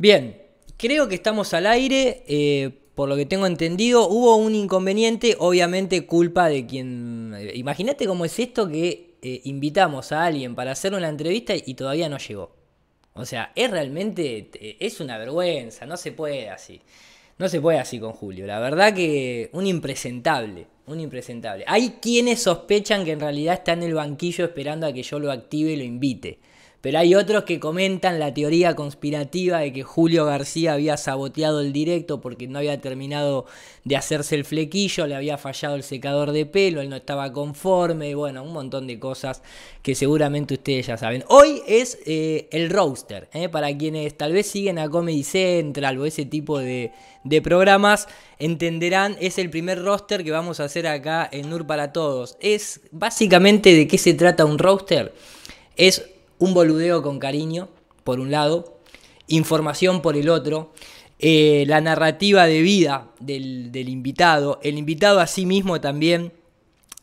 Bien, creo que estamos al aire. Eh, por lo que tengo entendido, hubo un inconveniente, obviamente culpa de quien... Eh, imagínate cómo es esto que eh, invitamos a alguien para hacer una entrevista y todavía no llegó. O sea, es realmente, es una vergüenza, no se puede así. No se puede así con Julio. La verdad que un impresentable, un impresentable. Hay quienes sospechan que en realidad está en el banquillo esperando a que yo lo active y lo invite. Pero hay otros que comentan la teoría conspirativa de que Julio García había saboteado el directo porque no había terminado de hacerse el flequillo, le había fallado el secador de pelo, él no estaba conforme, bueno, un montón de cosas que seguramente ustedes ya saben. Hoy es eh, el roster, eh, para quienes tal vez siguen a Comedy Central o ese tipo de, programas, entenderán, es el primer roster que vamos a hacer acá en NUR para todos. Es básicamente de qué se trata un roster, Es un boludeo con cariño, por un lado, información por el otro, eh, la narrativa de vida del, del, invitado, el invitado a sí mismo también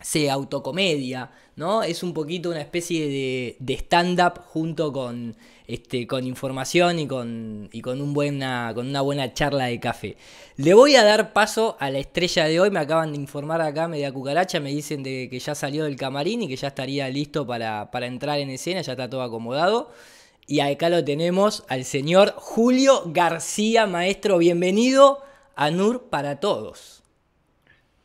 se autocomedia, ¿no? Es un poquito una especie de, de stand-up junto con este, con información y con, con, un buena, con una buena charla de café. Le voy a dar paso a la estrella de hoy, me acaban de informar acá media cucaracha, me dicen de que ya salió del camarín y que ya estaría listo para, entrar en escena, ya está todo acomodado. Y acá lo tenemos al señor Julio García, maestro, bienvenido a NUR para todos.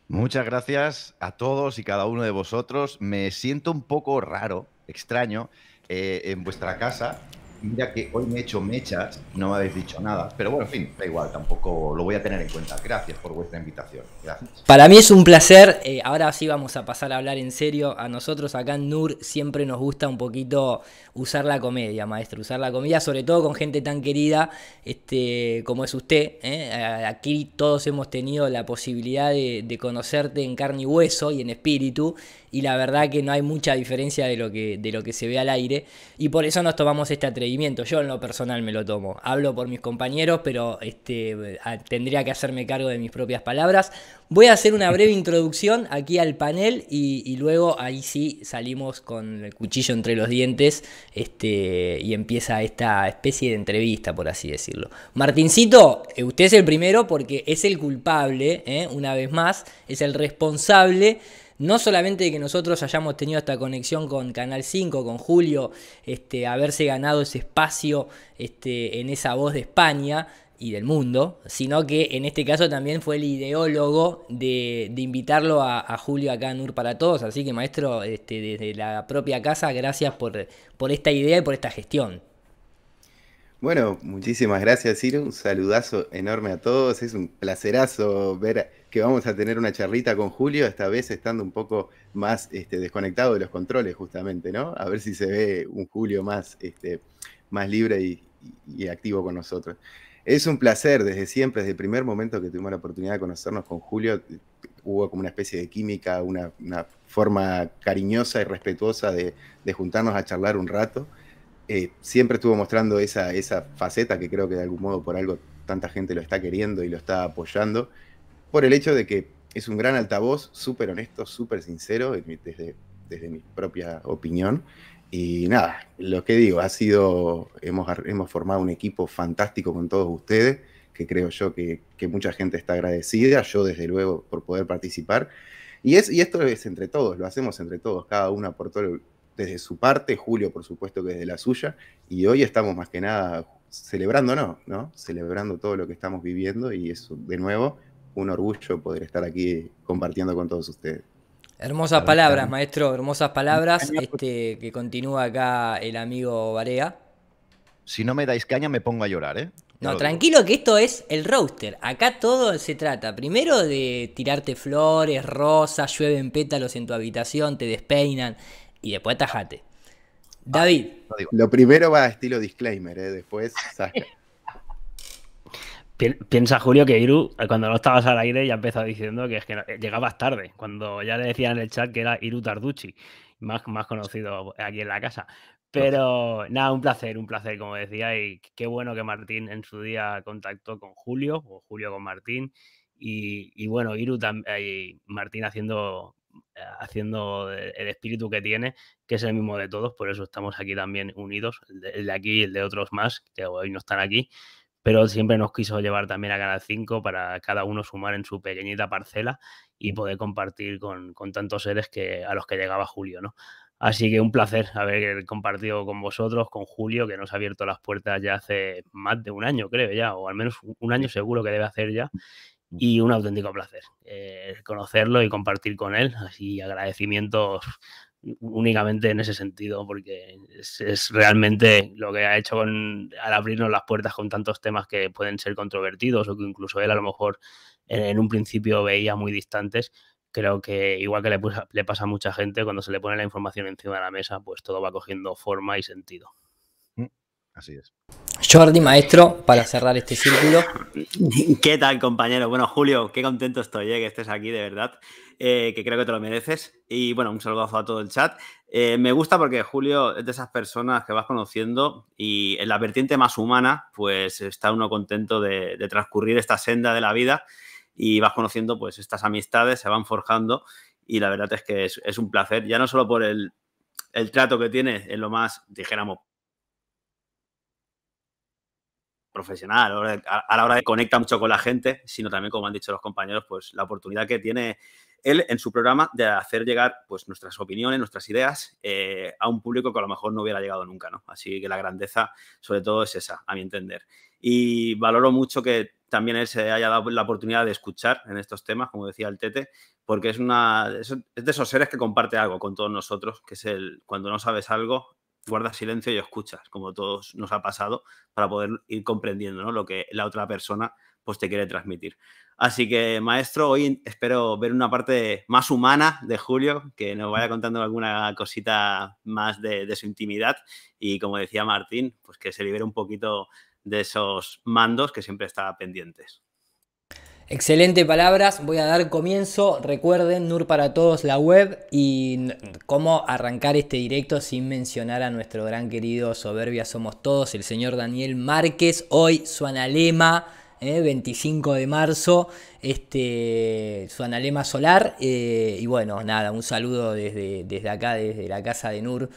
Muchas gracias a todos y cada uno de vosotros. Me siento un poco raro, extraño, eh, en vuestra casa, Mira que hoy me he hecho mechas no me habéis dicho nada. Pero bueno, en fin, da igual, tampoco lo voy a tener en cuenta. Gracias por vuestra invitación. Gracias. Para mí es un placer. Eh, ahora sí vamos a pasar a hablar en serio. A nosotros acá en NUR siempre nos gusta un poquito usar la comedia, maestro. Usar la comedia, sobre todo con gente tan querida este, como es usted. Eh. Aquí todos hemos tenido la posibilidad de conocerte en carne y hueso y en espíritu y la verdad que no hay mucha diferencia de lo que, de lo que se ve al aire y por eso nos tomamos este atrevimiento. Yo en lo personal me lo tomo. Hablo por mis compañeros, pero este, tendría que hacerme cargo de mis propias palabras. Voy a hacer una breve introducción aquí al panel y, luego ahí sí salimos con el cuchillo entre los dientes este, y empieza esta especie de entrevista, por así decirlo. Martincito, eh, usted es el primero porque es el culpable, eh, una vez más, es el responsable no solamente que nosotros hayamos tenido esta conexión con Canal 5, con Julio, este, haberse ganado ese espacio este, en esa voz de España, y del mundo, sino que en este caso también fue el ideólogo de, invitarlo a, Julio acá en UR para Todos. Así que, maestro, este, desde la propia casa, gracias por esta idea y por esta gestión. Bueno, muchísimas gracias, Ciro. Un saludazo enorme a todos. Es un placerazo ver que vamos a tener una charlita con Julio, esta vez estando un poco más este, desconectado de los controles, justamente, ¿no? A ver si se ve un Julio más, este, más libre y, activo con nosotros. Es un placer desde siempre, desde el primer momento que tuvimos la oportunidad de conocernos con Julio, hubo como una especie de química, una, forma cariñosa y respetuosa de juntarnos a charlar un rato. Eh, siempre estuvo mostrando esa, esa faceta que creo que de algún modo por algo tanta gente lo está queriendo y lo está apoyando, por el hecho de que es un gran altavoz, súper honesto, súper sincero, desde, mi propia opinión. Y nada, lo que digo, ha sido, hemos, hemos formado un equipo fantástico con todos ustedes, que creo yo que, mucha gente está agradecida, yo desde luego por poder participar. Y, es, y esto es entre todos, lo hacemos entre todos, cada uno aportó desde su parte, Julio por supuesto que es de la suya, y hoy estamos más que nada celebrando, ¿no? Celebrando todo lo que estamos viviendo y es de nuevo un orgullo poder estar aquí compartiendo con todos ustedes. Hermosas palabras, maestro, hermosas palabras este, que continúa acá el amigo Varea. Si no me dais caña me pongo a llorar, ¿eh? No, tranquilo que esto es el roaster. Acá todo se trata primero de tirarte flores, rosas, llueven pétalos en tu habitación, te despeinan y después tajate. Ah, David. lo primero va a estilo disclaimer, ¿eh? después Piensa Julio que Iru, cuando no estabas al aire, ya empezó diciendo que es que llegabas tarde, cuando ya le decían en el chat que era Iru Tarducci, más, más conocido aquí en la casa. Pero nada, un placer, un placer, como decía, y qué bueno que Martín en su día contactó con Julio, o Julio con Martín, y, bueno, Iru también, Martín haciendo haciendo el espíritu que tiene, que es el mismo de todos, por eso estamos aquí también unidos, el de, aquí y el de otros más, que hoy no están aquí, pero siempre nos quiso llevar también a cada cinco para cada uno sumar en su pequeñita parcela y poder compartir con, con tantos seres que, a los que llegaba Julio, ¿no? Así que un placer haber compartido con vosotros, con Julio, que nos ha abierto las puertas ya hace más de un año, creo ya, o al menos un año seguro que debe hacer ya y un auténtico placer eh, conocerlo y compartir con él. Así agradecimientos únicamente en ese sentido, porque es, realmente lo que ha hecho al abrirnos las puertas con tantos temas que pueden ser controvertidos o que incluso él a lo mejor en, un principio veía muy distantes. Creo que igual que le pasa a mucha gente, cuando se le pone la información encima de la mesa, pues todo va cogiendo forma y sentido. Así es. Jordi, maestro, para cerrar este círculo. ¿Qué tal, compañero? Bueno, Julio, qué contento estoy eh, que estés aquí, de verdad, eh, que creo que te lo mereces. Y bueno, un saludo a todo el chat. Eh, me gusta porque Julio es de esas personas que vas conociendo y en la vertiente más humana, pues está uno contento de, transcurrir esta senda de la vida y vas conociendo pues estas amistades, se van forjando y la verdad es que es, un placer, ya no solo por el, el trato que tiene en lo más, dijéramos, profesional, a la, hora de, conectar mucho con la gente, sino también, como han dicho los compañeros, pues la oportunidad que tiene él en su programa de hacer llegar pues nuestras opiniones, nuestras ideas eh, a un público que a lo mejor no hubiera llegado nunca, Así que la grandeza sobre todo es esa, a mi entender. Y valoro mucho que también él se haya dado la oportunidad de escuchar en estos temas, como decía el Tete, porque es, una, es de esos seres que comparte algo con todos nosotros, que es el cuando no sabes algo, guardas silencio y escuchas, como todos nos ha pasado, para poder ir comprendiendo lo que la otra persona pues, te quiere transmitir. Así que, maestro, hoy espero ver una parte más humana de Julio, que nos vaya contando alguna cosita más de, su intimidad y, como decía Martín, pues que se libere un poquito de esos mandos que siempre está pendientes. Excelente palabras, voy a dar comienzo. Recuerden, NUR para todos, la web y cómo arrancar este directo sin mencionar a nuestro gran querido Soberbia Somos Todos, el señor Daniel Márquez, hoy su analema. 25 eh, de marzo, este, su analema solar. Eh, y bueno, nada, un saludo desde, desde acá, desde la casa de Nur,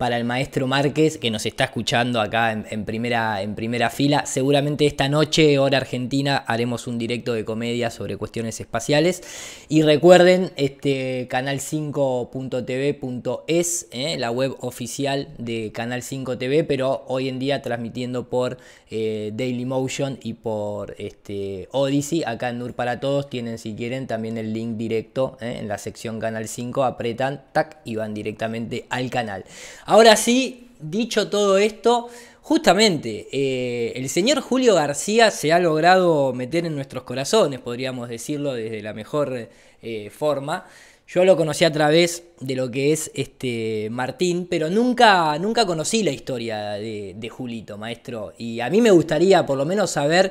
para el maestro Márquez, que nos está escuchando acá en, primera, en primera fila. Seguramente esta noche, hora argentina, haremos un directo de comedia sobre cuestiones espaciales. Y recuerden, este canal5.tv.es, eh, la web oficial de Canal 5 TV, pero hoy en día transmitiendo por eh, motion y por este, Odyssey. Acá en NUR para todos tienen, si quieren, también el link directo eh, en la sección Canal 5. Apretan, tac, y van directamente al canal. Ahora sí, dicho todo esto, justamente eh, el señor Julio García se ha logrado meter en nuestros corazones, podríamos decirlo desde la mejor eh, forma. Yo lo conocí a través de lo que es este Martín, pero nunca, nunca conocí la historia de, Julito, maestro. Y a mí me gustaría por lo menos saber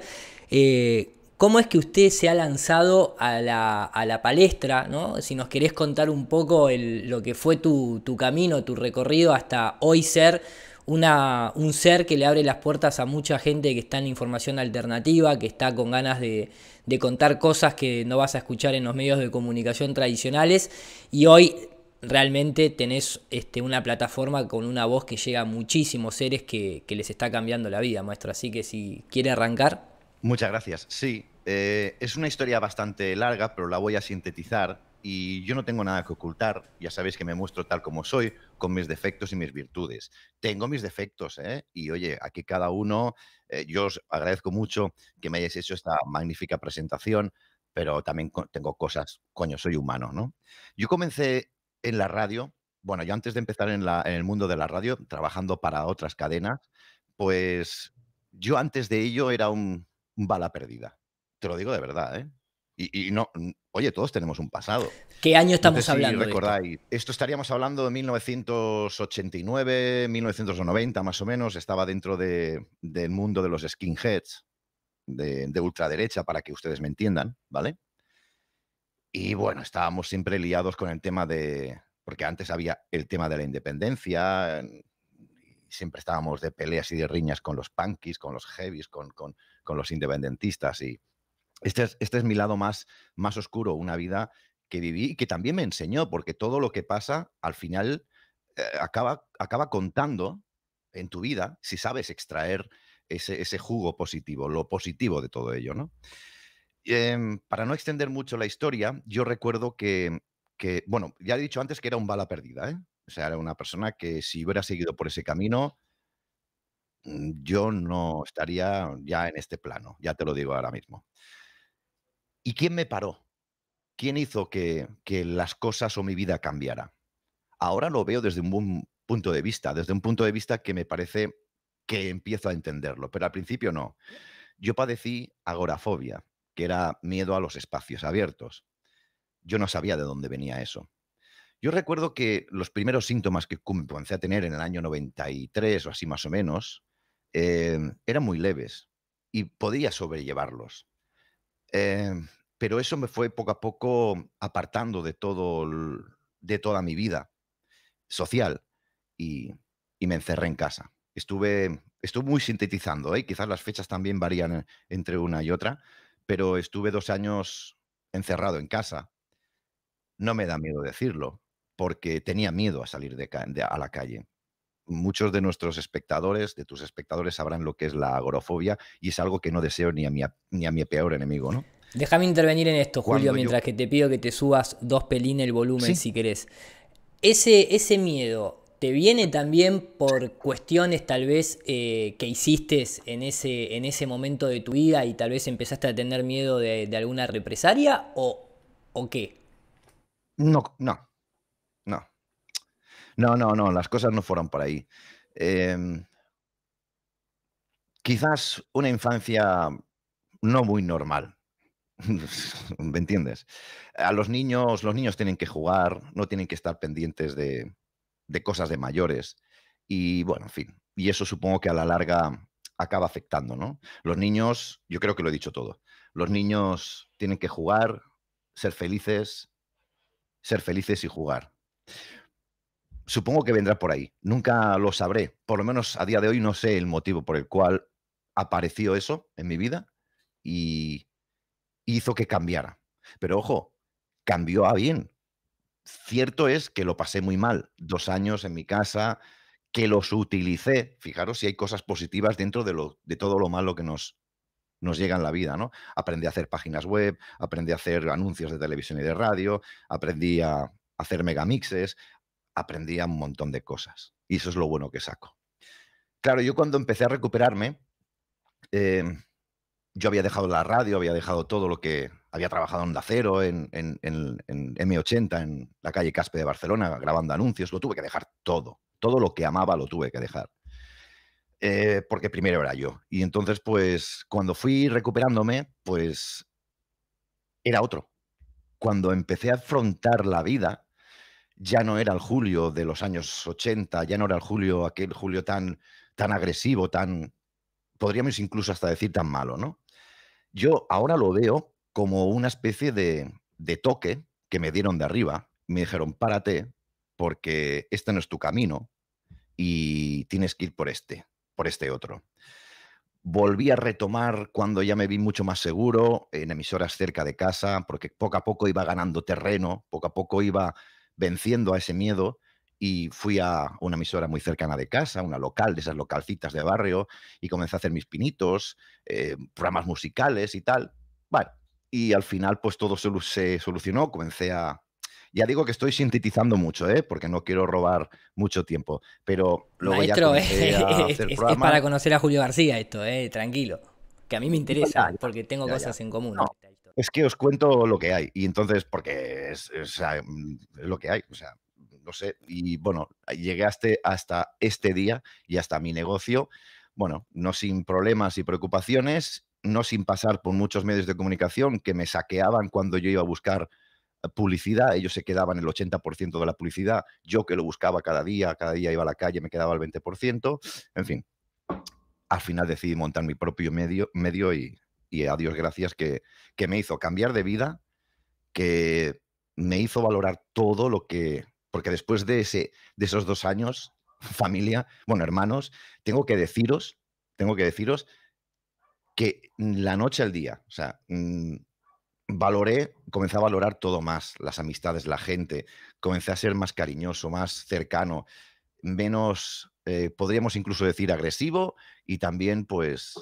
eh, ¿Cómo es que usted se ha lanzado a la, palestra? Si nos querés contar un poco lo que fue tu, camino, tu recorrido hasta hoy ser una, un ser que le abre las puertas a mucha gente que está en información alternativa, que está con ganas de, contar cosas que no vas a escuchar en los medios de comunicación tradicionales y hoy realmente tenés este, una plataforma con una voz que llega a muchísimos seres que, que, les está cambiando la vida, maestro. Así que si quiere arrancar. Muchas gracias. Sí, eh, es una historia bastante larga, pero la voy a sintetizar y yo no tengo nada que ocultar. Ya sabéis que me muestro tal como soy, con mis defectos y mis virtudes. Tengo mis defectos, ¿eh? Y oye, aquí cada uno, eh, yo os agradezco mucho que me hayáis hecho esta magnífica presentación, pero también tengo cosas, coño, soy humano, ¿no? Yo comencé en la radio, bueno, yo antes de empezar en, el mundo de la radio, trabajando para otras cadenas, pues yo antes de ello era un bala perdida te lo digo de verdad, ¿eh? Y, no, oye, todos tenemos un pasado. ¿Qué año estamos hablando? esto? estaríamos hablando de 1989, 1990 más o menos, estaba dentro del mundo de los skinheads, de, ultraderecha, para que ustedes me entiendan, ¿vale? Y bueno, estábamos siempre liados con el tema de, porque antes había el tema de la independencia, siempre estábamos de peleas y de riñas con los punkies, con los heavies, con, con, con los independentistas y este, este es, mi lado más, oscuro, una vida que viví y que también me enseñó, porque todo lo que pasa al final eh, acaba, contando en tu vida si sabes extraer ese, jugo positivo, lo positivo de todo ello, em, para no extender mucho la historia, yo recuerdo que, bueno, ya he dicho antes que era un bala perdida, ¿eh? O sea, era una persona que si hubiera seguido por ese camino, mm, yo no estaría ya en este plano, ya te lo digo ahora mismo. ¿Y quién me paró? ¿Quién hizo que, las cosas o mi vida cambiara? Ahora lo veo desde un buen punto de vista, desde un punto de vista que me parece que empiezo a entenderlo, pero al principio no. Yo padecí agorafobia, que era miedo a los espacios abiertos. Yo no sabía de dónde venía eso. Yo recuerdo que los primeros síntomas que comencé a tener en el año 93 o así más o menos eh, eran muy leves y podía sobrellevarlos. Eh, pero eso me fue poco a poco apartando de, todo, de toda mi vida social y, me encerré en casa. Estuve, estuve muy sintetizando, ¿eh? quizás las fechas también varían eh, entre una y otra, pero estuve dos años encerrado en casa. No me da miedo decirlo, porque tenía miedo a salir a la calle. Muchos de nuestros espectadores, de tus espectadores, sabrán lo que es la agorofobia y es algo que no deseo ni a mi, ni a mi peor enemigo, ¿no? Déjame intervenir en esto, Julio, mientras que te pido que te subas dos pelín el volumen si querés. Ese, ese miedo, ¿te viene también por cuestiones tal vez eh, que hiciste en ese, en ese momento de tu vida y tal vez empezaste a tener miedo de, alguna represalia o, o qué? No, no, no. No, no, no, las cosas no fueron por ahí. Em, quizás una infancia no muy normal ¿Me entiendes? A los niños, los niños tienen que jugar, no tienen que estar pendientes de, de cosas de mayores. Y bueno, en fin. Y eso supongo que a la larga acaba afectando, ¿no? Los niños, yo creo que lo he dicho todo. Los niños tienen que jugar, ser felices, ser felices y jugar. Supongo que vendrá por ahí. Nunca lo sabré. Por lo menos a día de hoy no sé el motivo por el cual apareció eso en mi vida. Y hizo que cambiara. Pero ojo, cambió a bien. Cierto es que lo pasé muy mal, dos años en mi casa, que los utilicé. Fijaros si hay cosas positivas dentro de, todo lo malo que nos, llega en la vida, ¿no? Aprendí a hacer páginas web, aprendí a hacer anuncios de televisión y de radio, aprendí a hacer megamixes, aprendí a un montón de cosas. Y eso es lo bueno que saco. Claro, yo cuando empecé a recuperarme, em, yo había dejado la radio, había dejado todo lo que había trabajado en Dacero, en, en, en, en, M80, en la calle Caspe de Barcelona, grabando anuncios, lo tuve que dejar todo. Todo lo que amaba lo tuve que dejar. Eh, porque primero era yo. Y entonces, pues, cuando fui recuperándome, pues, era otro. Cuando empecé a afrontar la vida, ya no era el Julio de los años 80, ya no era el Julio, aquel Julio tan, tan agresivo, tan, podríamos incluso hasta decir tan malo, ¿no? Yo ahora lo veo como una especie de, toque que me dieron de arriba. Me dijeron, párate, porque este no es tu camino y tienes que ir por este, por este otro. Volví a retomar cuando ya me vi mucho más seguro en emisoras cerca de casa, porque poco a poco iba ganando terreno, poco a poco iba venciendo a ese miedo y fui a una emisora muy cercana de casa, una local, de esas localcitas de barrio, y comencé a hacer mis pinitos, eh, programas musicales y tal. Vale. Y al final, pues todo se, solucionó, comencé a... Ya digo que estoy sintetizando mucho, ¿eh? porque no quiero robar mucho tiempo, pero luego Maestro, ya eh, hacer es, es, para conocer a Julio García esto, eh, tranquilo, que a mí me interesa, porque tengo cosas en común. Es que os cuento lo que hay, y entonces, porque es, mm, lo que hay, o sea, y bueno, llegué hasta, este día y hasta mi negocio, bueno, no sin problemas y preocupaciones, no sin pasar por muchos medios de comunicación que me saqueaban cuando yo iba a buscar eh, publicidad, ellos se quedaban el 80% de la publicidad, yo que lo buscaba cada día, cada día iba a la calle, me quedaba el 20%, en fin. Al final decidí montar mi propio medio, medio y, y a Dios gracias que, que, me hizo cambiar de vida, que me hizo valorar todo lo que, porque después de, ese, de esos dos años, familia, bueno, hermanos, tengo que deciros, tengo que deciros que la noche al día, o sea, mm, valoré, comencé a valorar todo más, las amistades, la gente, comencé a ser más cariñoso, más cercano, menos, eh, podríamos incluso decir, agresivo y también, pues,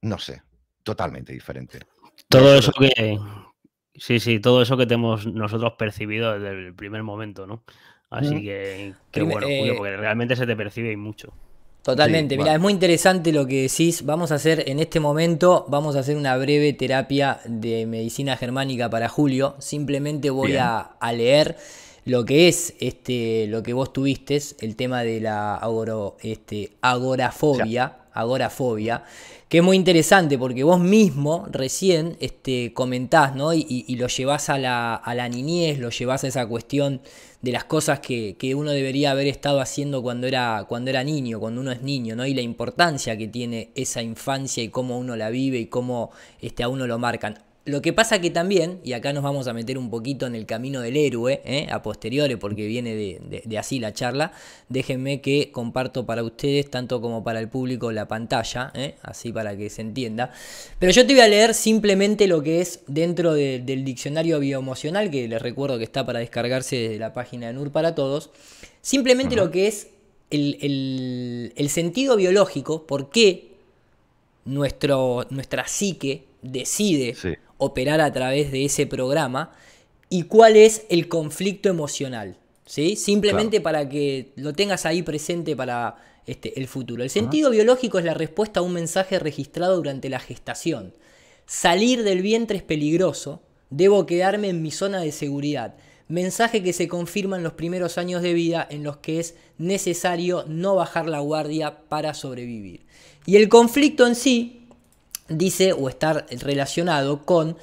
no sé, totalmente diferente. Todo eso que, Sí, sí, todo eso que tenemos nosotros percibido desde el primer momento, ¿no? Así que, que bueno, Julio, eh, porque realmente se te percibe y mucho. Totalmente, mira, es muy interesante lo que decís. Vamos a hacer en este momento, vamos a hacer una breve terapia de medicina germánica para Julio. Simplemente voy a, leer lo que es este, lo que vos tuviste, el tema de la este, agorafobia agorafobia, que es muy interesante porque vos mismo recién este, comentás, ¿no? Y, lo llevas a la, niñez, lo llevas a esa cuestión de las cosas que, uno debería haber estado haciendo cuando era, cuando era niño, cuando uno es niño, ¿no? Y la importancia que tiene esa infancia y cómo uno la vive y cómo este, a uno lo marcan. Lo que pasa que también, y acá nos vamos a meter un poquito en el camino del héroe, ¿eh? a posteriores, porque viene de, así la charla, déjenme que comparto para ustedes, tanto como para el público, la pantalla, ¿eh? así para que se entienda. Pero yo te voy a leer simplemente lo que es dentro del diccionario bioemocional, que les recuerdo que está para descargarse desde la página de NUR para todos, simplemente lo que es el, sentido biológico, por qué nuestro, nuestra psique, decide operar a través de ese programa y cuál es el conflicto emocional. ¿sí? Simplemente para que lo tengas ahí presente para este, el futuro. El sentido biológico es la respuesta a un mensaje registrado durante la gestación. Salir del vientre es peligroso, debo quedarme en mi zona de seguridad. Mensaje que se confirma en los primeros años de vida en los que es necesario no bajar la guardia para sobrevivir. Y el conflicto en sí dice o estar relacionado con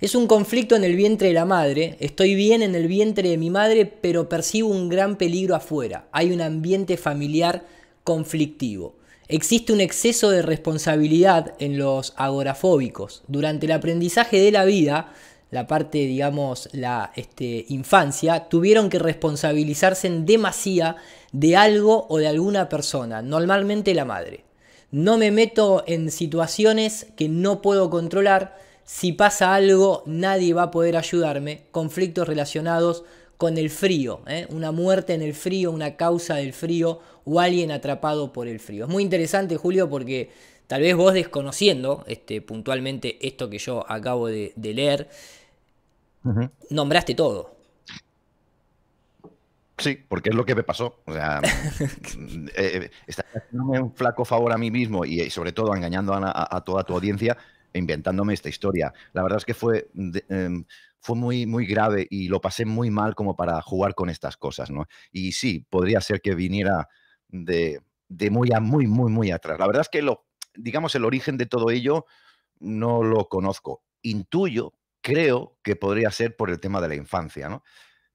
es un conflicto en el vientre de la madre, estoy bien en el vientre de mi madre, pero percibo un gran peligro afuera, hay un ambiente familiar conflictivo. Existe un exceso de responsabilidad en los agorafóbicos. Durante el aprendizaje de la vida, la parte, digamos, la este, infancia, tuvieron que responsabilizarse en demasía de algo o de alguna persona, normalmente la madre. No me meto en situaciones que no puedo controlar. Si pasa algo, nadie va a poder ayudarme. Conflictos relacionados con el frío, ¿eh? una muerte en el frío, una causa del frío o alguien atrapado por el frío. Es muy interesante, Julio, porque tal vez vos desconociendo este, puntualmente esto que yo acabo de, leer, nombraste todo. Sí, porque es lo que me pasó. O sea, eh, eh, un flaco favor a mí mismo y, eh, sobre todo engañando a, toda tu audiencia e inventándome esta historia. La verdad es que fue, em, fue muy, muy grave y lo pasé muy mal como para jugar con estas cosas, ¿no? Y sí, podría ser que viniera de, muy a muy, muy, muy atrás. La verdad es que lo, digamos, el origen de todo ello no lo conozco. Intuyo, creo que podría ser por el tema de la infancia, ¿no?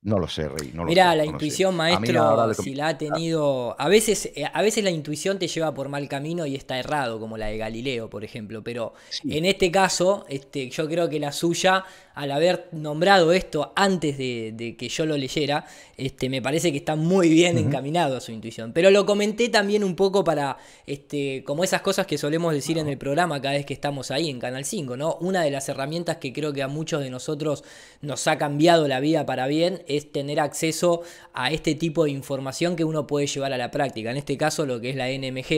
No lo sé, Rey. No la intuición, maestro, si la ha tenido. A veces, eh, a veces la intuición te lleva por mal camino y está errado, como la de Galileo, por ejemplo. Pero en este caso, este, yo creo que la suya, al haber nombrado esto antes de, que yo lo leyera, este, me parece que está muy bien encaminado a su intuición. Pero lo comenté también un poco para, este, como esas cosas que solemos decir en el programa cada vez que estamos ahí en Canal 5, ¿no? Una de las herramientas que creo que a muchos de nosotros nos ha cambiado la vida para bien es tener acceso a este tipo de información que uno puede llevar a la práctica. En este caso, lo que es la NMG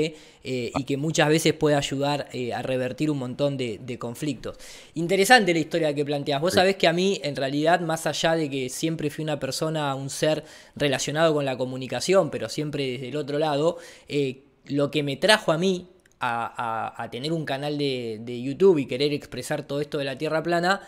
eh, y que muchas veces puede ayudar eh, a revertir un montón de, conflictos. Interesante la historia que planteas. Vos sabés que a mí, en realidad, más allá de que siempre fui una persona, un ser relacionado con la comunicación, pero siempre desde el otro lado, eh, lo que me trajo a mí a, tener un canal de, YouTube y querer expresar todo esto de la Tierra plana,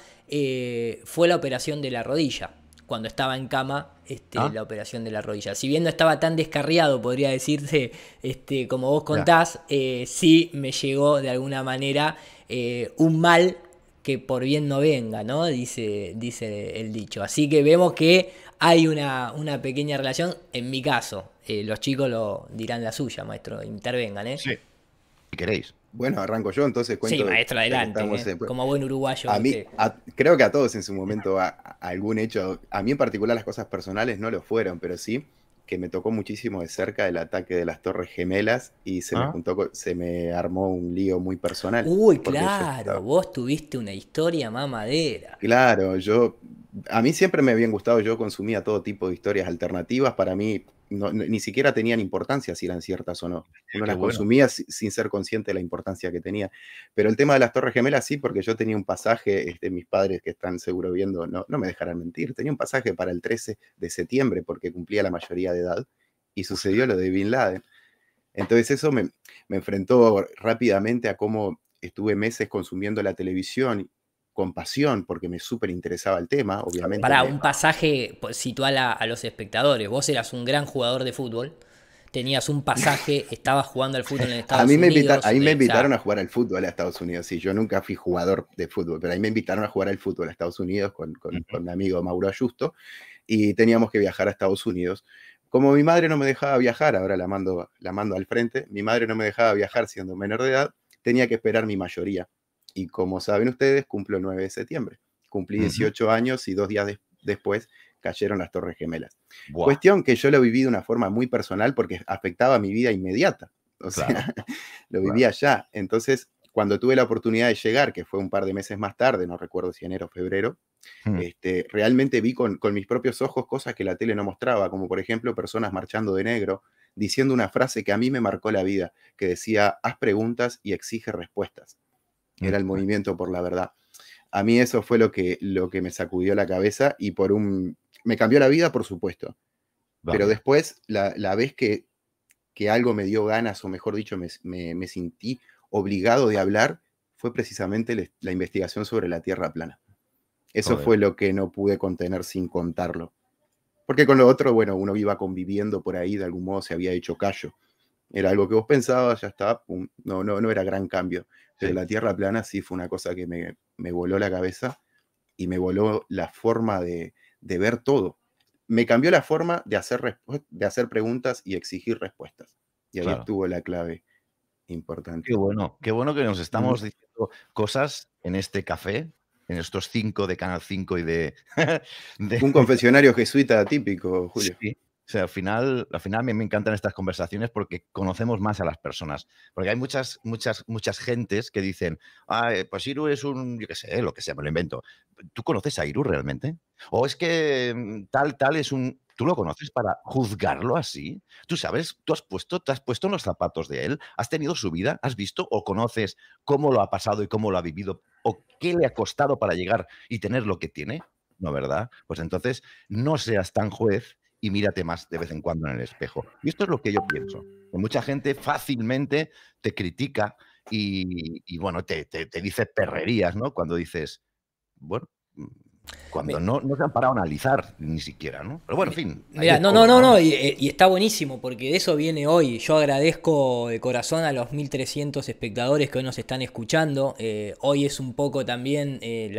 fue la operación de la rodilla cuando estaba en cama este, ah. la operación de la rodilla. Si bien no estaba tan descarriado, podría decirse, este, como vos contás, eh, sí me llegó de alguna manera eh, un mal que por bien no venga, ¿no? Dice, dice el dicho. Así que vemos que hay una, una pequeña relación, en mi caso. Eh, los chicos lo dirán la suya, maestro, intervengan, ¿eh? Sí, si queréis. Bueno, arranco yo, entonces cuento. Sí, maestro, adelante. Eh, como buen uruguayo. creo que a todos en su momento, algún hecho, a mí en particular las cosas personales no lo fueron, pero sí que me tocó muchísimo de cerca el ataque de las Torres Gemelas y se me ah. juntó, se me armó un lío muy personal. Uy, claro, vos tuviste una historia mamadera. Claro, yo a mí siempre me habían gustado, yo consumía todo tipo de historias alternativas, para mí ni siquiera tenían importancia si eran ciertas o no. Uno las consumía sin ser consciente de la importancia que tenía. Pero el tema de las Torres Gemelas sí, porque yo tenía un pasaje, este, mis padres que están seguro viendo, no, me dejarán mentir, tenía un pasaje para el 13 de septiembre porque cumplía la mayoría de edad y sucedió lo de Bin Laden. Entonces eso me enfrentó rápidamente a cómo estuve meses consumiendo la televisión con pasión, porque me súper interesaba el tema, obviamente. Para un pasaje, situado pues, a los espectadores. Vos eras un gran jugador de fútbol, tenías un pasaje, estabas jugando al fútbol en Estados a mí me Unidos. a mí me eh, invitaron a jugar al fútbol a Estados Unidos, y yo nunca fui jugador de fútbol, pero ahí me invitaron a jugar al fútbol a Estados Unidos con, mi amigo Mauro Ayusto, y teníamos que viajar a Estados Unidos. Como mi madre no me dejaba viajar, ahora la la mando al frente, mi madre no me dejaba viajar siendo menor de edad, tenía que esperar mi mayoría y como saben ustedes, cumplo el 9 de septiembre. Cumplí 18 años y dos días después cayeron las Torres Gemelas. Cuestión que yo lo viví de una forma muy personal porque afectaba mi vida inmediata. O sea, lo vivía allá. ya. Entonces, cuando tuve la oportunidad de llegar, que fue un par de meses más tarde, no recuerdo si enero o febrero, este, realmente vi con, con, mis propios ojos cosas que la tele no mostraba, como por ejemplo personas marchando de negro, diciendo una frase que a mí me marcó la vida, que decía, haz preguntas y exige respuestas era el movimiento por la verdad. A mí eso fue lo que, lo que me sacudió la cabeza y por un... Me cambió la vida, por supuesto. Pero después, la, vez que, que, algo me dio ganas, o mejor dicho, me, me, sentí obligado de hablar, fue precisamente la investigación sobre la Tierra plana. Eso fue lo que no pude contener sin contarlo. Porque con lo otro, bueno, uno iba conviviendo por ahí, de algún modo se había hecho callo. Era algo que vos pensabas, ya está, No, no, no era gran cambio. Pero la Tierra plana sí fue una cosa que me, me voló la cabeza y me voló la forma de, de, ver todo. Me cambió la forma de hacer, de hacer preguntas y exigir respuestas. Y ahí tuvo la clave importante. Qué bueno, qué bueno que nos estamos diciendo cosas en este café, en estos cinco de Canal 5 y de... de... Un confesionario jesuita típico, Julio. O sea, al final, al final a mí me encantan estas conversaciones porque conocemos más a las personas. Porque hay muchas, muchas, muchas gentes que dicen, ah, eh, pues Iru es un, yo qué sé, lo que sea, me lo invento. ¿Tú conoces a Iru realmente? O es que mm, tal, tal es un... ¿Tú lo conoces para juzgarlo así? ¿Tú sabes? ¿Tú has puesto, has puesto los zapatos de él? ¿Has tenido su vida? ¿Has visto o conoces cómo lo ha pasado y cómo lo ha vivido? ¿O qué le ha costado para llegar y tener lo que tiene? ¿No, verdad? Pues entonces no seas tan juez y mírate más de vez en cuando en el espejo. Y esto es lo que yo pienso. Que mucha gente fácilmente te critica y, bueno, te, te dice perrerías, ¿no? Cuando dices, bueno, mm, cuando no, no, se han parado a analizar ni siquiera, ¿no? Pero bueno, en fin. no, no, no, no, eh, y, está buenísimo porque de eso viene hoy. Yo agradezco de corazón a los 1.300 espectadores que hoy nos están escuchando. Eh, hoy es un poco también eh,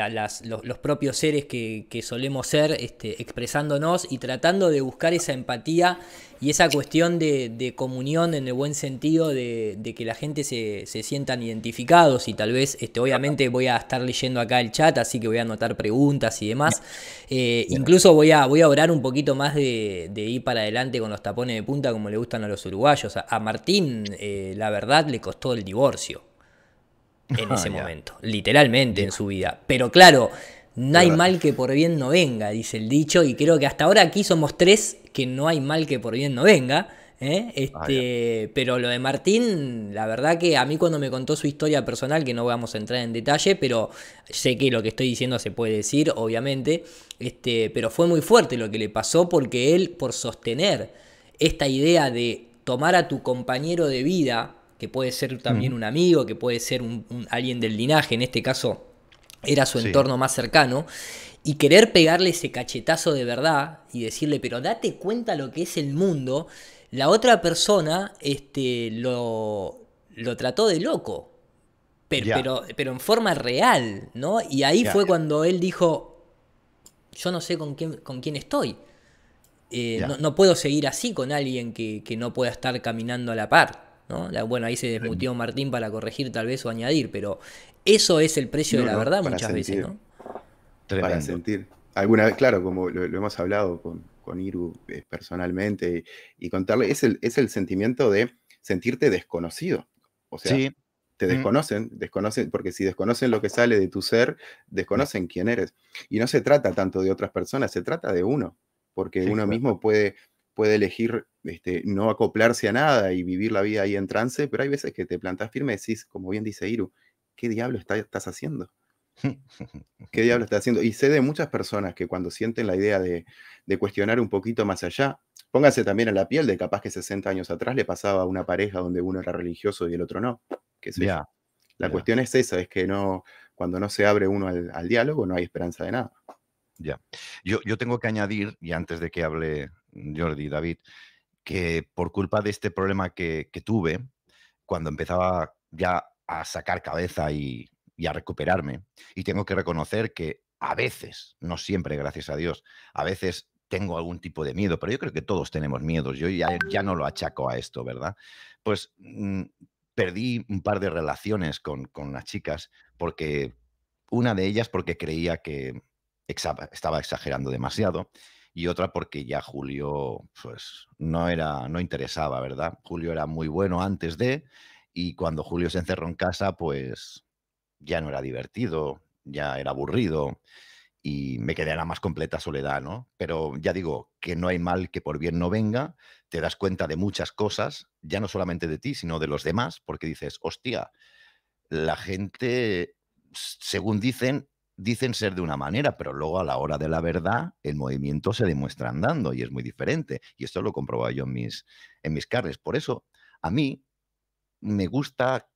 los, propios seres que, que solemos ser, este, expresándonos y tratando de buscar esa empatía y esa cuestión de, comunión en el buen sentido de, que la gente se, sientan identificados y tal vez, este, obviamente voy a estar leyendo acá el chat, así que voy a anotar preguntas y demás. Eh, incluso voy a, voy a orar un poquito más de, ir para adelante con los tapones de punta como le gustan a los uruguayos. A, Martín, eh, la verdad, le costó el divorcio en ah, ese momento, literalmente en su vida. Pero claro, no hay mal que por bien no venga, dice el dicho, y creo que hasta ahora aquí somos tres que no hay mal que por bien no venga. ¿eh? Este, pero lo de Martín, la verdad que a mí cuando me contó su historia personal, que no vamos a entrar en detalle, pero sé que lo que estoy diciendo se puede decir, obviamente, este, pero fue muy fuerte lo que le pasó porque él, por sostener esta idea de tomar a tu compañero de vida, que puede ser también mm. un amigo, que puede ser alguien del linaje, en este caso era su entorno más cercano, y querer pegarle ese cachetazo de verdad y decirle, pero date cuenta lo que es el mundo, la otra persona este, lo, lo trató de loco, pero, pero, en forma real, ¿no? Y ahí fue cuando él dijo, yo no sé con quién, con quién estoy. Eh, no, puedo seguir así con alguien que, que no pueda estar caminando a la par bueno, ahí se desmutió Martín para corregir tal vez o añadir, pero eso es el precio de la verdad muchas veces, ¿no? Para sentir. Alguna vez, claro, como lo, hemos hablado con, con Iru eh, personalmente y, contarle, es el, es el sentimiento de sentirte desconocido. O sea, te mm. desconocen, desconocen, porque si desconocen lo que sale de tu ser, desconocen quién eres. Y no se trata tanto de otras personas, se trata de uno, porque uno mismo puede puede elegir este, no acoplarse a nada y vivir la vida ahí en trance, pero hay veces que te plantas firme y decís, como bien dice Iru, ¿qué diablo estás haciendo? ¿Qué diablo estás haciendo? Y sé de muchas personas que cuando sienten la idea de, cuestionar un poquito más allá, pónganse también a la piel de capaz que 60 años atrás le pasaba a una pareja donde uno era religioso y el otro no. La cuestión es esa, es que no, cuando no se abre uno al, diálogo no hay esperanza de nada. Ya. Yo, yo, tengo que añadir, y antes de que hable Jordi, David, que por culpa de este problema que, tuve, cuando empezaba ya a sacar cabeza y, a recuperarme, y tengo que reconocer que a veces, no siempre, gracias a Dios, a veces tengo algún tipo de miedo, pero yo creo que todos tenemos miedos, yo ya, no lo achaco a esto, ¿verdad? Pues mm, perdí un par de relaciones con, las chicas, porque una de ellas porque creía que estaba exagerando demasiado, y otra porque ya Julio pues no era no interesaba, ¿verdad? Julio era muy bueno antes de y cuando Julio se encerró en casa, pues ya no era divertido, ya era aburrido y me quedé en la más completa soledad, ¿no? Pero ya digo que no hay mal que por bien no venga, te das cuenta de muchas cosas, ya no solamente de ti, sino de los demás, porque dices, hostia, la gente, según dicen, dicen ser de una manera, pero luego a la hora de la verdad el movimiento se demuestra andando y es muy diferente. Y esto lo comprobaba yo en mis, en mis carnes. Por eso, a mí me gusta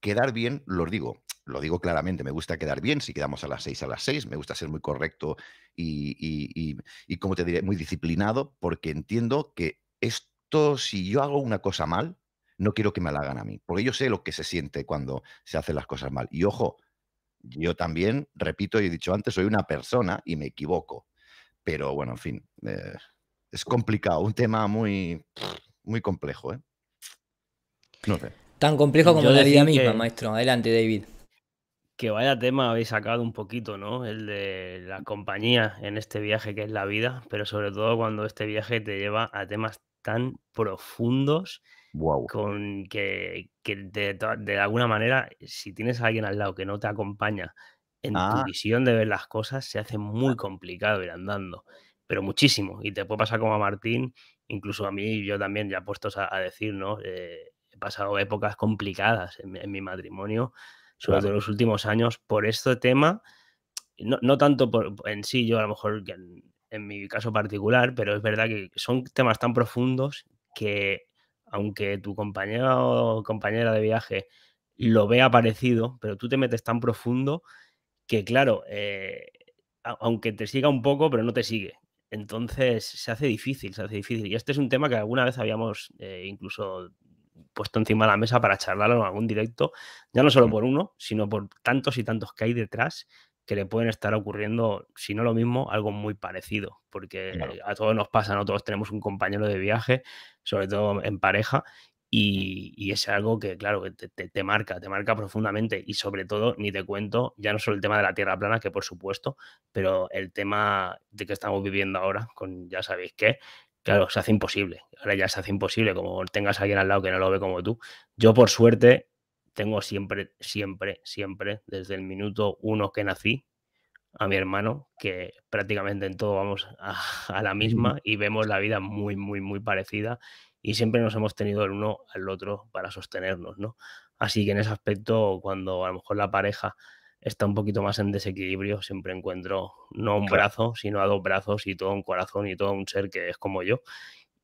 quedar bien, lo digo, lo digo claramente, me gusta quedar bien, si quedamos a las seis, a las seis. me gusta ser muy correcto y, y, y como te diré, muy disciplinado, porque entiendo que esto, si yo hago una cosa mal, no quiero que me la hagan a mí, porque yo sé lo que se siente cuando se hacen las cosas mal. Y ojo, yo también, repito, y he dicho antes, soy una persona y me equivoco. Pero bueno, en fin, eh, es complicado, un tema muy, muy complejo. ¿eh? No sé. Tan complejo como lo la vida misma, maestro. Adelante, David. Que vaya tema habéis sacado un poquito, ¿no? El de la compañía en este viaje que es la vida, pero sobre todo cuando este viaje te lleva a temas tan profundos con que, de, alguna manera, si tienes a alguien al lado que no te acompaña en tu ah. visión de ver las cosas, se hace muy complicado ir andando, pero muchísimo. Y te puede pasar como a Martín, incluso a mí, yo también, ya puestos a, decir, ¿no? Eh, he pasado épocas complicadas en, mi matrimonio, sobre todo en los últimos años, por este tema. No, tanto en sí, yo a lo mejor en mi caso particular, pero es verdad que son temas tan profundos que aunque tu compañero o compañera de viaje lo vea parecido, pero tú te metes tan profundo que, claro, eh, aunque te siga un poco, pero no te sigue. Entonces se hace difícil, se hace difícil. Y este es un tema que alguna vez habíamos eh, incluso puesto encima de la mesa para charlarlo en algún directo, ya no solo por uno, sino por tantos y tantos que hay detrás que le pueden estar ocurriendo, si no lo mismo, algo muy parecido, porque a todos nos pasa, ¿no? Todos tenemos un compañero de viaje, sobre todo en pareja, y, es algo que, claro, te, te, marca, te marca profundamente y sobre todo, ni te cuento, ya no solo el tema de la Tierra plana, que por supuesto, pero el tema de que estamos viviendo ahora, con ya sabéis qué, claro, se hace imposible, ahora ya se hace imposible, como tengas alguien al lado que no lo ve como tú. Yo por suerte tengo siempre, siempre, siempre, desde el minuto uno que nací, a mi hermano, que prácticamente en todo vamos a, la misma y vemos la vida muy, muy, muy parecida y siempre nos hemos tenido el uno al otro para sostenernos, ¿no? Así que en ese aspecto, cuando a lo mejor la pareja está un poquito más en desequilibrio, siempre encuentro no un brazo, sino a dos brazos y todo un corazón y todo un ser que es como yo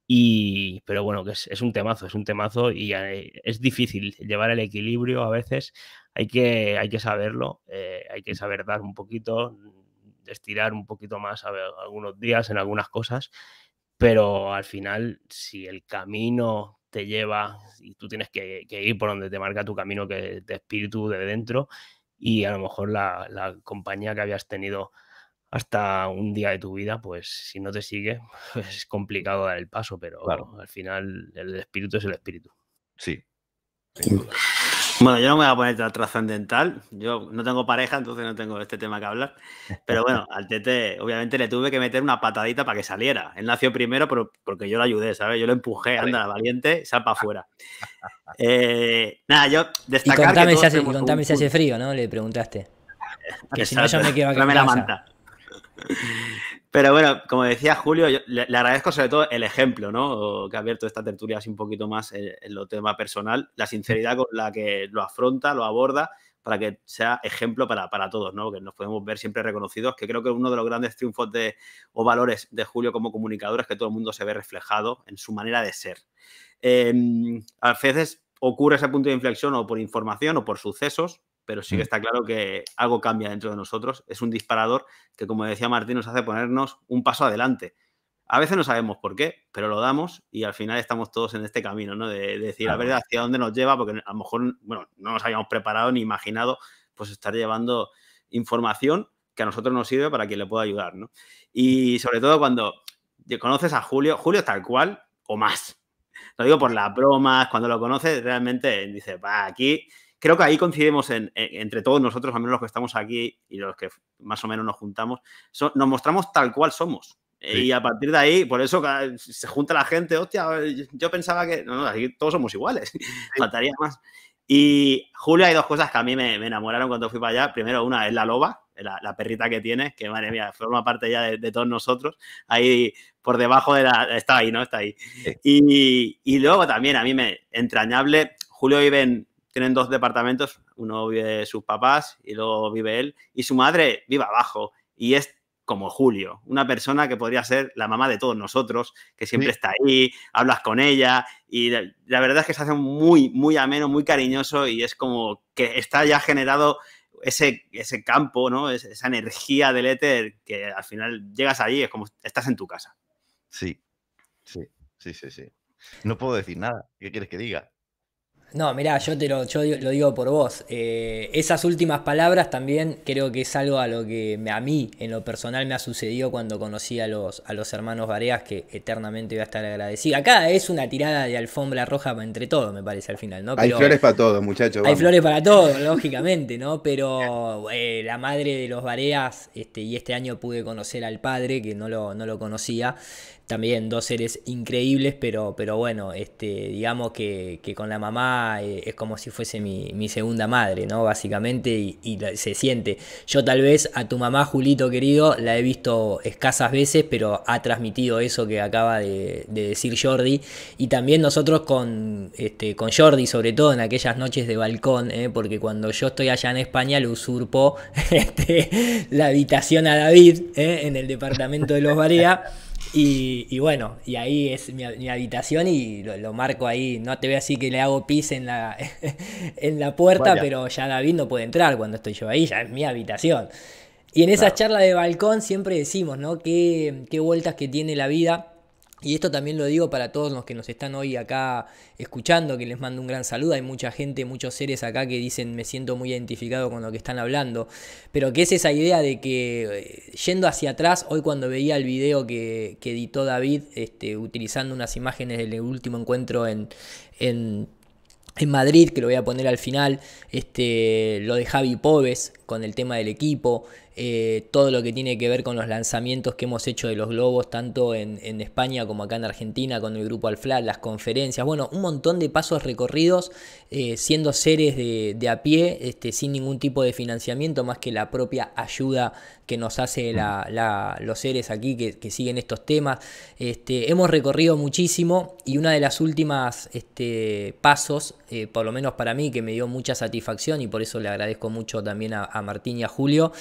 y, pero bueno, que es, un temazo, es un temazo y eh, es difícil llevar el equilibrio a veces. Hay que, hay que saberlo, eh, hay que saber dar un poquito, estirar un poquito más algunos días en algunas cosas, pero al final, si el camino te lleva y tú tienes que, ir por donde te marca tu camino que, de espíritu de dentro y a lo mejor la, la compañía que habías tenido hasta un día de tu vida, pues si no te sigue, es complicado dar el paso, pero claro. al final el espíritu es el espíritu. Sí. Mm. Bueno, yo no me voy a poner trascendental. Yo no tengo pareja, entonces no tengo este tema que hablar. Pero bueno, al Tete, obviamente le tuve que meter una patadita para que saliera. Él nació primero pero, porque yo lo ayudé, ¿sabes? Yo lo empujé, anda, valiente, sal para afuera. Eh, nada, yo destacar. Y contame, si hace, contame si hace frío, ¿no? Le preguntaste. Que, si no, yo me quedo la manta. Pero bueno, como decía Julio, le, agradezco sobre todo el ejemplo, ¿no? Que ha abierto esta tertulia así un poquito más en, lo tema personal, la sinceridad con la que lo afronta, lo aborda, para que sea ejemplo para, todos, ¿no? Que nos podemos ver siempre reconocidos, que creo que uno de los grandes triunfos de, o valores de Julio como comunicador es que todo el mundo se ve reflejado en su manera de ser. Em, a veces ocurre ese punto de inflexión o por información o por sucesos, pero sí que mm. está claro que algo cambia dentro de nosotros. Es un disparador que, como decía Martín, nos hace ponernos un paso adelante. A veces no sabemos por qué, pero lo damos y al final estamos todos en este camino, ¿no? De, decir, a ver, hacia dónde nos lleva, porque a lo mejor, bueno, no nos habíamos preparado ni imaginado, pues estar llevando información que a nosotros nos sirve para quien le pueda ayudar, ¿no? Y sobre todo cuando conoces a Julio, Julio tal cual o más. Lo digo por la bromas, cuando lo conoces realmente dices, va, aquí creo que ahí coincidimos entre todos nosotros, al menos los que estamos aquí y los que más o menos nos juntamos, nos mostramos tal cual somos. Eh, y a partir de ahí, por eso se junta la gente, hostia, yo pensaba que, no, todos somos iguales, faltaría más. Y Julio, hay dos cosas que a mí me, enamoraron cuando fui para allá. Primero, una es la loba, la, perrita que tiene, que madre mía, forma parte ya de, todos nosotros. Ahí por debajo de la. Está ahí, ¿no? Está ahí. Y, luego también a mí me entrañable. Julio vive en, tienen dos departamentos, uno vive sus papás y luego vive él, y su madre vive abajo y es como Julio, una persona que podría ser la mamá de todos nosotros, que siempre está ahí, hablas con ella y la, verdad es que se hace muy, muy ameno, muy cariñoso y es como que está ya generado ese, ese campo, ¿no? esa energía del éter que al final llegas allí, es como estás en tu casa. Sí, sí, sí, sí, sí. No puedo decir nada. ¿Qué quieres que diga? No, mirá, yo te lo, yo lo digo por vos. Eh, esas últimas palabras también creo que es algo a lo que a mí, en lo personal, me ha sucedido cuando conocí a los, a los hermanos Vareas, que eternamente voy a estar agradecido. Acá es una tirada de alfombra roja entre todos, me parece, al final, ¿no? hay flores para todos, muchachos. Hay flores para todos, lógicamente, ¿no? Pero eh, la madre de los Vareas, este, y este año pude conocer al padre, que no no lo conocía también dos seres increíbles, pero, pero bueno, este, digamos que, con la mamá eh, es como si fuese mi, segunda madre, ¿no? Básicamente, y, se siente. Yo tal vez a tu mamá, Julito querido, la he visto escasas veces, pero ha transmitido eso que acaba de, decir Jordi. Y también nosotros con, este, con Jordi, sobre todo en aquellas noches de balcón, ¿eh? porque cuando yo estoy allá en España le usurpo este, la habitación a David ¿eh? en el departamento de los Barea. Y, bueno, y ahí es mi, habitación y lo, marco ahí. No te ve así que le hago pis en la, en la puerta, pero ya David no puede entrar cuando estoy yo ahí, ya es mi habitación. Y en esa charla de balcón siempre decimos, ¿no? Qué, qué vueltas que tiene la vida y esto también lo digo para todos los que nos están hoy acá escuchando, que les mando un gran saludo. Hay mucha gente, muchos seres acá que dicen me siento muy identificado con lo que están hablando. Pero que es esa idea de que eh, yendo hacia atrás, hoy cuando veía el video que, editó David, este, utilizando unas imágenes del último encuentro en, en Madrid, que lo voy a poner al final, este, lo de Javi Pobes con el tema del equipo, eh, todo lo que tiene que ver con los lanzamientos que hemos hecho de los globos, tanto en, España como acá en Argentina, con el grupo Alfla, las conferencias, bueno, un montón de pasos recorridos, eh, siendo seres de, a pie, este, sin ningún tipo de financiamiento, más que la propia ayuda que nos hace los seres aquí que, siguen estos temas. Este, hemos recorrido muchísimo y una de las últimas este, pasos, eh, por lo menos para mí, que me dio mucha satisfacción y por eso le agradezco mucho también a, a Martín y a Julio,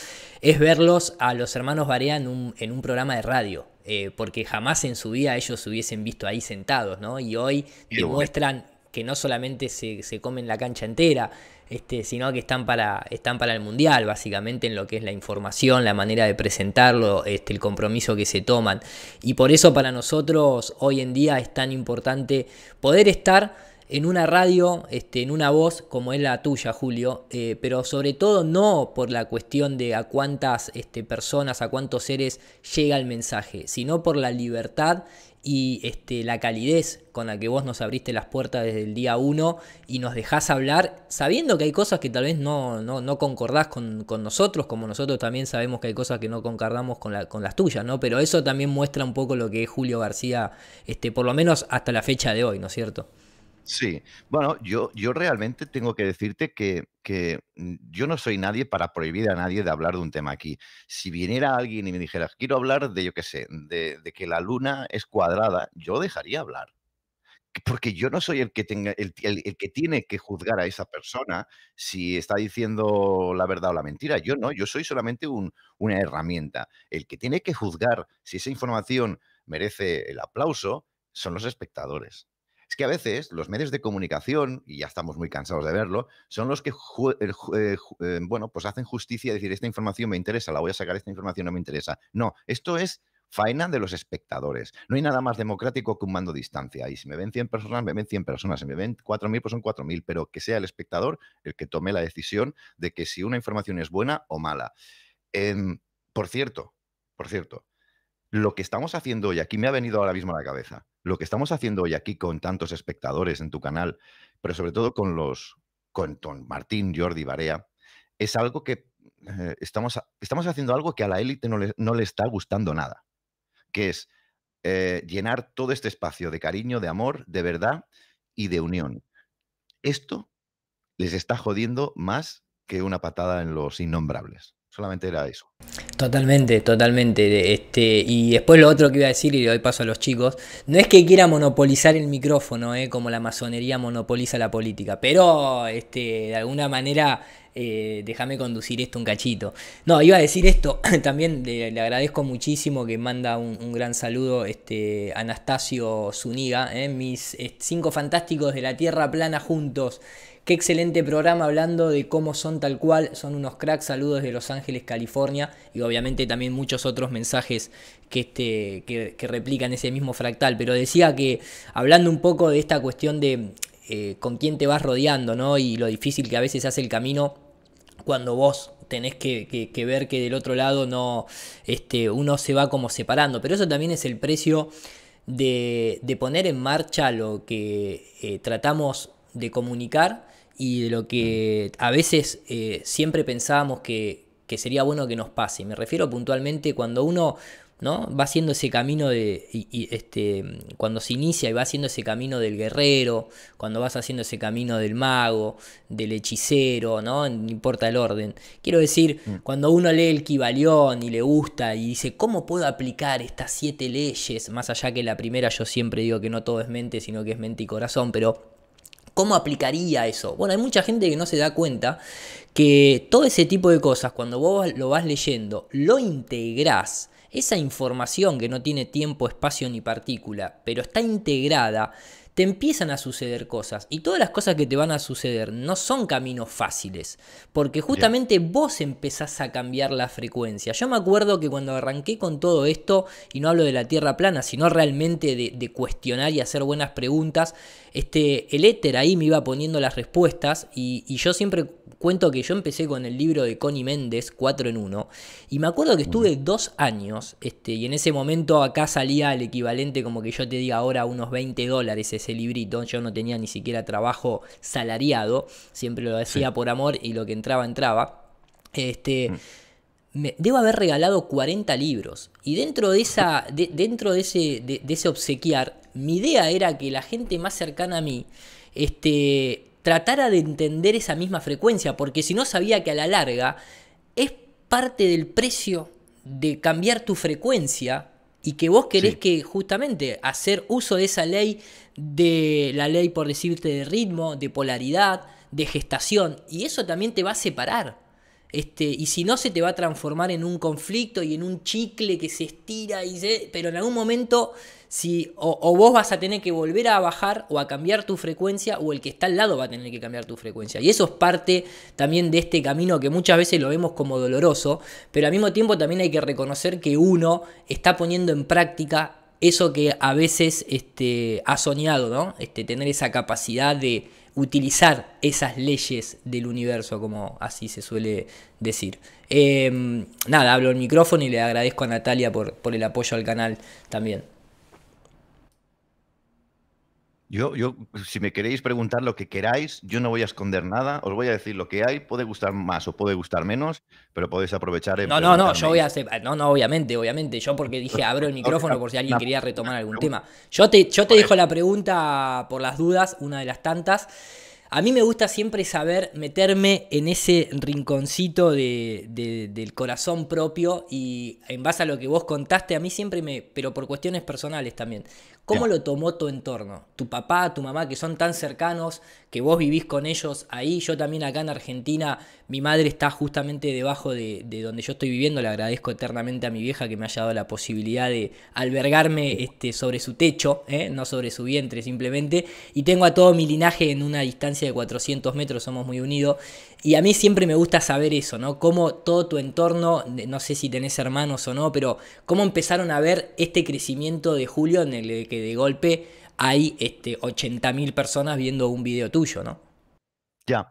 es verlos a los hermanos Barea en un, en un programa de radio. Eh, porque jamás en su vida ellos se hubiesen visto ahí sentados, ¿no? Y hoy demuestran que no solamente se, se, comen la cancha entera, este, sino que están para, están para el Mundial, básicamente en lo que es la información, la manera de presentarlo, este, el compromiso que se toman. Y por eso para nosotros hoy en día es tan importante poder estar en una radio, este, en una voz como es la tuya, Julio, eh, pero sobre todo no por la cuestión de a cuántas este, personas, a cuántos seres llega el mensaje, sino por la libertad y este, la calidez con la que vos nos abriste las puertas desde el día uno y nos dejás hablar, sabiendo que hay cosas que tal vez no, no, no concordás con, con, nosotros, como nosotros también sabemos que hay cosas que no concordamos con, la, con, las tuyas, ¿no? Pero eso también muestra un poco lo que es Julio García, este, por lo menos hasta la fecha de hoy, ¿no es cierto? Sí, bueno, yo, yo realmente tengo que decirte que, que, mm, yo no soy nadie para prohibir a nadie de hablar de un tema aquí. Si viniera alguien y me dijera, quiero hablar de, yo qué sé, de, que la luna es cuadrada, yo dejaría hablar porque yo no soy el que tenga el, que tiene que juzgar a esa persona si está diciendo la verdad o la mentira. Yo no, yo soy solamente un, una herramienta. El que tiene que juzgar si esa información merece el aplauso son los espectadores es que a veces los medios de comunicación, y ya estamos muy cansados de verlo, son los que, eh, eh, bueno, pues hacen justicia, decir, esta información me interesa, la voy a sacar, esta información no me interesa. No, esto es faena de los espectadores. No hay nada más democrático que un mando a distancia. Y si me ven 100 personas, me ven 100 personas. Si me ven 4.000, pues son 4.000. Pero que sea el espectador el que tome la decisión de que si una información es buena o mala. Em, por cierto, por cierto, lo que estamos haciendo hoy, aquí me ha venido ahora mismo a la cabeza lo que estamos haciendo hoy aquí con tantos espectadores en tu canal, pero sobre todo con los con, Martín, Jordi, Barea, es algo que eh, estamos, estamos haciendo algo que a la élite no le, está gustando nada, que es eh, llenar todo este espacio de cariño, de amor, de verdad y de unión. Esto les está jodiendo más que una patada en los innombrables. Solamente era eso. Totalmente, totalmente. Este, y después lo otro que iba a decir, y le doy paso a los chicos, no es que quiera monopolizar el micrófono, eh, como la masonería monopoliza la política, pero este, de alguna manera eh, déjame conducir esto un cachito. No, iba a decir esto, también le, agradezco muchísimo que manda un, gran saludo este, Anastasio Zuniga, eh, mis cinco fantásticos de la Tierra Plana juntos. Qué excelente programa hablando de cómo son tal cual, son unos cracks, saludos de Los Ángeles, California, y obviamente también muchos otros mensajes este, que, que, replican ese mismo fractal. Pero decía que hablando un poco de esta cuestión de eh, con quién te vas rodeando, ¿no? Y lo difícil que a veces hace el camino cuando vos tenés que, ver que del otro lado no este, uno se va como separando. Pero eso también es el precio de, poner en marcha lo que eh, tratamos de comunicar y de lo que a veces eh, siempre pensábamos que, sería bueno que nos pase. Me refiero puntualmente cuando uno ¿no? va haciendo ese camino de. este, cuando se inicia y va haciendo ese camino del guerrero, cuando vas haciendo ese camino del mago, del hechicero, ¿no? No importa el orden. Quiero decir, mm. cuando uno lee el Kibalión y le gusta y dice, ¿cómo puedo aplicar estas siete leyes? Más allá que la primera, yo siempre digo que no todo es mente, sino que es mente y corazón, pero ¿Cómo aplicaría eso? Bueno, hay mucha gente que no se da cuenta que todo ese tipo de cosas, cuando vos lo vas leyendo, lo integrás. Esa información que no tiene tiempo, espacio ni partícula, pero está integrada, te empiezan a suceder cosas. Y todas las cosas que te van a suceder no son caminos fáciles, porque justamente vos empezás a cambiar la frecuencia. Yo me acuerdo que cuando arranqué con todo esto, y no hablo de la Tierra plana, sino realmente de cuestionar y hacer buenas preguntas, este, el éter ahí me iba poniendo las respuestas y, yo siempre cuento que yo empecé con el libro de Connie Méndez, 4 en 1, y me acuerdo que estuve dos años, este, y en ese momento acá salía el equivalente, como que yo te diga ahora, unos 20 dólares ese librito, yo no tenía ni siquiera trabajo salariado, siempre lo hacía por amor y lo que entraba, entraba. Este, mm. me, debo haber regalado 40 libros, y dentro de, esa, dentro de ese, de ese obsequiar mi idea era que la gente más cercana a mí este, tratara de entender esa misma frecuencia, porque si no sabía que a la larga es parte del precio de cambiar tu frecuencia y que vos querés que justamente hacer uso de esa ley, de la ley por decirte de ritmo, de polaridad, de gestación, y eso también te va a separar. Este, y si no, se te va a transformar en un conflicto y en un chicle que se estira y Pero en algún momento, si, o, vos vas a tener que volver a bajar o a cambiar tu frecuencia, o el que está al lado va a tener que cambiar tu frecuencia. Y eso es parte también de este camino que muchas veces lo vemos como doloroso, pero al mismo tiempo también hay que reconocer que uno está poniendo en práctica eso que a veces este, ha soñado, ¿no? Este, tener esa capacidad de utilizar esas leyes del universo, como así se suele decir. Em, nada, hablo el micrófono y le agradezco a Natalia por, por el apoyo al canal también. Yo, si me queréis preguntar lo que queráis, yo no voy a esconder nada, os voy a decir lo que hay, puede gustar más o puede gustar menos, pero podéis aprovechar. no, no, no, yo voy a hacer, no, no, obviamente, obviamente, yo porque dije abro el micrófono por si alguien quería retomar algún tema. Yo te, yo te dejo la pregunta por las dudas, una de las tantas. A mí me gusta siempre saber meterme en ese rinconcito del corazón propio y en base a lo que vos contaste, a mí siempre me, pero por cuestiones personales también, ¿Cómo lo tomó tu entorno? Tu papá, tu mamá, que son tan cercanos, que vos vivís con ellos ahí. Yo también acá en Argentina, mi madre está justamente debajo de, donde yo estoy viviendo. Le agradezco eternamente a mi vieja que me haya dado la posibilidad de albergarme este, sobre su techo, ¿eh? no sobre su vientre simplemente. Y tengo a todo mi linaje en una distancia de 400 metros, somos muy unidos. Y a mí siempre me gusta saber eso, ¿no? Cómo todo tu entorno, no sé si tenés hermanos o no, pero cómo empezaron a ver este crecimiento de Julio en el que de golpe hay este, 80.000 personas viendo un video tuyo, ¿no? Ya.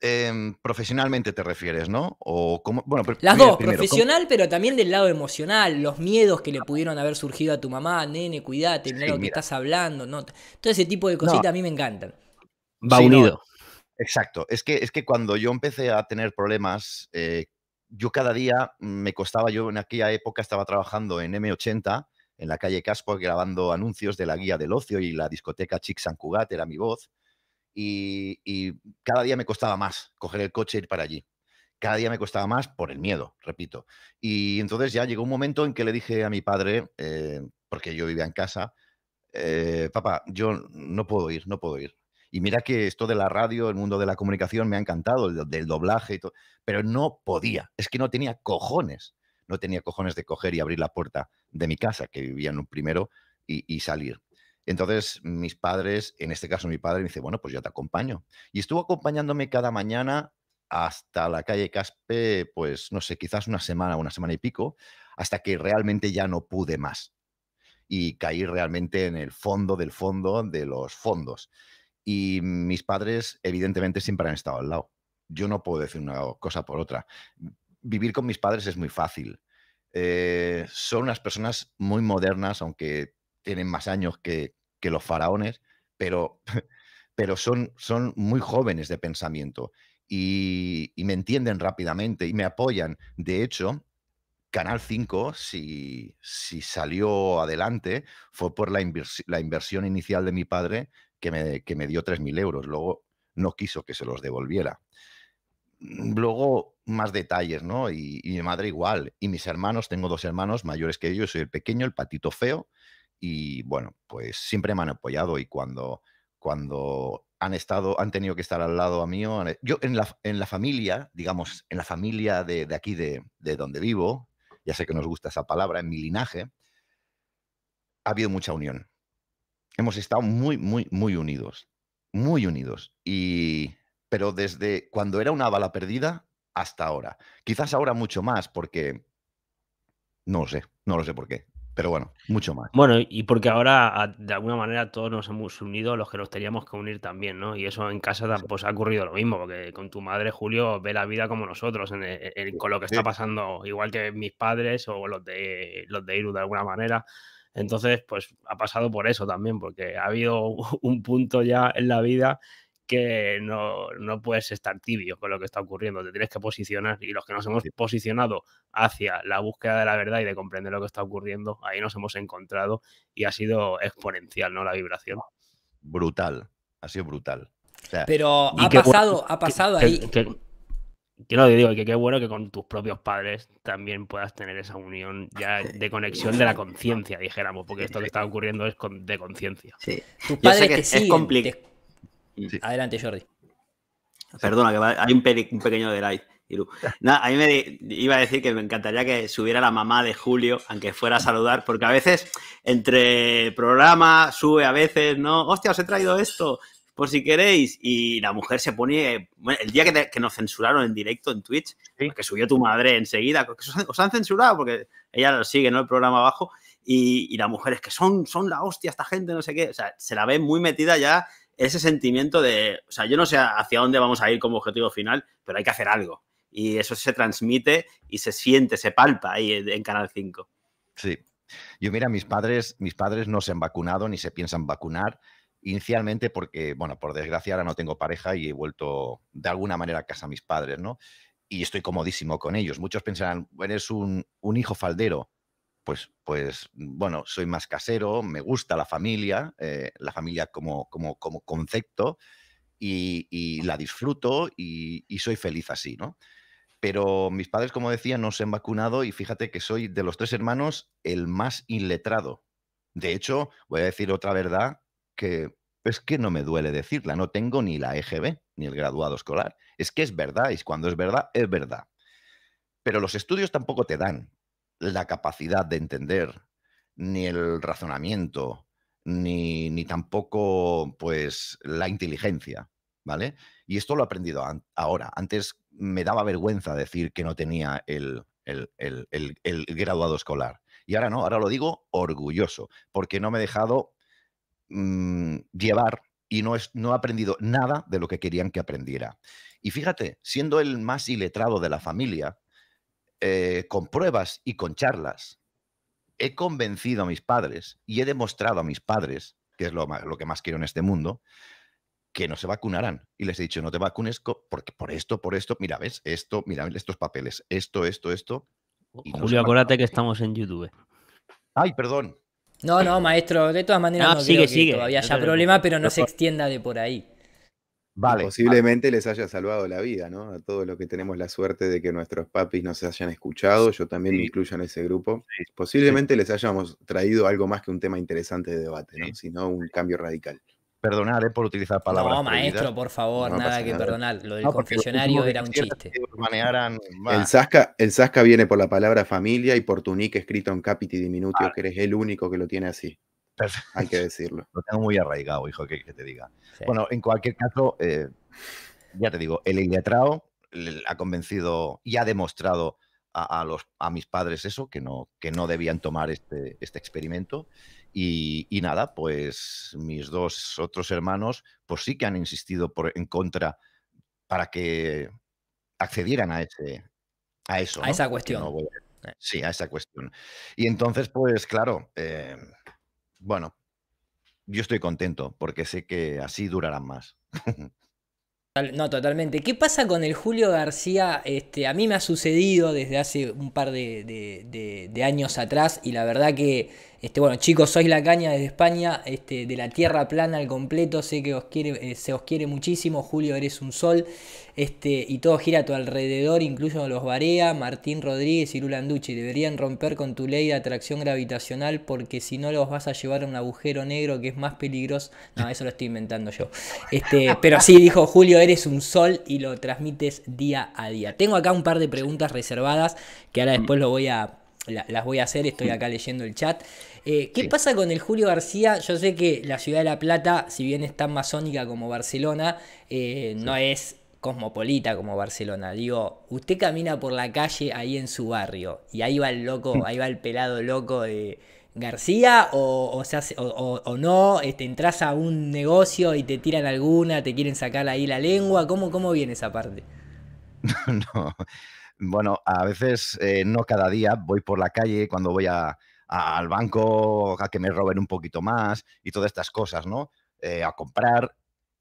Em, profesionalmente te refieres, ¿no? O bueno, Las dos, profesional, pero también del lado emocional, los miedos que le pudieron haber surgido a tu mamá, nene, cuídate, mira lo que estás hablando, ¿no? Todo ese tipo de cositas a mí me encantan. Va unido. Exacto. Es que, es que cuando yo empecé a tener problemas, eh, yo cada día me costaba, yo en aquella época estaba trabajando en M80, en la calle Caspo, grabando anuncios de la guía del ocio y la discoteca Chic San Cugat, era mi voz. Y, cada día me costaba más coger el coche e ir para allí. Cada día me costaba más por el miedo, repito. Y entonces ya llegó un momento en que le dije a mi padre, eh, porque yo vivía en casa, eh, papá, yo no puedo ir, no puedo ir. Y mira que esto de la radio, el mundo de la comunicación me ha encantado, del doblaje y todo, pero no podía, es que no tenía cojones, no tenía cojones de coger y abrir la puerta de mi casa, que vivía en un primero, y, y salir. Entonces mis padres, en este caso mi padre, me dice, bueno, pues yo te acompaño. Y estuvo acompañándome cada mañana hasta la calle Caspe, pues no sé, quizás una semana, una semana y pico, hasta que realmente ya no pude más. Y caí realmente en el fondo del fondo de los fondos y mis padres evidentemente siempre han estado al lado. Yo no puedo decir una cosa por otra. Vivir con mis padres es muy fácil. Eh, son unas personas muy modernas, aunque tienen más años que, los faraones, pero, pero son, son muy jóvenes de pensamiento y, me entienden rápidamente y me apoyan. De hecho, Canal 5, si, si salió adelante, fue por la inversión inicial de mi padre que me, que me dio 3.000 euros. Luego no quiso que se los devolviera. Mm, luego más detalles, ¿no? Y, mi madre igual. Y mis hermanos, tengo dos hermanos mayores que ellos, soy el pequeño, el patito feo. Y bueno, pues siempre me han apoyado y cuando, cuando han estado, han tenido que estar al lado mío. Yo en la, en la familia, digamos, en la familia de, de aquí, de, de, donde vivo, ya sé que nos gusta esa palabra, en mi linaje, ha habido mucha unión hemos estado muy, muy, muy unidos. Muy unidos. Y, pero desde cuando era una bala perdida hasta ahora. Quizás ahora mucho más, porque no lo sé, no lo sé por qué. Pero bueno, mucho más. Bueno, y porque ahora de alguna manera todos nos hemos unido los que nos teníamos que unir también, ¿no? Y eso en casa pues ha ocurrido lo mismo, porque con tu madre, Julio, ve la vida como nosotros, e, e, con lo que está pasando, igual que mis padres o los de los de Iru de alguna manera. Entonces, pues ha pasado por eso también, porque ha habido un punto ya en la vida que no, puedes estar tibio con lo que está ocurriendo, te tienes que posicionar y los que nos hemos posicionado hacia la búsqueda de la verdad y de comprender lo que está ocurriendo, ahí nos hemos encontrado y ha sido exponencial, ¿no? La vibración. Brutal, ha sido brutal. Pero ha pasado, ha pasado, ahí no digo, que qué bueno que con tus propios padres también puedas tener esa unión ya de conexión de la conciencia, dijéramos, porque esto que está ocurriendo es de conciencia. Sí. Tus que es complicado. Mm. Adelante, Jordi. Perdona, que hay un, pequeño delay. a mí me iba a decir que me encantaría que subiera la mamá de Julio, aunque fuera a saludar, porque a veces entre programa sube a veces, ¿no? Hostia, os he traído esto por si queréis. Y la mujer se pone, el día que, nos censuraron en directo en Twitch, que subió tu madre enseguida, os han censurado porque ella lo sigue, ¿no? El programa abajo. Y, las la mujer es que son, son la hostia esta gente, no sé qué. O sea, se la ve muy metida ya ese sentimiento de, o sea, yo no sé hacia dónde vamos a ir como objetivo final, pero hay que hacer algo. Y eso se transmite y se siente, se palpa ahí en Canal 5. Sí. Yo mira, mis padres, mis padres no se han vacunado ni se piensan vacunar inicialmente porque, bueno, por desgracia ahora no tengo pareja y he vuelto de alguna manera a casa a mis padres, ¿no? Y estoy comodísimo con ellos. Muchos pensarán, eres un, un hijo faldero. Pues, pues, bueno, soy más casero, me gusta la familia, eh, la familia como, como, como concepto, y, la disfruto y, y soy feliz así, ¿no? pero mis padres, como decía, no se han vacunado y fíjate que soy de los tres hermanos el más inletrado. De hecho, voy a decir otra verdad que es que no me duele decirla, no tengo ni la EGB, ni el graduado escolar. Es que es verdad, y cuando es verdad, es verdad. Pero los estudios tampoco te dan la capacidad de entender, ni el razonamiento, ni, ni tampoco pues la inteligencia, ¿vale? Y esto lo he aprendido ahora. Antes me daba vergüenza decir que no tenía el, el, el, el graduado escolar. Y ahora no, ahora lo digo orgulloso, porque no me he dejado Mm, llevar y no, es, no ha aprendido nada de lo que querían que aprendiera. Y fíjate, siendo el más iletrado de la familia, eh, con pruebas y con charlas, he convencido a mis padres y he demostrado a mis padres, que es lo, que más quiero en este mundo, que no se vacunarán. Y les he dicho, no te vacunes porque por esto, por esto, mira, ves, esto, mira, estos papeles, esto, esto, esto. Oh, Julio, acuérdate que estamos en YouTube. Ay, perdón, no, no, maestro, de todas maneras ah, no, digo todavía haya problema, pero no se extienda de por ahí. Vale. Posiblemente les haya salvado la vida, ¿no? A todos los que tenemos la suerte de que nuestros papis nos hayan escuchado, yo también me incluyo en ese grupo. Posiblemente les hayamos traído algo más que un tema interesante de debate, ¿no? Sino un cambio radical. Perdonad eh, por utilizar palabras. No, maestro, por favor, nada que perdonar. Lo del confesionario era un chiste. el, Saska, viene por la palabra familia y por tu nick escrito en capiti diminutio, ah. que eres el único que lo tiene así. Hay que decirlo. Lo tengo muy arraigado, hijo, que, te diga. Bueno, en cualquier caso, eh, ya te digo, el iletrao ha convencido y ha demostrado a, los, a mis padres eso, que no, que no debían tomar este, este experimento. Y, nada, pues mis dos otros hermanos, pues sí que han insistido por, en contra para que accedieran a, ese, a eso. A esa cuestión. sí, a esa cuestión. Y entonces, pues claro, eh, bueno, yo estoy contento porque sé que así durarán más. No, totalmente. ¿Qué pasa con el Julio García? Este, a mí me ha sucedido desde hace un par de, años atrás y la verdad que, este, bueno, chicos, sois la caña desde España, este, de la tierra plana al completo, sé que os quiere, eh, se os quiere muchísimo, Julio, eres un sol este, y todo gira a tu alrededor, incluso los Barea, Martín Rodríguez y Lulanducci. Deberían romper con tu ley de atracción gravitacional porque si no los vas a llevar a un agujero negro que es más peligroso. No, eso lo estoy inventando yo. Este, pero así dijo Julio, eres un sol y lo transmites día a día. Tengo acá un par de preguntas reservadas que ahora después lo voy a, las voy a hacer, estoy acá leyendo el chat. Eh, ¿Qué pasa con el Julio García? Yo sé que la ciudad de La Plata, si bien es tan masónica como Barcelona, eh, no es cosmopolita como Barcelona. Digo, usted camina por la calle ahí en su barrio y ahí va el loco, ahí va el pelado loco de García o, o, no, este, entras a un negocio y te tiran alguna, te quieren sacar ahí la lengua. ¿Cómo, cómo viene esa parte? Bueno, a veces, eh, no cada día, voy por la calle cuando voy a, al banco a que me roben un poquito más y todas estas cosas, ¿no? Eh, a comprar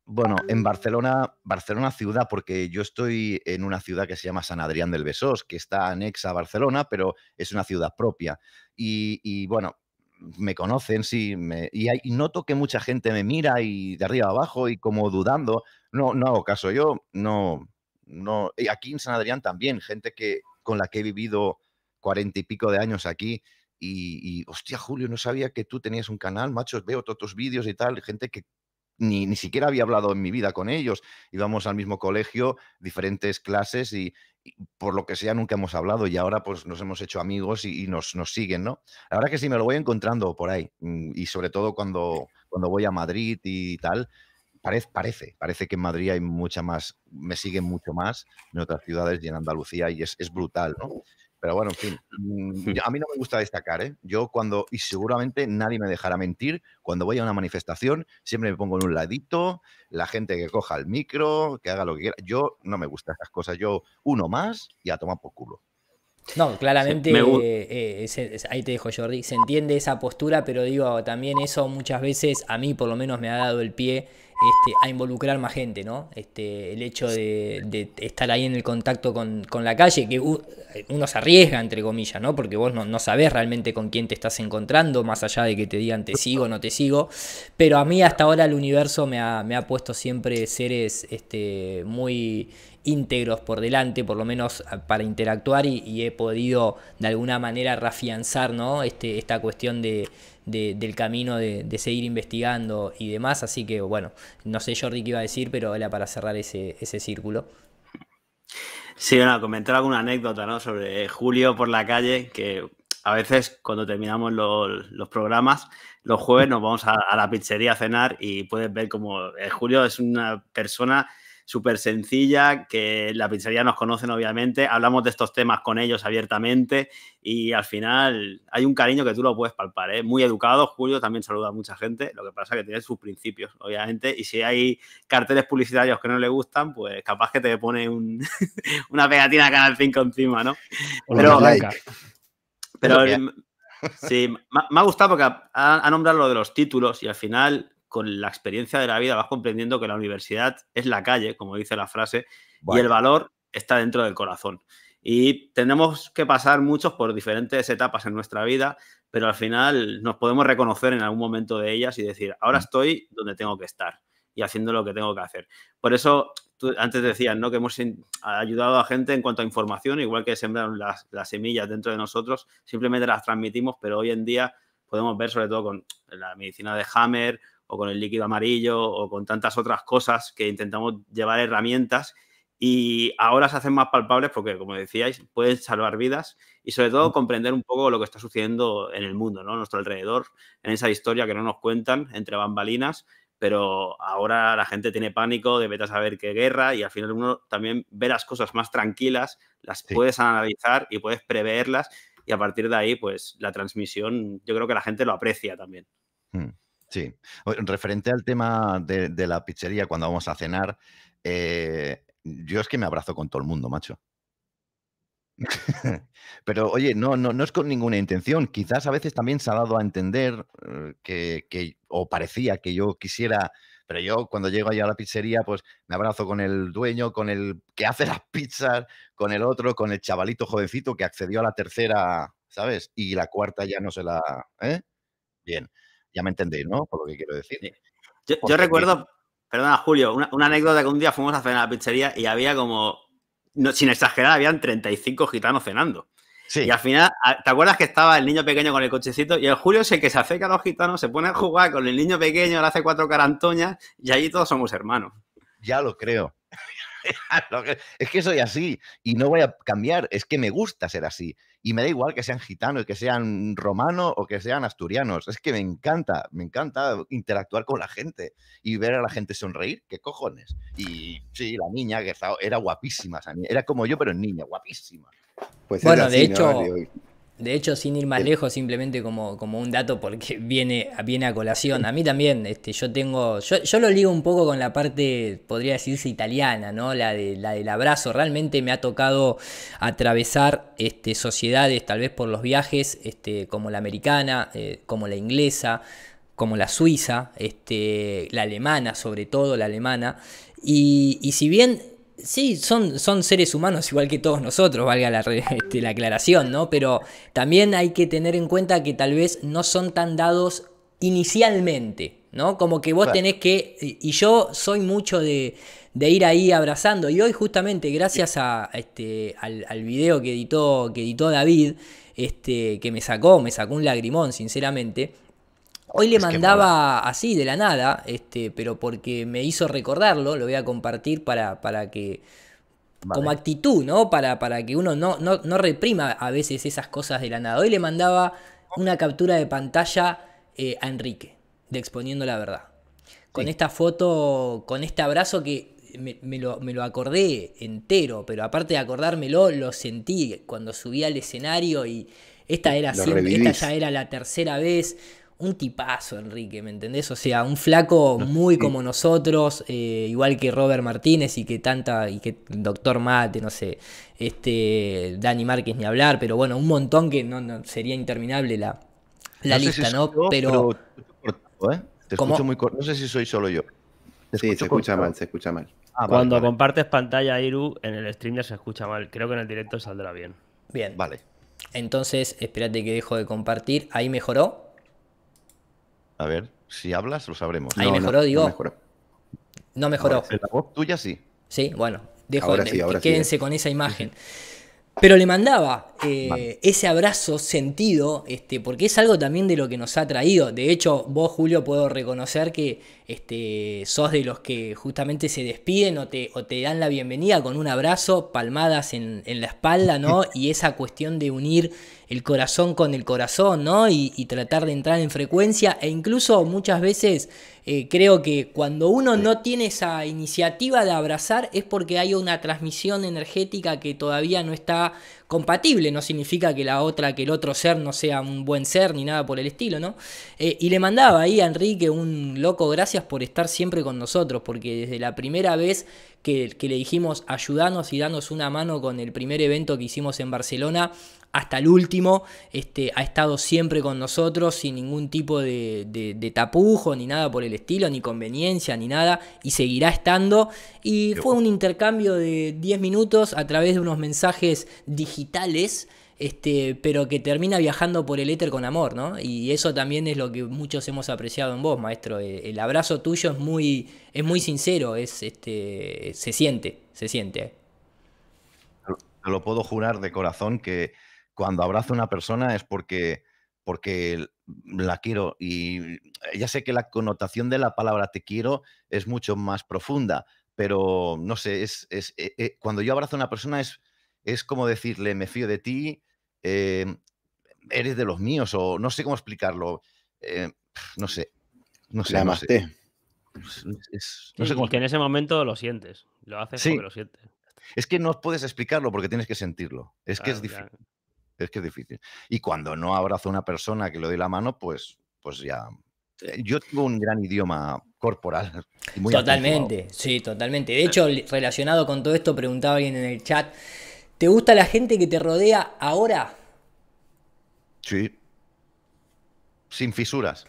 bueno, en Barcelona, Barcelona ciudad, porque yo estoy en una ciudad que se llama San Adrián del Besós, que está anexa a Barcelona, pero es una ciudad propia. Y, bueno, me conocen, sí, y, noto que mucha gente me mira y de arriba abajo y como dudando. No, no hago caso, yo no, no. Y aquí en San Adrián también, gente que con la que he vivido cuarenta y pico de años aquí, y, y, hostia, Julio, no sabía que tú tenías un canal, macho, veo todos tus vídeos y tal, gente que ni, ni siquiera había hablado en mi vida con ellos. Íbamos al mismo colegio, diferentes clases y, por lo que sea nunca hemos hablado y ahora pues nos hemos hecho amigos y, nos, nos, siguen, ¿no? La verdad que sí me lo voy encontrando por ahí mm, y sobre todo cuando, cuando voy a Madrid y tal. Parece, parece, parece que en Madrid hay mucha más, me siguen mucho más en otras ciudades y en Andalucía y es, es brutal, ¿no? Pero bueno, en fin, mm, a mí no me gusta destacar, ¿eh? Yo cuando, y seguramente nadie me dejará mentir, cuando voy a una manifestación siempre me pongo en un ladito, la gente que coja el micro, que haga lo que quiera. Yo no me gustan esas cosas, yo uno más y a tomar por culo. No, claramente, eh, ahí te dejo Jordi, se entiende esa postura, pero digo, también eso muchas veces a mí por lo menos me ha dado el pie este, a involucrar más gente, ¿no? Este, el hecho de, estar ahí en el contacto con, la calle, que uno se arriesga, entre comillas, ¿no? Porque vos no, sabes sabés realmente con quién te estás encontrando, más allá de que te digan te sigo o no te sigo. Pero a mí hasta ahora el universo me ha, puesto siempre seres este, muy íntegros por delante, por lo menos ah, para interactuar y, he podido de alguna manera rafianzar ¿no? este, esta cuestión del camino de, seguir investigando y demás. Así que bueno, no sé Jordi qué iba a decir, pero era para cerrar ese, ese círculo. Sí, bueno, comentar alguna anécdota ¿no? sobre Julio por la calle, que a veces cuando terminamos los, programas, los jueves nos vamos a, la pizzería a cenar y puedes ver como eh, Julio es una persona súper sencilla, que la pizzería nos conocen obviamente, hablamos de estos temas con ellos abiertamente y al final hay un cariño que tú lo puedes palpar, ¿eh? muy educado, Julio también saluda a mucha gente, lo que pasa es que tiene sus principios, obviamente, y si hay carteles publicitarios que no le gustan, pues capaz que te pone una pegatina Canal 5 encima, ¿no? Pero, pero, sí, me, ha gustado porque ha, ha nombrado lo de los títulos y al final con la experiencia de la vida vas comprendiendo que la universidad es la calle, como dice la frase, y el valor está dentro del corazón. Y tenemos que pasar muchos por diferentes etapas en nuestra vida, pero al final nos podemos reconocer en algún momento de ellas y decir, ahora mm. estoy donde tengo que estar y haciendo lo que tengo que hacer. Por eso, tú antes decías, ¿no? Que hemos ayudado a gente en cuanto a información, igual que sembraron las semillas dentro de nosotros, simplemente las transmitimos, pero hoy en día podemos ver sobre todo con la medicina de Hammer o con el líquido amarillo o con tantas otras cosas que intentamos llevar herramientas y ahora se hacen más palpables porque, como decíais, pueden salvar vidas y sobre todo comprender un poco lo que está sucediendo en el mundo, ¿no? nuestro alrededor, en esa historia que no nos cuentan entre bambalinas, pero ahora la gente tiene pánico de a saber qué guerra y al final uno también ve las cosas más tranquilas, las puedes analizar y puedes preverlas y a partir de ahí, pues la transmisión, yo creo que la gente lo aprecia también. Mm. Sí, referente al tema de, la pizzería cuando vamos a cenar, eh, yo es que me abrazo con todo el mundo, macho. Pero oye, no, no, es con ninguna intención. Quizás a veces también se ha dado a entender eh, que, que, o parecía que yo quisiera, pero yo cuando llego allá a la pizzería, pues me abrazo con el dueño, con el que hace las pizzas, con el otro, con el chavalito jovencito que accedió a la tercera, ¿sabes? Y la cuarta ya no se la. ¿eh? Bien ya me entendéis, ¿no? Por lo que quiero decir. Yo, recuerdo, perdona Julio, una, anécdota que un día fuimos a cenar a la pizzería y había como, no, sin exagerar, habían 35 gitanos cenando. Y al final, ¿te acuerdas que estaba el niño pequeño con el cochecito? Y el Julio es el que se acerca a los gitanos, se pone a jugar con el niño pequeño, le hace cuatro carantoñas y allí todos somos hermanos. Ya lo creo. es que soy así y no voy a cambiar. Es que me gusta ser así. Y me da igual que sean gitanos, que sean romanos o que sean asturianos. Es que me encanta, me encanta interactuar con la gente y ver a la gente sonreír. ¿Qué cojones? Y sí, la niña que era guapísima, era como yo, pero niña, guapísima. Pues bueno, de hecho, de hecho, sin ir más lejos, simplemente como, como un dato porque viene, viene a colación. A mí también, este, yo tengo. Yo, lo ligo un poco con la parte, podría decirse, italiana, ¿no? La, de, la del abrazo. Realmente me ha tocado atravesar este, sociedades, tal vez por los viajes, este, como la americana, eh, como la inglesa, como la suiza, este, la alemana, sobre todo la alemana. Y, y si bien Sí, son, son seres humanos igual que todos nosotros, valga la, este, la aclaración, ¿no? Pero también hay que tener en cuenta que tal vez no son tan dados inicialmente, ¿no? Como que vos tenés que, y yo soy mucho de, ir ahí abrazando, y hoy justamente gracias a, este, al, al video que editó, que editó David, este, que me sacó, me sacó un lagrimón, sinceramente, Hoy le mandaba así, de la nada, este, pero porque me hizo recordarlo, lo voy a compartir para, para que. Como actitud, ¿no? Para, para que uno no, no, no, reprima a veces esas cosas de la nada. Hoy le mandaba una captura de pantalla eh, a Enrique, de Exponiendo la Verdad. Con esta foto, con este abrazo que me, lo, acordé entero, pero aparte de acordármelo, lo sentí cuando subí al escenario y esta, era esta ya era la tercera vez un tipazo, Enrique, ¿me entendés? O sea, un flaco muy como nosotros, eh, igual que Robert Martínez y que tanta, y que Doctor Mate, no sé, este, Dani Márquez ni hablar, pero bueno, un montón que no, sería interminable la, la lista, ¿no? pero... muy No sé si soy solo yo. sí, se escucha mal, se escucha mal. Ah, Cuando compartes pantalla, Iru, en el streamer se escucha mal. Creo que en el directo saldrá bien. Bien. Vale. Entonces, espérate que dejo de compartir. Ahí mejoró. A ver, si hablas lo sabremos. Ahí no, mejoró, digo. No mejoró. la voz tuya sí. Sí, bueno. Dijo, ahora sí, ahora quédense sí, eh. con esa imagen. Pero le mandaba eh, ese abrazo sentido, este, porque es algo también de lo que nos ha traído. De hecho, vos, Julio, puedo reconocer que este, sos de los que justamente se despiden o te, te dan la bienvenida con un abrazo, palmadas en, la espalda, ¿no? Y esa cuestión de unir el corazón con el corazón, ¿no? y tratar de entrar en frecuencia e incluso muchas veces eh, creo que cuando uno no tiene esa iniciativa de abrazar es porque hay una transmisión energética que todavía no está compatible, no significa que la otra, que el otro ser no sea un buen ser ni nada por el estilo, ¿no? Eh, y le mandaba ahí a Enrique un loco gracias por estar siempre con nosotros, porque desde la primera vez que, le dijimos ayudanos y danos una mano con el primer evento que hicimos en Barcelona, hasta el último, este, ha estado siempre con nosotros sin ningún tipo de, tapujo, ni nada por el estilo, ni conveniencia, ni nada, y seguirá estando. Y fue un intercambio de 10 minutos a través de unos mensajes digitales. Este, pero que termina viajando por el éter con amor, ¿no? Y eso también es lo que muchos hemos apreciado en vos, maestro. Eh, el abrazo tuyo es muy, es muy sincero, es, este, se siente, se siente. lo puedo jurar de corazón que, cuando abrazo a una persona es porque, porque mm, la quiero y eh, ya sé que la connotación de la palabra te quiero es mucho más profunda, pero no sé, es, eh, eh, cuando yo abrazo a una persona es, es como decirle me fío de ti, em, eres de los míos o no sé cómo explicarlo, no sé, no sé. No sé. no sé cómo... que en ese momento lo sientes, lo haces porque lo sientes. Es que no puedes explicarlo porque tienes que sentirlo. Es que es difícil es que es difícil. Y cuando no abrazo a una persona que le dé la mano, pues, pues ya. Eh, yo tengo un gran idioma corporal. Muy totalmente, sí, totalmente. De hecho, relacionado con todo esto, preguntaba alguien en el chat, ¿te gusta la gente que te rodea ahora? Sí. Sin fisuras.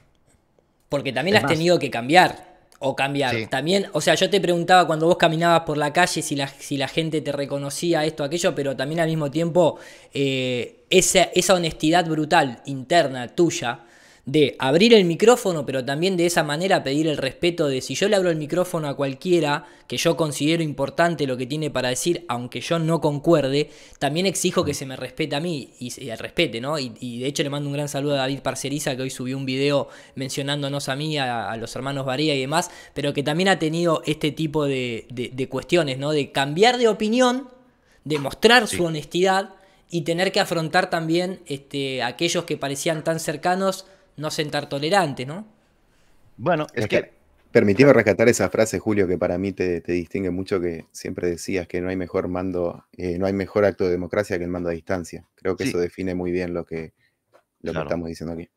Porque también has tenido que cambiar. O cambiar. También, o sea, yo te preguntaba cuando vos caminabas por la calle si la, si la gente te reconocía esto, aquello, pero también al mismo tiempo eh, esa, esa honestidad brutal interna tuya de abrir el micrófono, pero también de esa manera pedir el respeto de si yo le abro el micrófono a cualquiera que yo considero importante lo que tiene para decir, aunque yo no concuerde, también exijo que se me respete a mí y, respete, ¿no? Y, de hecho le mando un gran saludo a David Parceriza que hoy subió un video mencionándonos a mí, a, los hermanos Varía y demás, pero que también ha tenido este tipo de, cuestiones, ¿no? De cambiar de opinión, de mostrar su honestidad y tener que afrontar también este, aquellos que parecían tan cercanos no sentar tolerante, ¿no? Bueno, es que... Permitime rescatar esa frase, Julio, que para mí te, distingue mucho, que siempre decías que no hay mejor mando, eh, no hay mejor acto de democracia que el mando a distancia. Creo que eso define muy bien lo que, lo que estamos diciendo aquí.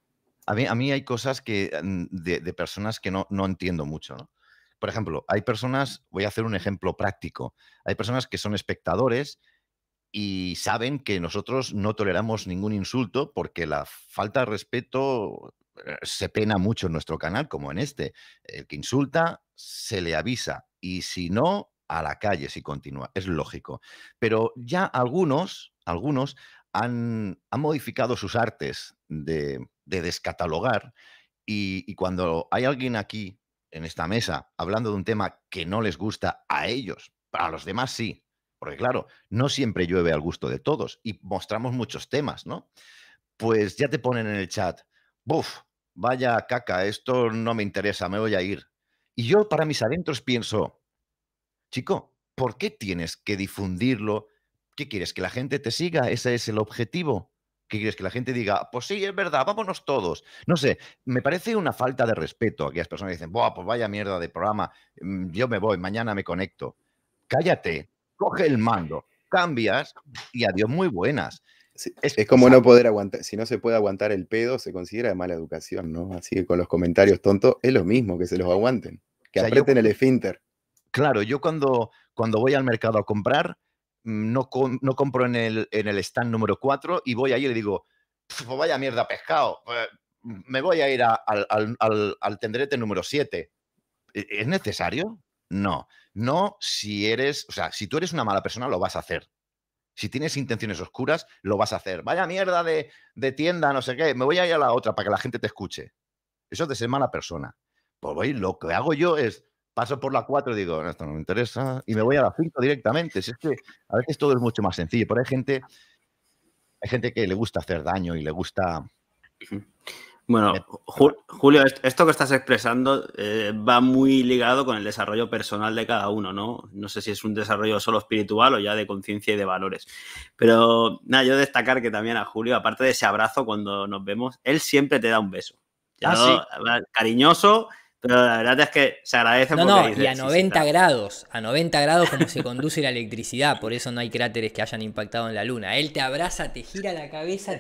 A mí, a mí hay cosas que, mm, de, personas que no, no entiendo mucho. ¿no? Por ejemplo, hay personas, voy a hacer un ejemplo práctico, hay personas que son espectadores y saben que nosotros no toleramos ningún insulto porque la falta de respeto eh, se pena mucho en nuestro canal, como en este. El que insulta se le avisa y si no, a la calle si continúa. Es lógico. Pero ya algunos, algunos han, modificado sus artes de, descatalogar y, y cuando hay alguien aquí en esta mesa hablando de un tema que no les gusta a ellos, a los demás sí, porque claro, no siempre llueve al gusto de todos y mostramos muchos temas, ¿no? Pues ya te ponen en el chat, buf, vaya caca, esto no me interesa, me voy a ir. Y yo para mis adentros pienso, chico, ¿por qué tienes que difundirlo? ¿Qué quieres? ¿Que la gente te siga? Ese es el objetivo. ¿Qué quieres? Que la gente diga, pues sí, es verdad, vámonos todos. No sé, me parece una falta de respeto a aquellas personas dicen, Buah, pues vaya mierda de programa, mm, yo me voy, mañana me conecto. Cállate, coge el mando, cambias y adiós muy buenas. es, como no poder aguantar, si no se puede aguantar el pedo, se considera de mala educación, ¿no? Así que con los comentarios tontos es lo mismo, que se los aguanten, que o aprieten el esfínter. Claro, yo cuando, cuando voy al mercado a comprar, mm, no, no compro en el, en el stand número 4 y voy ahí y le digo, pues vaya mierda pescado, pues, mm, me voy a ir al, al, al, al, tenderete número 7. ¿E, ¿Es necesario? No, no si eres, o sea, si tú eres una mala persona, lo vas a hacer. Si tienes intenciones oscuras, lo vas a hacer. Vaya mierda de, tienda, no sé qué, me voy a ir a la otra para que la gente te escuche. Eso es de ser mala persona. Pues voy, lo que hago yo es paso por la 4 y digo, no, esto no me interesa, y me voy a la 5 directamente. es que a veces todo es mucho más sencillo, pero hay gente, hay gente que le gusta hacer daño y le gusta bueno, Julio, esto que estás expresando eh, va muy ligado con el desarrollo personal de cada uno, ¿no? No sé si es un desarrollo solo espiritual o ya de conciencia y de valores. Pero nada, yo destacar que también a Julio, aparte de ese abrazo cuando nos vemos, él siempre te da un beso. Ah, cariñoso, pero la verdad es que se agradece No, no, y a 90 grados, a 90 grados como se conduce la electricidad, por eso no hay cráteres que hayan impactado en la luna. Él te abraza, te gira la cabeza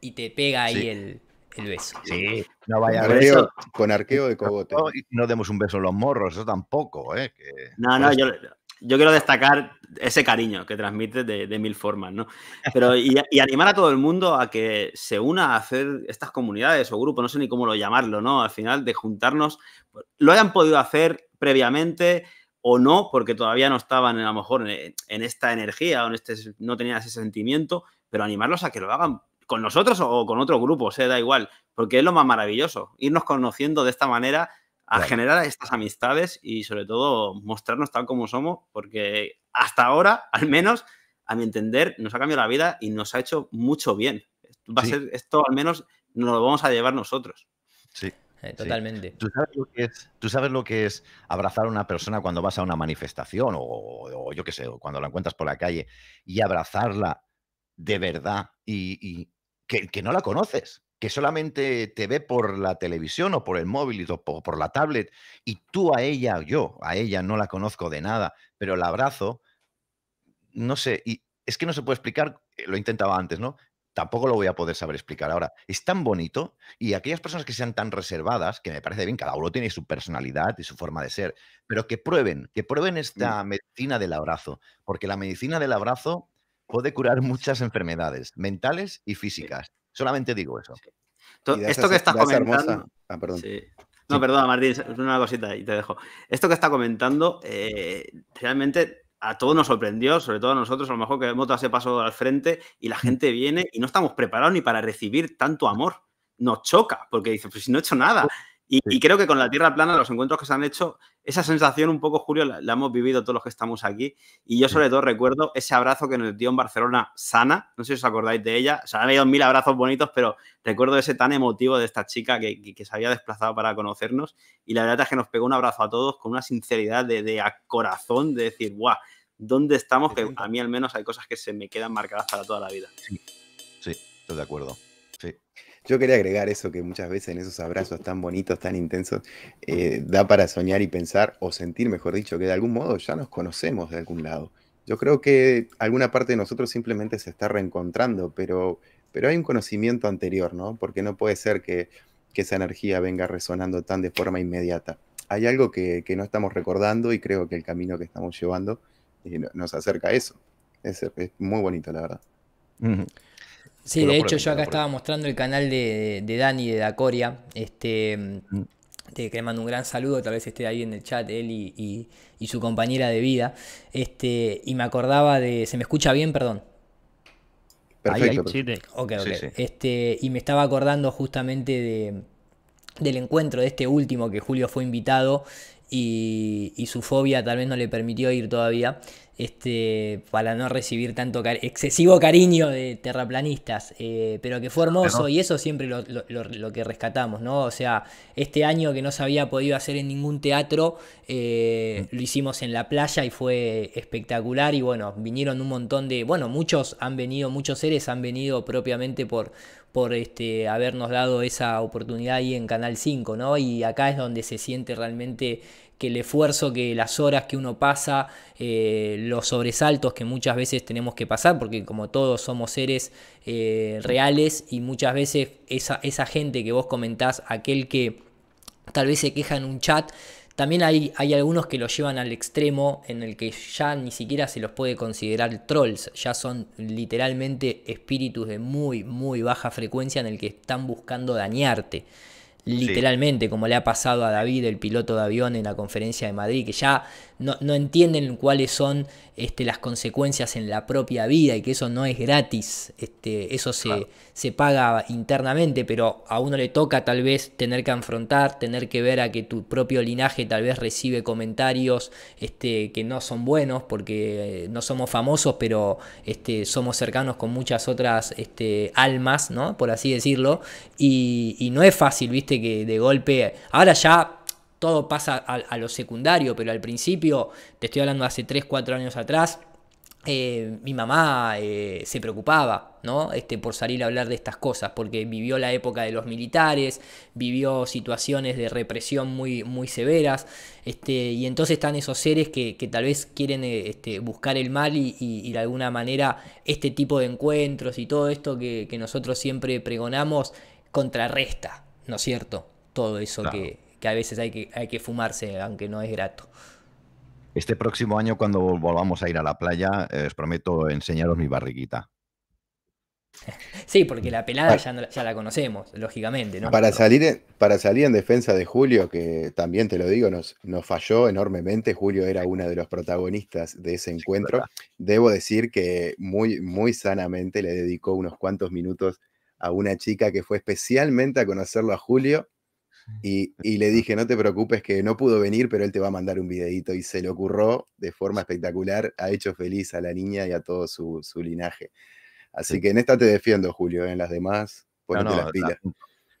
y te pega ahí él. el el beso. Sí, no vaya con arqueo, con arqueo de cogote. No, demos un beso en los morros, eso tampoco. ¿eh? No, no, yo, quiero destacar ese cariño que transmite de, mil formas, ¿no? Pero y, animar a todo el mundo a que se una a hacer estas comunidades o grupos, no sé ni cómo lo llamarlo, ¿no? Al final, de juntarnos, lo hayan podido hacer previamente o no, porque todavía no estaban a lo mejor en, esta energía o en este, no tenían ese sentimiento, pero animarlos a que lo hagan con nosotros o con otro grupo, se sea, da igual, porque es lo más maravilloso, irnos conociendo de esta manera a generar estas amistades y sobre todo mostrarnos tal como somos, porque hasta ahora, al menos, a mi entender, nos ha cambiado la vida y nos ha hecho mucho bien. Va a ser esto, al menos, nos lo vamos a llevar nosotros. Sí. Eh, totalmente. ¿Tú, sabes lo que es, abrazar a una persona cuando vas a una manifestación o, yo qué sé, cuando la encuentras por la calle y abrazarla de verdad y, que, no la conoces, que solamente te ve por la televisión o por el móvil o por la tablet y tú a ella, yo a ella no la conozco de nada, pero la abrazo, no sé, y es que no se puede explicar, eh, lo intentaba antes, ¿no? Tampoco lo voy a poder saber explicar ahora. Es tan bonito y aquellas personas que sean tan reservadas, que me parece bien, cada uno tiene su personalidad y su forma de ser, pero que prueben, que prueben mm. esta medicina del abrazo, porque la medicina del abrazo puede curar muchas enfermedades mentales y físicas. Solamente digo eso. Esto, que estás comentando. Ah, no, perdona, Martín, una cosita y te dejo. Esto que está comentando, eh, realmente a todos nos sorprendió, sobre todo a nosotros, a lo mejor que el dado ese paso al frente y la mm. gente viene y no estamos preparados ni para recibir tanto amor. Nos choca, porque dice, pues si no he hecho nada. Y, creo que con la Tierra plana, los encuentros que se han hecho, esa sensación un poco, Julio, la, hemos vivido todos los que estamos aquí. Y yo sobre todo recuerdo ese abrazo que nos dio en Barcelona Sana, no sé si os acordáis de ella, Se han habido mil abrazos bonitos, pero recuerdo ese tan emotivo de esta chica que, se había desplazado para conocernos. Y la verdad es que nos pegó un abrazo a todos con una sinceridad de, corazón, de decir, guau, ¿dónde estamos? Que a mí al menos hay cosas que se me quedan marcadas para toda la vida. sí, estoy de acuerdo. Yo quería agregar eso que muchas veces en esos abrazos tan bonitos, tan intensos, eh, da para soñar y pensar o sentir, mejor dicho, que de algún modo ya nos conocemos de algún lado. Yo creo que alguna parte de nosotros simplemente se está reencontrando, pero, pero hay un conocimiento anterior, ¿no? Porque no puede ser que, esa energía venga resonando tan de forma inmediata. Hay algo que, no estamos recordando y creo que el camino que estamos llevando eh, nos acerca a eso. Es, muy bonito, la verdad. Sí, de hecho yo acá estaba mostrando el canal de, de Dani de Dacoria. Este, mm. que le mando un gran saludo, tal vez esté ahí en el chat él y, su compañera de vida. Este, y me acordaba de... ¿Se me escucha bien? Perdón. Perfecto. Ok, ok. Este, y me estaba acordando justamente de, del encuentro de este último que Julio fue invitado y, y su fobia tal vez no le permitió ir todavía este, para no recibir tanto excesivo cariño de terraplanistas, eh, pero que fue hermoso y eso siempre lo, que rescatamos, ¿no? O sea, este año que no se había podido hacer en ningún teatro, eh, mm. lo hicimos en la playa y fue espectacular y bueno, vinieron un montón de, bueno, muchos han venido, muchos seres han venido propiamente por, por este, habernos dado esa oportunidad ahí en Canal 5, ¿no? Y acá es donde se siente realmente que el esfuerzo, que las horas que uno pasa, eh, los sobresaltos que muchas veces tenemos que pasar, porque como todos somos seres eh, reales y muchas veces esa, esa gente que vos comentás, aquel que tal vez se queja en un chat, también hay, hay, algunos que lo llevan al extremo en el que ya ni siquiera se los puede considerar trolls, ya son literalmente espíritus de muy, muy baja frecuencia en el que están buscando dañarte literalmente, como le ha pasado a David, el piloto de avión en la conferencia de Madrid, que ya no, entienden cuáles son este, las consecuencias en la propia vida y que eso no es gratis, este, eso se, se paga internamente, pero a uno le toca tal vez tener que afrontar, tener que ver a que tu propio linaje tal vez recibe comentarios este, que no son buenos porque eh, no somos famosos, pero este, somos cercanos con muchas otras este, almas, ¿no? por así decirlo, y, y no es fácil, viste, que de golpe, ahora ya todo pasa a, lo secundario, pero al principio, te estoy hablando hace 3, 4 años atrás, eh, mi mamá eh, se preocupaba ¿no? este, por salir a hablar de estas cosas, porque vivió la época de los militares, vivió situaciones de represión muy, muy severas, este, y entonces están esos seres que, tal vez quieren eh, este, buscar el mal y, de alguna manera este tipo de encuentros y todo esto que, nosotros siempre pregonamos contrarresta, ¿no es cierto? Todo eso que, que a veces hay que, hay que fumarse, aunque no es grato. Este próximo año, cuando volvamos a ir a la playa, les eh, os prometo enseñaros mi barriguita. Sí, porque la pelada ya, la conocemos, lógicamente, ¿no? Para salir, en, para salir en defensa de Julio, que también te lo digo, nos, nos falló enormemente. Julio era uno de los protagonistas de ese encuentro. Debo decir que muy, muy sanamente le dedicó unos cuantos minutos a una chica que fue especialmente a conocerlo a Julio Y, le dije, no te preocupes que no pudo venir, pero él te va a mandar un videito. Y se le ocurrió de forma espectacular, ha hecho feliz a la niña y a todo su, linaje. Así que en esta te defiendo, Julio, ¿eh? en las demás, ponete las pilas.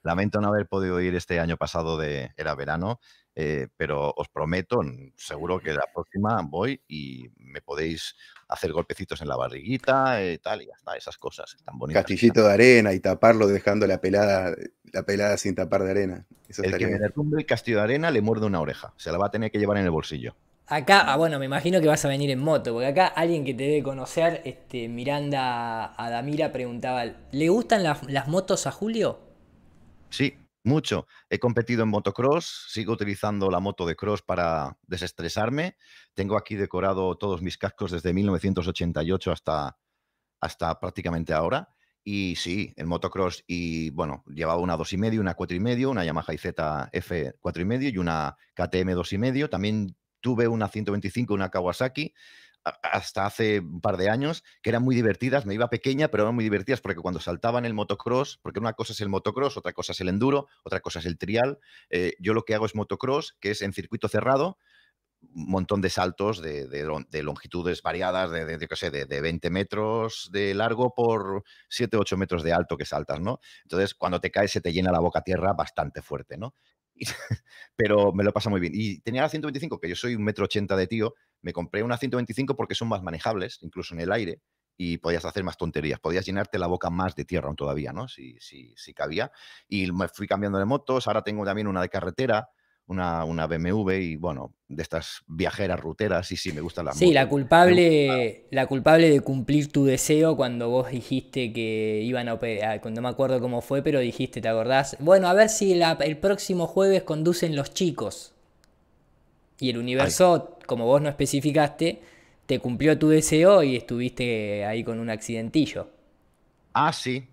Lamento, no haber podido ir este año pasado de era verano, eh, pero os prometo, seguro que la próxima voy y me podéis hacer golpecitos en la barriguita, y eh, tal, y ya está, esas cosas están bonitas. Castillito de arena y taparlo dejando la pelada, la pelada sin tapar de arena. el que el castillo de arena le muerde una oreja, se la va a tener que llevar en el bolsillo. Acá, ah, bueno, me imagino que vas a venir en moto, porque acá alguien que te debe conocer, este, Miranda Adamira, preguntaba, ¿le gustan las, las motos a Julio? Sí, mucho. He competido en motocross, sigo utilizando la moto de cross para desestresarme. Tengo aquí decorado todos mis cascos desde 1988 hasta, hasta prácticamente ahora. Y sí, en motocross y bueno, llevaba una dos y medio, una cuatro y medio, una Yamaha IZ F cuatro y medio y una KTM dos y medio. También tuve una 125, una Kawasaki hasta hace un par de años, que eran muy divertidas, me iba pequeña, pero eran muy divertidas porque cuando saltaban el motocross, porque una cosa es el motocross, otra cosa es el enduro, otra cosa es el trial, eh, yo lo que hago es motocross, que es en circuito cerrado, un montón de saltos de, longitudes variadas, de, de, 20 metros de largo por 7, 8 metros de alto que saltas, ¿no? Entonces, cuando te caes se te llena la boca tierra bastante fuerte, ¿no? pero me lo pasa muy bien. Y tenía la 125, que yo soy un metro ochenta de tío, me compré una 125 porque son más manejables, incluso en el aire, y podías hacer más tonterías, podías llenarte la boca más de tierra todavía, ¿no? Si, si cabía. Y me fui cambiando de motos, ahora tengo también una de carretera, una, una, BMW y bueno, de estas viajeras ruteras, y sí, me gustan las Sí, la culpable, la culpable de cumplir tu deseo cuando vos dijiste que iban a operar, ah, no me acuerdo cómo fue, pero dijiste, ¿te acordás? Bueno, a ver si el próximo jueves conducen los chicos. Y el universo, como vos no especificaste, te cumplió tu deseo y estuviste ahí con un accidentillo. Ah, sí,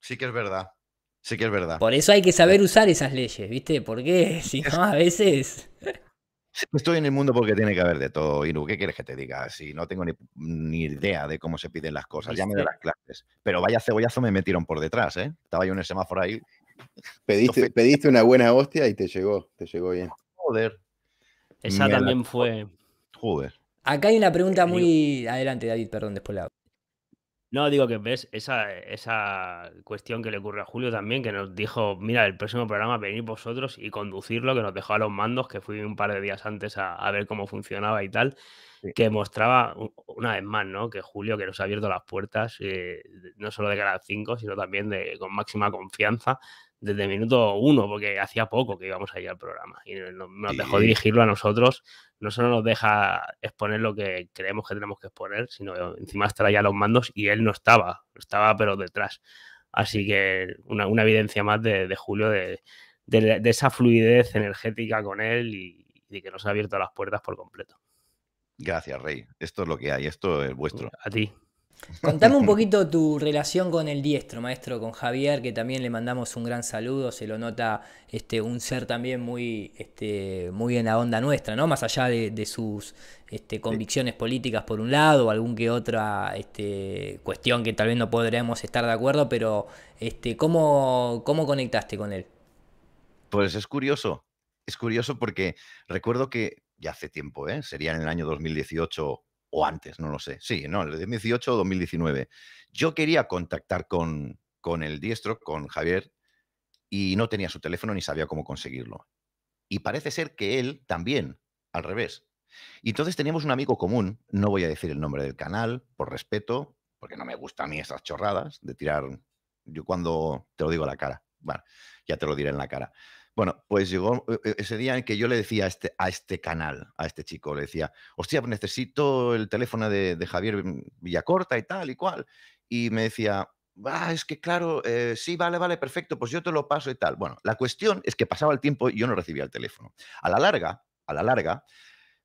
sí que es verdad. Sí que es verdad. Por eso hay que saber usar esas leyes, ¿viste? Porque si no, a veces... Estoy en el mundo porque tiene que haber de todo, Iru. ¿Qué quieres que te diga? Si no tengo ni, idea de cómo se piden las cosas, de las este clases. Pero vaya cebollazo me metieron por detrás, ¿eh? Estaba yo en el semáforo ahí. Pediste, pediste una buena hostia y te llegó, te llegó bien. Joder. Esa también fue. Joder. Acá hay una pregunta muy. Adelante, David, perdón, después la. No, digo que ves esa, esa cuestión que le ocurre a Julio también, que nos dijo, mira, el próximo programa venir vosotros y conducirlo, que nos dejó a los mandos, que fui un par de días antes a, ver cómo funcionaba y tal, que mostraba una vez más, ¿no? Que Julio, que nos ha abierto las puertas, eh, no solo de cara 5, sino también de, con máxima confianza, desde minuto uno, porque hacía poco que íbamos ir al programa y nos, dejó dirigirlo a nosotros. No solo nos deja exponer lo que creemos que tenemos que exponer, sino encima estará allá los mandos y él no estaba, estaba pero detrás. Así que una, evidencia más de, Julio de, de, esa fluidez energética con él y, de que nos ha abierto las puertas por completo. Gracias, Rey. Esto es lo que hay, esto es vuestro. A ti. Contame un poquito tu relación con el diestro, maestro, con Javier, que también le mandamos un gran saludo, se lo nota este, un ser también muy, este, muy en la onda nuestra, ¿no? Más allá de, sus este, convicciones políticas por un lado, o algún que otra este, cuestión que tal vez no podremos estar de acuerdo, pero este, ¿cómo, ¿cómo conectaste con él? Pues es curioso, es curioso porque recuerdo que ya hace tiempo, ¿eh? sería en el año 2018 o antes, no lo sé. Sí, no, el 2018 o 2019. Yo quería contactar con, con el diestro, con Javier, y no tenía su teléfono ni sabía cómo conseguirlo. Y parece ser que él también, al revés. Y entonces teníamos un amigo común, no voy a decir el nombre del canal, por respeto, porque no me gusta a mí esas chorradas de tirar, yo cuando te lo digo a la cara, bueno, ya te lo diré en la cara. Bueno, pues llegó e, e, ese día en que yo le decía a este, a este canal, a este chico, le decía, hostia, necesito el teléfono de, Javier Villacorta y tal y cual. Y me decía, ah, es que claro, eh, sí, vale, vale, perfecto, pues yo te lo paso y tal. Bueno, la cuestión es que pasaba el tiempo y yo no recibía el teléfono. A la larga, a la larga,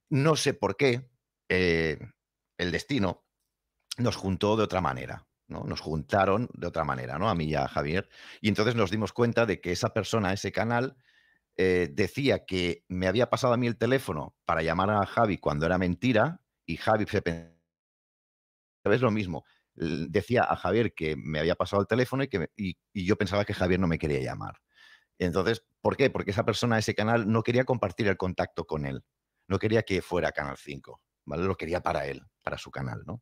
no sé por qué, eh, el destino nos juntó de otra manera. Nos juntaron de otra manera, ¿no? A mí y a Javier. Y entonces nos dimos cuenta de que esa persona, ese canal, eh, decía que me había pasado a mí el teléfono para llamar a Javi cuando era mentira y Javi se pensaba, es lo mismo, decía a Javier que me había pasado el teléfono y, que y, yo pensaba que Javier no me quería llamar. Entonces, ¿por qué? Porque esa persona, ese canal, no quería compartir el contacto con él, no quería que fuera Canal 5, ¿vale? Lo quería para él, para su canal, ¿no?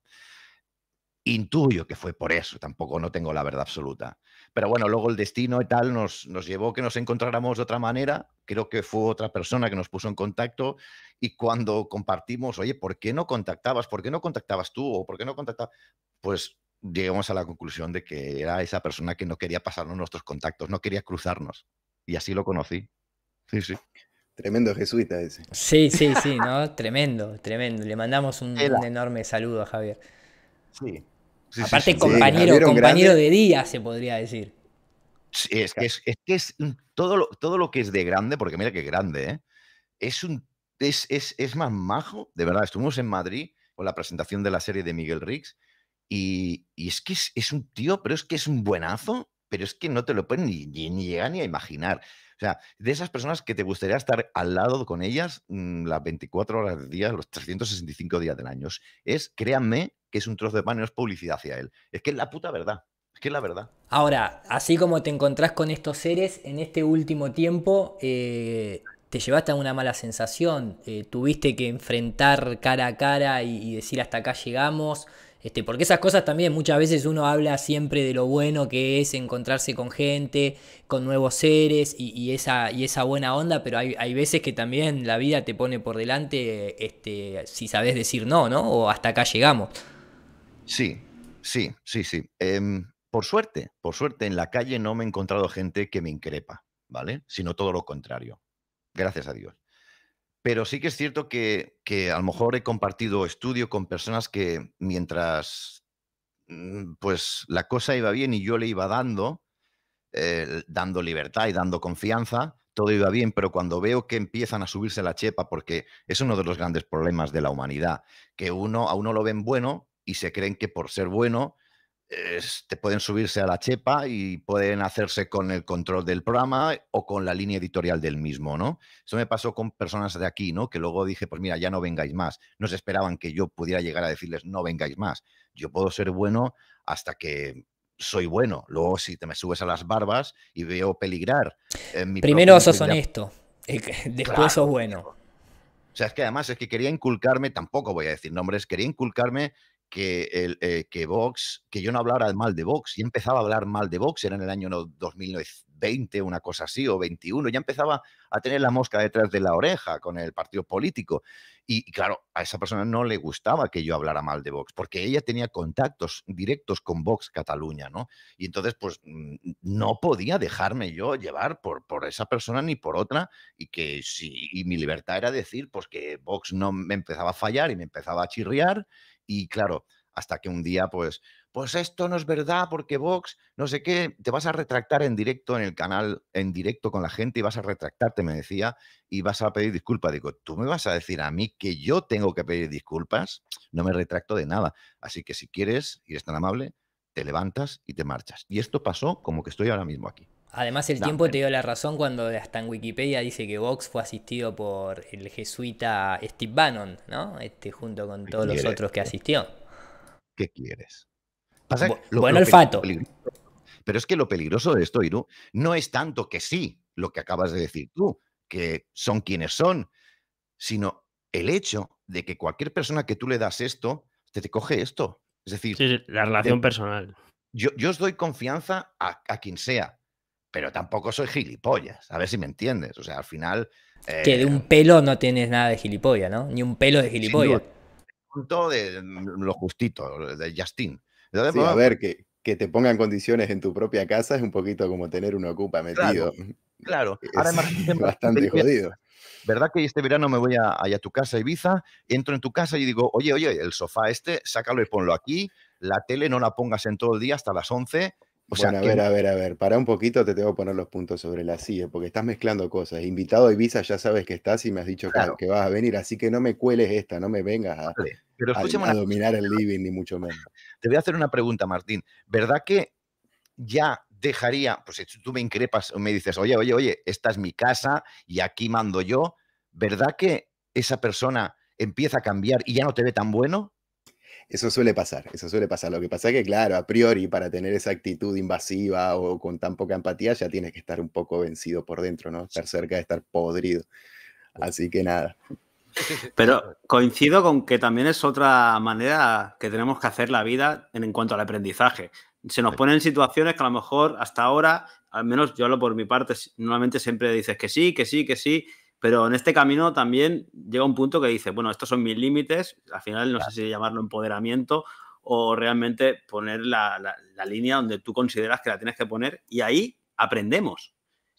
Intuyo que fue por eso, tampoco no tengo la verdad absoluta. Pero bueno, luego el destino y tal nos, nos llevó que nos encontráramos de otra manera. Creo que fue otra persona que nos puso en contacto y cuando compartimos, oye, ¿por qué no contactabas? ¿Por qué no contactabas tú? ¿O por qué no contactabas? Pues llegamos a la conclusión de que era esa persona que no quería pasarnos nuestros contactos, no quería cruzarnos. Y así lo conocí. Sí, sí. Tremendo jesuita ese. Sí, sí, sí, ¿no? tremendo, tremendo. Le mandamos un enorme saludo a Javier. Sí, Aparte, compañero, de día, se podría decir. es que es, todo, lo, todo lo que es de grande, porque mira que grande, ¿eh? es, un, es, más majo, de verdad. Estuvimos en Madrid con la presentación de la serie de Miguel Rix y, es que es, un tío, pero es que es un buenazo, pero es que no te lo puedes ni, ni llegar ni a imaginar. O sea, de esas personas que te gustaría estar al lado con ellas mm, las 24 horas del día, los 365 días del año. Es, créanme, que es un trozo de pan y no es publicidad hacia él. Es que es la puta verdad. Es que es la verdad. Ahora, así como te encontrás con estos seres, en este último tiempo eh, te llevaste a una mala sensación. Eh, tuviste que enfrentar cara a cara y decir hasta acá llegamos. Este, porque esas cosas también muchas veces uno habla siempre de lo bueno que es encontrarse con gente, con nuevos seres y, esa, y esa buena onda, pero hay, veces que también la vida te pone por delante este, si sabes decir no, ¿no? O hasta acá llegamos. Sí, sí, sí, sí. Em, por suerte, por suerte, en la calle no me he encontrado gente que me increpa, ¿vale? Sino todo lo contrario. Gracias a Dios. Pero sí que es cierto que, a lo mejor he compartido estudio con personas que mientras mm, pues la cosa iba bien y yo le iba dando, eh, dando libertad y dando confianza, todo iba bien, pero cuando veo que empiezan a subirse la chepa, porque es uno de los grandes problemas de la humanidad, que uno a uno lo ven bueno y se creen que por ser bueno te pueden subirse a la chepa y pueden hacerse con el control del programa o con la línea editorial del mismo, ¿no? Eso me pasó con personas de aquí, ¿no? Que luego dije, pues mira, ya no vengáis más. No se esperaban que yo pudiera llegar a decirles, no vengáis más. Yo puedo ser bueno hasta que soy bueno. Luego, si te me subes a las barbas y veo peligrar. En eh, mi Primero sos honesto, eh, después sos bueno. O sea, es que además es que quería inculcarme, tampoco voy a decir nombres, quería inculcarme que, el, eh, que Vox, que yo no hablara mal de Vox, y empezaba a hablar mal de Vox, era en el año 2020, una cosa así, o 21, ya empezaba a tener la mosca detrás de la oreja con el partido político. Y, claro, a esa persona no le gustaba que yo hablara mal de Vox, porque ella tenía contactos directos con Vox Cataluña, ¿no? Y entonces, pues, mm, no podía dejarme yo llevar por, por esa persona ni por otra, y que si, y mi libertad era decir, pues, que Vox no me empezaba a fallar y me empezaba a chirriar, y claro, hasta que un día, pues, pues esto no es verdad porque Vox, no sé qué, te vas a retractar en directo en el canal, en directo con la gente y vas a retractarte, me decía, y vas a pedir disculpas. Digo, tú me vas a decir a mí que yo tengo que pedir disculpas, no me retracto de nada. Así que si quieres, y eres tan amable, te levantas y te marchas. Y esto pasó como que estoy ahora mismo aquí. Además, el tiempo te dio la razón cuando hasta en Wikipedia dice que Vox fue asistido por el jesuita Steve Bannon, ¿no? Este, junto con todos los otros que asistió. ¿Qué quieres? Pasa, Bu lo, olfato. Pero es que lo peligroso de esto, Iru, no es tanto que sí, lo que acabas de decir tú, que son quienes son, sino el hecho de que cualquier persona que tú le das esto, te, coge esto. Es decir, la relación eh, personal. Yo, os doy confianza a, a quien sea, pero tampoco soy gilipollas. A ver si me entiendes. O sea, al final. que de un eh, pelo no tienes nada de gilipollas, ¿no? Ni un pelo de gilipollas. todo de mm, lo justito, de Justin. sí, a ver, que, que, te pongan condiciones en tu propia casa es un poquito como tener una ocupa metido. Claro, ahora es bastante jodido. ¿Verdad que este verano me voy a, a tu casa, Ibiza? Entro en tu casa y digo, oye, oye, el sofá este, sácalo y ponlo aquí. La tele no la pongas en todo el día hasta las 11 bueno, a ver, a ver, a ver, para un poquito te tengo que poner los puntos sobre la silla, e, porque estás mezclando cosas. Invitado a Ibiza ya sabes que estás y me has dicho que, vas a venir, así que no me cueles esta, no me vengas a, pero a dominar el living, ni mucho menos. Te voy a hacer una pregunta, Martín. ¿Verdad que ya dejaría, pues si tú me increpas o me dices, oye, oye, oye, esta es mi casa y aquí mando yo, ¿verdad que esa persona empieza a cambiar y ya no te ve tan bueno? Eso suele pasar, eso suele pasar. Lo que pasa es que, claro, a priori, para tener esa actitud invasiva o con tan poca empatía, ya tienes que estar un poco vencido por dentro, ¿no? Estar cerca de estar podrido. Así que nada. Pero coincido con que también es otra manera que tenemos que hacer la vida en, cuanto al aprendizaje. Se nos ponen situaciones que a lo mejor hasta ahora, al menos yo lo por mi parte, normalmente siempre dices que sí, que sí, que sí, pero en este camino también llega un punto que dice, bueno, estos son mis límites, al final no sé si llamarlo empoderamiento o realmente poner la, línea donde tú consideras que la tienes que poner y ahí aprendemos.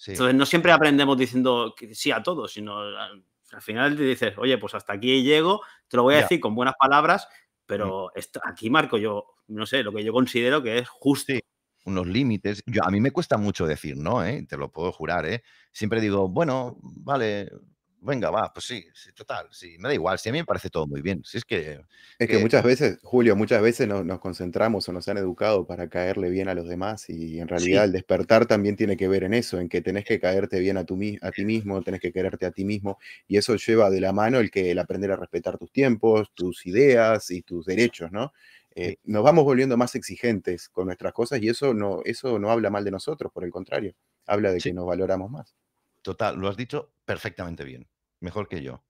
Entonces no siempre aprendemos diciendo sí a todo, sino al final te dices, oye, pues hasta aquí llego, te lo voy a decir con buenas palabras, pero esto, aquí marco yo, no sé, lo que yo considero que es justo unos límites. Yo, a mí me cuesta mucho decir no, ¿eh? te lo puedo jurar. ¿eh? Siempre digo, bueno, vale, venga, va, pues sí, total, sí, me da igual, sí, a mí me parece todo muy bien. Si es que, es que, muchas veces, Julio, muchas veces nos, concentramos o nos han educado para caerle bien a los demás y en realidad el despertar también tiene que ver en eso, en que tenés que caerte bien a, tu, a ti mismo, tenés que quererte a ti mismo y eso lleva de la mano el que el aprender a respetar tus tiempos, tus ideas y tus derechos, ¿no? Eh, nos vamos volviendo más exigentes con nuestras cosas y eso no, eso no habla mal de nosotros, por el contrario, habla de que nos valoramos más. Total, lo has dicho perfectamente bien, mejor que yo.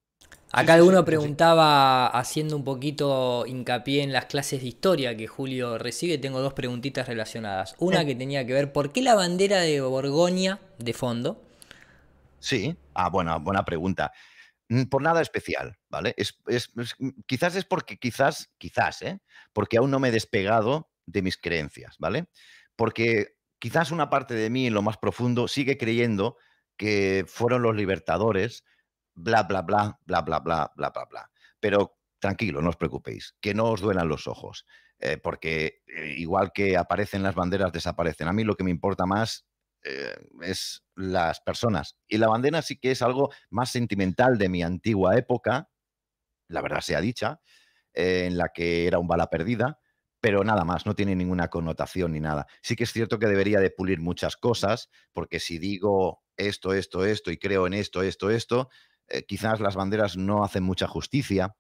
Acá alguno preguntaba, haciendo un poquito hincapié en las clases de historia que Julio recibe, tengo dos preguntitas relacionadas. Una que tenía que ver, ¿por qué la bandera de Borgoña de fondo? Sí, ah, bueno, buena pregunta. Mm, por nada especial, ¿vale? Es, mm, quizás es porque, quizás, quizás, ¿eh? Porque aún no me he despegado de mis creencias, ¿vale? Porque quizás una parte de mí, en lo más profundo, sigue creyendo que fueron los libertadores, bla, bla, bla, bla, bla, bla, bla, bla, bla. Pero tranquilo, no os preocupéis, que no os duelan los ojos, eh, porque eh, igual que aparecen las banderas, desaparecen. A mí lo que me importa más eh, es las personas. Y la bandera sí que es algo más sentimental de mi antigua época, la verdad sea dicha, eh, en la que era un bala perdida, pero nada más, no tiene ninguna connotación ni nada. Sí que es cierto que debería de pulir muchas cosas, porque si digo esto, esto, esto y creo en esto, esto, esto, eh, quizás las banderas no hacen mucha justicia,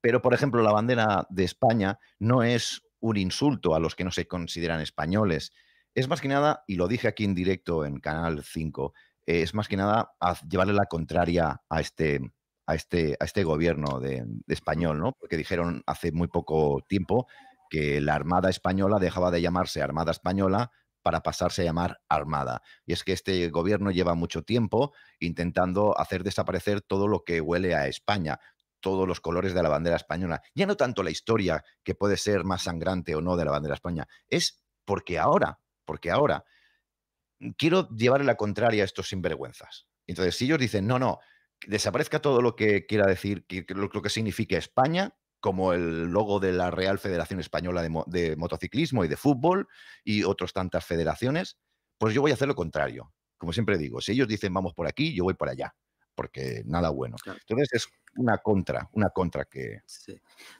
pero por ejemplo la bandera de España no es un insulto a los que no se consideran españoles, es más que nada, y lo dije aquí en directo en Canal 5, eh, es más que nada llevarle la contraria a este, a este, a este gobierno de, español, ¿no? Porque dijeron hace muy poco tiempo que la Armada Española dejaba de llamarse Armada Española para pasarse a llamar Armada. Y es que este gobierno lleva mucho tiempo intentando hacer desaparecer todo lo que huele a España, todos los colores de la bandera española. Ya no tanto la historia que puede ser más sangrante o no de la bandera española, es porque ahora porque ahora quiero llevarle la contraria a estos sinvergüenzas. Entonces, si ellos dicen, no, no, desaparezca todo lo que quiera decir, que, lo, que significa España, como el logo de la Real Federación Española de, Motociclismo y de Fútbol y otras tantas federaciones, pues yo voy a hacer lo contrario. Como siempre digo, si ellos dicen vamos por aquí, yo voy por allá, porque nada bueno. Entonces es una contra, una contra que...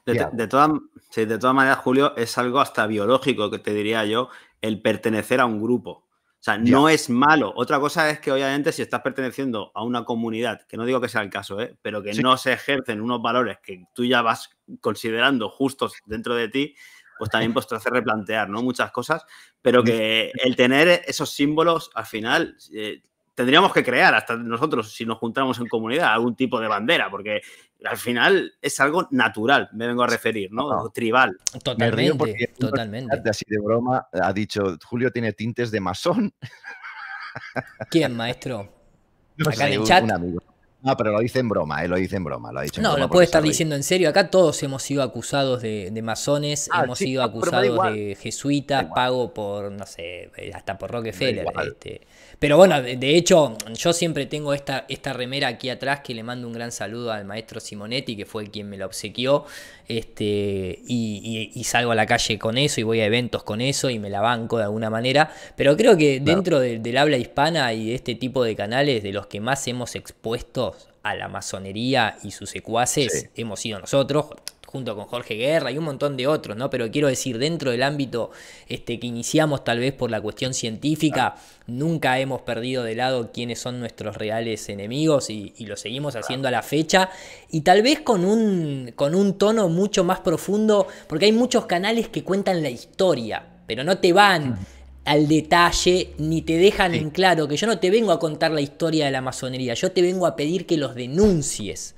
de todas maneras, Julio, es algo hasta biológico que te diría yo, el pertenecer a un grupo. O sea, no es malo. Otra cosa es que obviamente si estás perteneciendo a una comunidad, que no digo que sea el caso, ¿eh? pero que no se ejercen unos valores que tú ya vas considerando justos dentro de ti, pues también pues, te hace replantear ¿no? muchas cosas, pero que el tener esos símbolos al final eh, tendríamos que crear hasta nosotros, si nos juntamos en comunidad, algún tipo de bandera, porque al final es algo natural, me vengo a referir, ¿no? tribal. Totalmente, totalmente. Así de broma, ha dicho, Julio tiene tintes de masón. ¿Quién, maestro? Acá en el chat. pero lo dicen en broma, ¿eh? lo dicen en broma. no, lo puede estar diciendo en serio. Acá todos hemos sido acusados de, de masones, ah, hemos sido ah, acusados de jesuitas, pago por, no sé, eh, hasta por Rockefeller. Este. Pero bueno, de, hecho, yo siempre tengo esta, esta remera aquí atrás que le mando un gran saludo al maestro Simonetti, que fue quien me la obsequió. Este, y, salgo a la calle con eso y voy a eventos con eso y me la banco de alguna manera. Pero creo que dentro del habla hispana y de este tipo de canales, de los que más hemos expuesto a la masonería y sus secuaces, hemos sido nosotros junto con Jorge Guerra y un montón de otros, ¿no? Pero quiero decir, dentro del ámbito este, que iniciamos tal vez por la cuestión científica, nunca hemos perdido de lado quiénes son nuestros reales enemigos y, lo seguimos haciendo a la fecha. Y tal vez con un, con un tono mucho más profundo, porque hay muchos canales que cuentan la historia, pero no te van... al detalle ni te dejan en claro que yo no te vengo a contar la historia de la masonería, yo te vengo a pedir que los denuncies.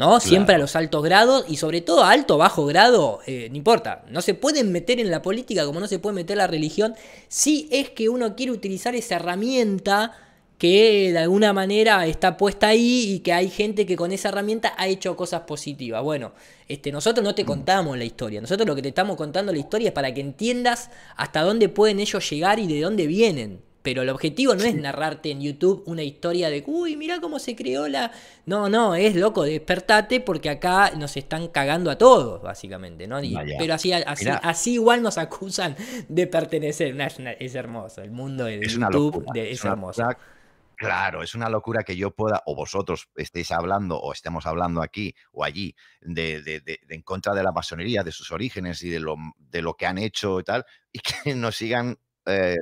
¿no? Siempre a los altos grados y sobre todo alto o bajo grado, eh, no importa. No se pueden meter en la política como no se puede meter la religión si es que uno quiere utilizar esa herramienta que de alguna manera está puesta ahí y que hay gente que con esa herramienta ha hecho cosas positivas. Bueno, este, nosotros no te mm. contamos la historia, nosotros lo que te estamos contando la historia es para que entiendas hasta dónde pueden ellos llegar y de dónde vienen. Pero el objetivo no es narrarte en YouTube una historia de, uy, mira cómo se creó la... No, no, es loco, despertate porque acá nos están cagando a todos, básicamente, ¿no? pero así, así, igual nos acusan de pertenecer. es hermoso, el mundo de YouTube de, es, hermoso. claro, es una locura que yo pueda, o vosotros estéis hablando, o estemos hablando aquí o allí, de, de, de en contra de la masonería, de sus orígenes y de lo, de lo que han hecho y tal, y que nos sigan eh,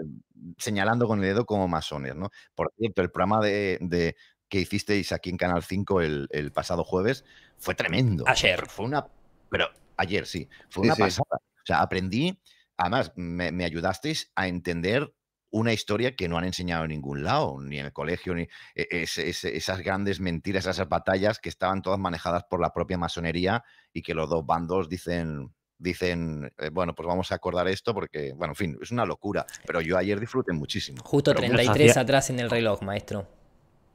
señalando con el dedo como masones, ¿no? Por cierto, el programa de, que hicisteis aquí en Canal 5 el, pasado jueves fue tremendo. Ayer. Fue una. Pero ayer sí. Fue una pasada. O sea, aprendí. Además, me, ayudasteis a entender una historia que no han enseñado en ningún lado, ni en el colegio, ni e, esas grandes mentiras, esas batallas que estaban todas manejadas por la propia masonería y que los dos bandos dicen, dicen, eh, bueno, pues vamos a acordar esto porque, bueno, en fin, es una locura. Eh. Pero yo ayer disfruté muchísimo. Justo 33 atrás en el reloj, maestro.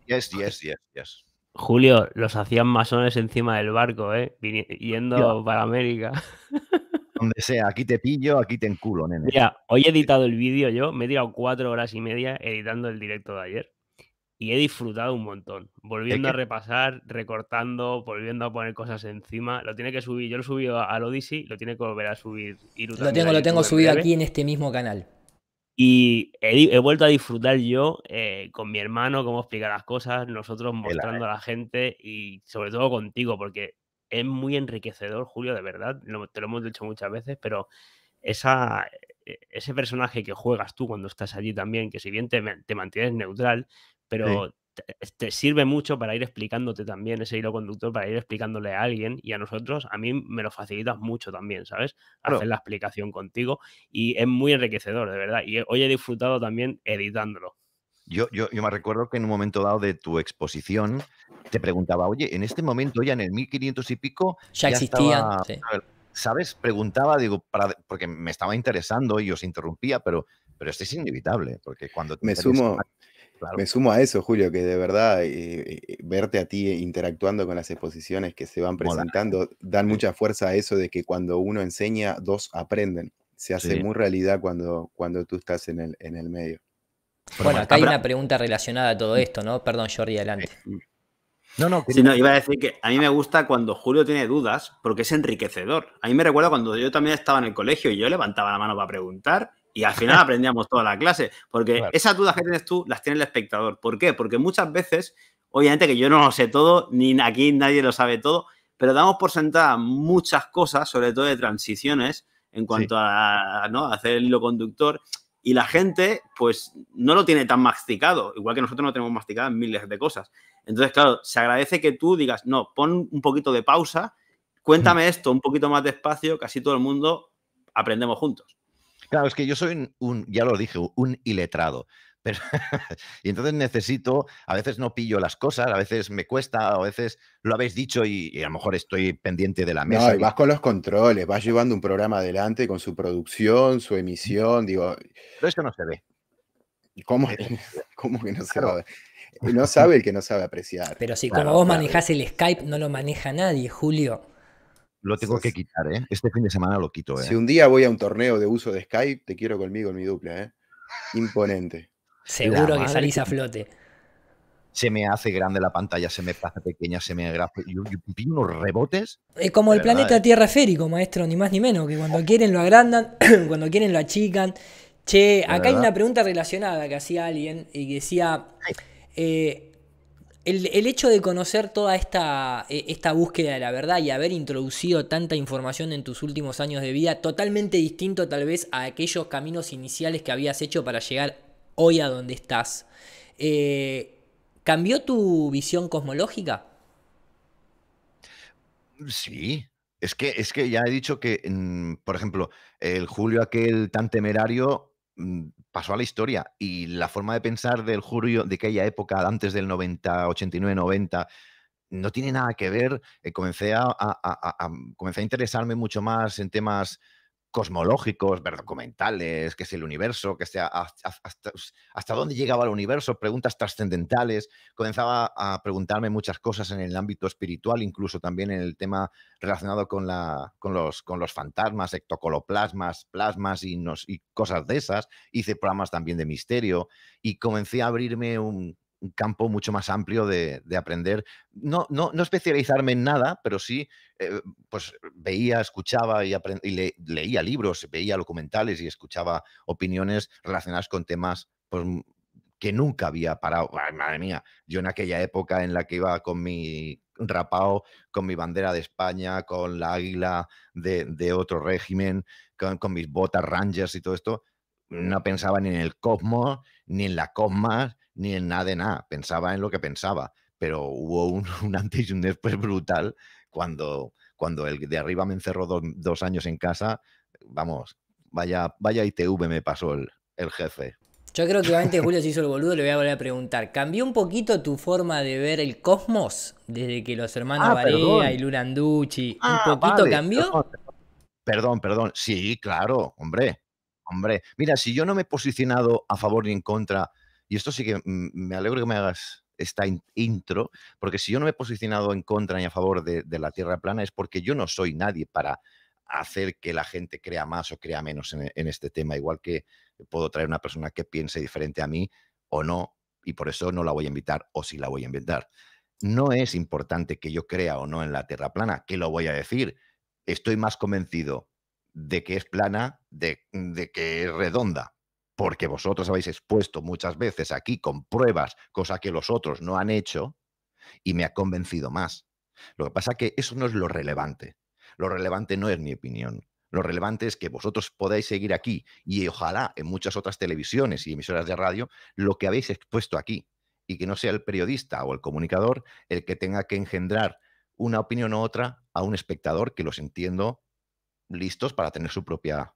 Yes, yes, yes, yes. Julio, los hacían masones encima del barco, ¿eh? yendo para América. Donde sea, aquí te pillo, aquí te enculo, nene. Mira, hoy he editado el vídeo yo, me he tirado cuatro horas y media editando el directo de ayer y he disfrutado un montón. Volviendo a repasar, recortando, volviendo a poner cosas encima. Lo tiene que subir, yo lo he subido al Odyssey, lo tiene que volver a subir. lo tengo, lo tengo subido aquí en este mismo canal. Y he, vuelto a disfrutar yo eh, con mi hermano, cómo explicar las cosas, nosotros mostrando a la gente y sobre todo contigo, porque es muy enriquecedor, Julio, de verdad. te lo hemos dicho muchas veces, pero esa, e, e, ese personaje que juegas tú cuando estás allí también, que si bien te mantienes neutral, pero te, sirve mucho para ir explicándote también ese hilo conductor, para ir explicándole a alguien y a nosotros, a mí me lo facilitas mucho también, ¿sabes? Hacer la explicación contigo y es muy enriquecedor, de verdad. Y hoy he disfrutado también editándolo. Yo, yo, me recuerdo que en un momento dado de tu exposición te preguntaba, oye, en este momento ya en el 1500 y pico ya, existía. ¿Sabes? Preguntaba, digo, porque me estaba interesando y os interrumpía, pero, pero esto es inevitable, porque cuando... me sumo, me sumo a eso, Julio, que de verdad eh, eh, verte a ti interactuando con las exposiciones que se van presentando dan mucha fuerza a eso de que cuando uno enseña, dos aprenden. Se hace muy realidad cuando, cuando tú estás en el, en el medio. Bueno, acá hay ah, una pregunta relacionada a todo mm. esto, ¿no? Perdón, Jordi, adelante. Eh, mm. No, no, no, iba a decir que a mí ah. me gusta cuando Julio tiene dudas porque es enriquecedor. A mí me recuerda cuando yo también estaba en el colegio y yo levantaba la mano para preguntar y al final aprendíamos toda la clase, porque esa esas dudas que tienes tú las tiene el espectador. ¿Por qué? Porque muchas veces, obviamente que yo no lo sé todo, ni aquí nadie lo sabe todo, pero damos por sentada muchas cosas, sobre todo de transiciones, en cuanto a, ¿no? hacer el hilo conductor, y la gente pues no lo tiene tan masticado, igual que nosotros no tenemos masticadas miles de cosas. Entonces, claro, se agradece que tú digas, no, pon un poquito de pausa, cuéntame mm. esto un poquito más despacio, casi todo el mundo aprendemos juntos. Claro, es que yo soy un, ya lo dije, un iletrado. Pero, y entonces necesito, a veces no pillo las cosas, a veces me cuesta, a veces lo habéis dicho y, a lo mejor estoy pendiente de la mesa. No, y vas con los controles, vas llevando un programa adelante con su producción, su emisión, digo. Pero eso no se ve. ¿Cómo, eh, que no se ve? No sabe el que no sabe apreciar. Pero si como vos manejás el Skype, no lo maneja nadie, Julio. Lo tengo que quitar, ¿eh? Este fin de semana lo quito, ¿eh? Si un día voy a un torneo de uso de Skype, te quiero conmigo en mi dupla, ¿eh? Imponente. Seguro que salís a flote. Se me hace grande la pantalla, se me pasa pequeña, se me agrafa. Yo, unos rebotes. Es como el planeta ¿eh? Tierra esférico, maestro, ni más ni menos, que cuando quieren lo agrandan, cuando quieren lo achican. Che, acá hay una pregunta relacionada que hacía alguien y que decía. Eh, el, hecho de conocer toda esta, e, esta búsqueda de la verdad y haber introducido tanta información en tus últimos años de vida, totalmente distinto tal vez a aquellos caminos iniciales que habías hecho para llegar hoy a donde estás, eh, ¿cambió tu visión cosmológica? Sí, es que, es que ya he dicho que, mm, por ejemplo, el Julio aquel tan temerario mm, pasó a la historia y la forma de pensar del jurio de aquella época, antes del 90, 89, 90, no tiene nada que ver. Eh, comencé, a, comencé, a, interesarme mucho más en temas cosmológicos, ver documentales, qué es el universo, que sea hasta, hasta, dónde llegaba el universo, preguntas trascendentales. Comenzaba a preguntarme muchas cosas en el ámbito espiritual, incluso también en el tema relacionado con, la, con, los, con los fantasmas, ectocoloplasmas, plasmas y cosas de esas. Hice programas también de misterio y comencé a abrirme un, campo mucho más amplio de, aprender. No, no, no, especializarme en nada, pero sí, eh, pues veía, escuchaba y, leía libros, veía documentales y escuchaba opiniones relacionadas con temas pues, que nunca había parado. madre mía, yo en aquella época en la que iba con mi rapao, con mi bandera de España, con la águila de, otro régimen, con, mis botas Rangers y todo esto, no pensaba ni en el cosmos, ni en la cosmas, ni en nada de nada, pensaba en lo que pensaba, pero hubo un, antes y un después brutal cuando, cuando el de arriba me encerró dos años en casa, vamos, vaya, vaya ITV me pasó el, jefe. Yo creo que obviamente Julio se hizo el boludo, le voy a volver a preguntar. ¿Cambió un poquito tu forma de ver el cosmos desde que los hermanos ah, y Luranducci? ¿Un ah, poquito cambió? perdón, perdón. Sí, claro, hombre. Hombre, mira, si yo no me he posicionado a favor ni en contra y esto sí que mm, me alegro que me hagas esta intro, porque si yo no me he posicionado en contra ni a favor de, la Tierra plana es porque yo no soy nadie para hacer que la gente crea más o crea menos en, este tema, igual que puedo traer una persona que piense diferente a mí o no, y por eso no la voy a invitar o sí la voy a invitar. No es importante que yo crea o no en la Tierra plana, que lo voy a decir. Estoy más convencido de que es plana, de que es redonda porque vosotros habéis expuesto muchas veces aquí con pruebas, cosa que los otros no han hecho, y me ha convencido más. Lo que pasa es que eso no es lo relevante. Lo relevante no es mi opinión. Lo relevante es que vosotros podáis seguir aquí y ojalá en muchas otras televisiones y emisoras de radio lo que habéis expuesto aquí y que no sea el periodista o el comunicador el que tenga que engendrar una opinión u otra a un espectador que los entiendo listos para tener su propia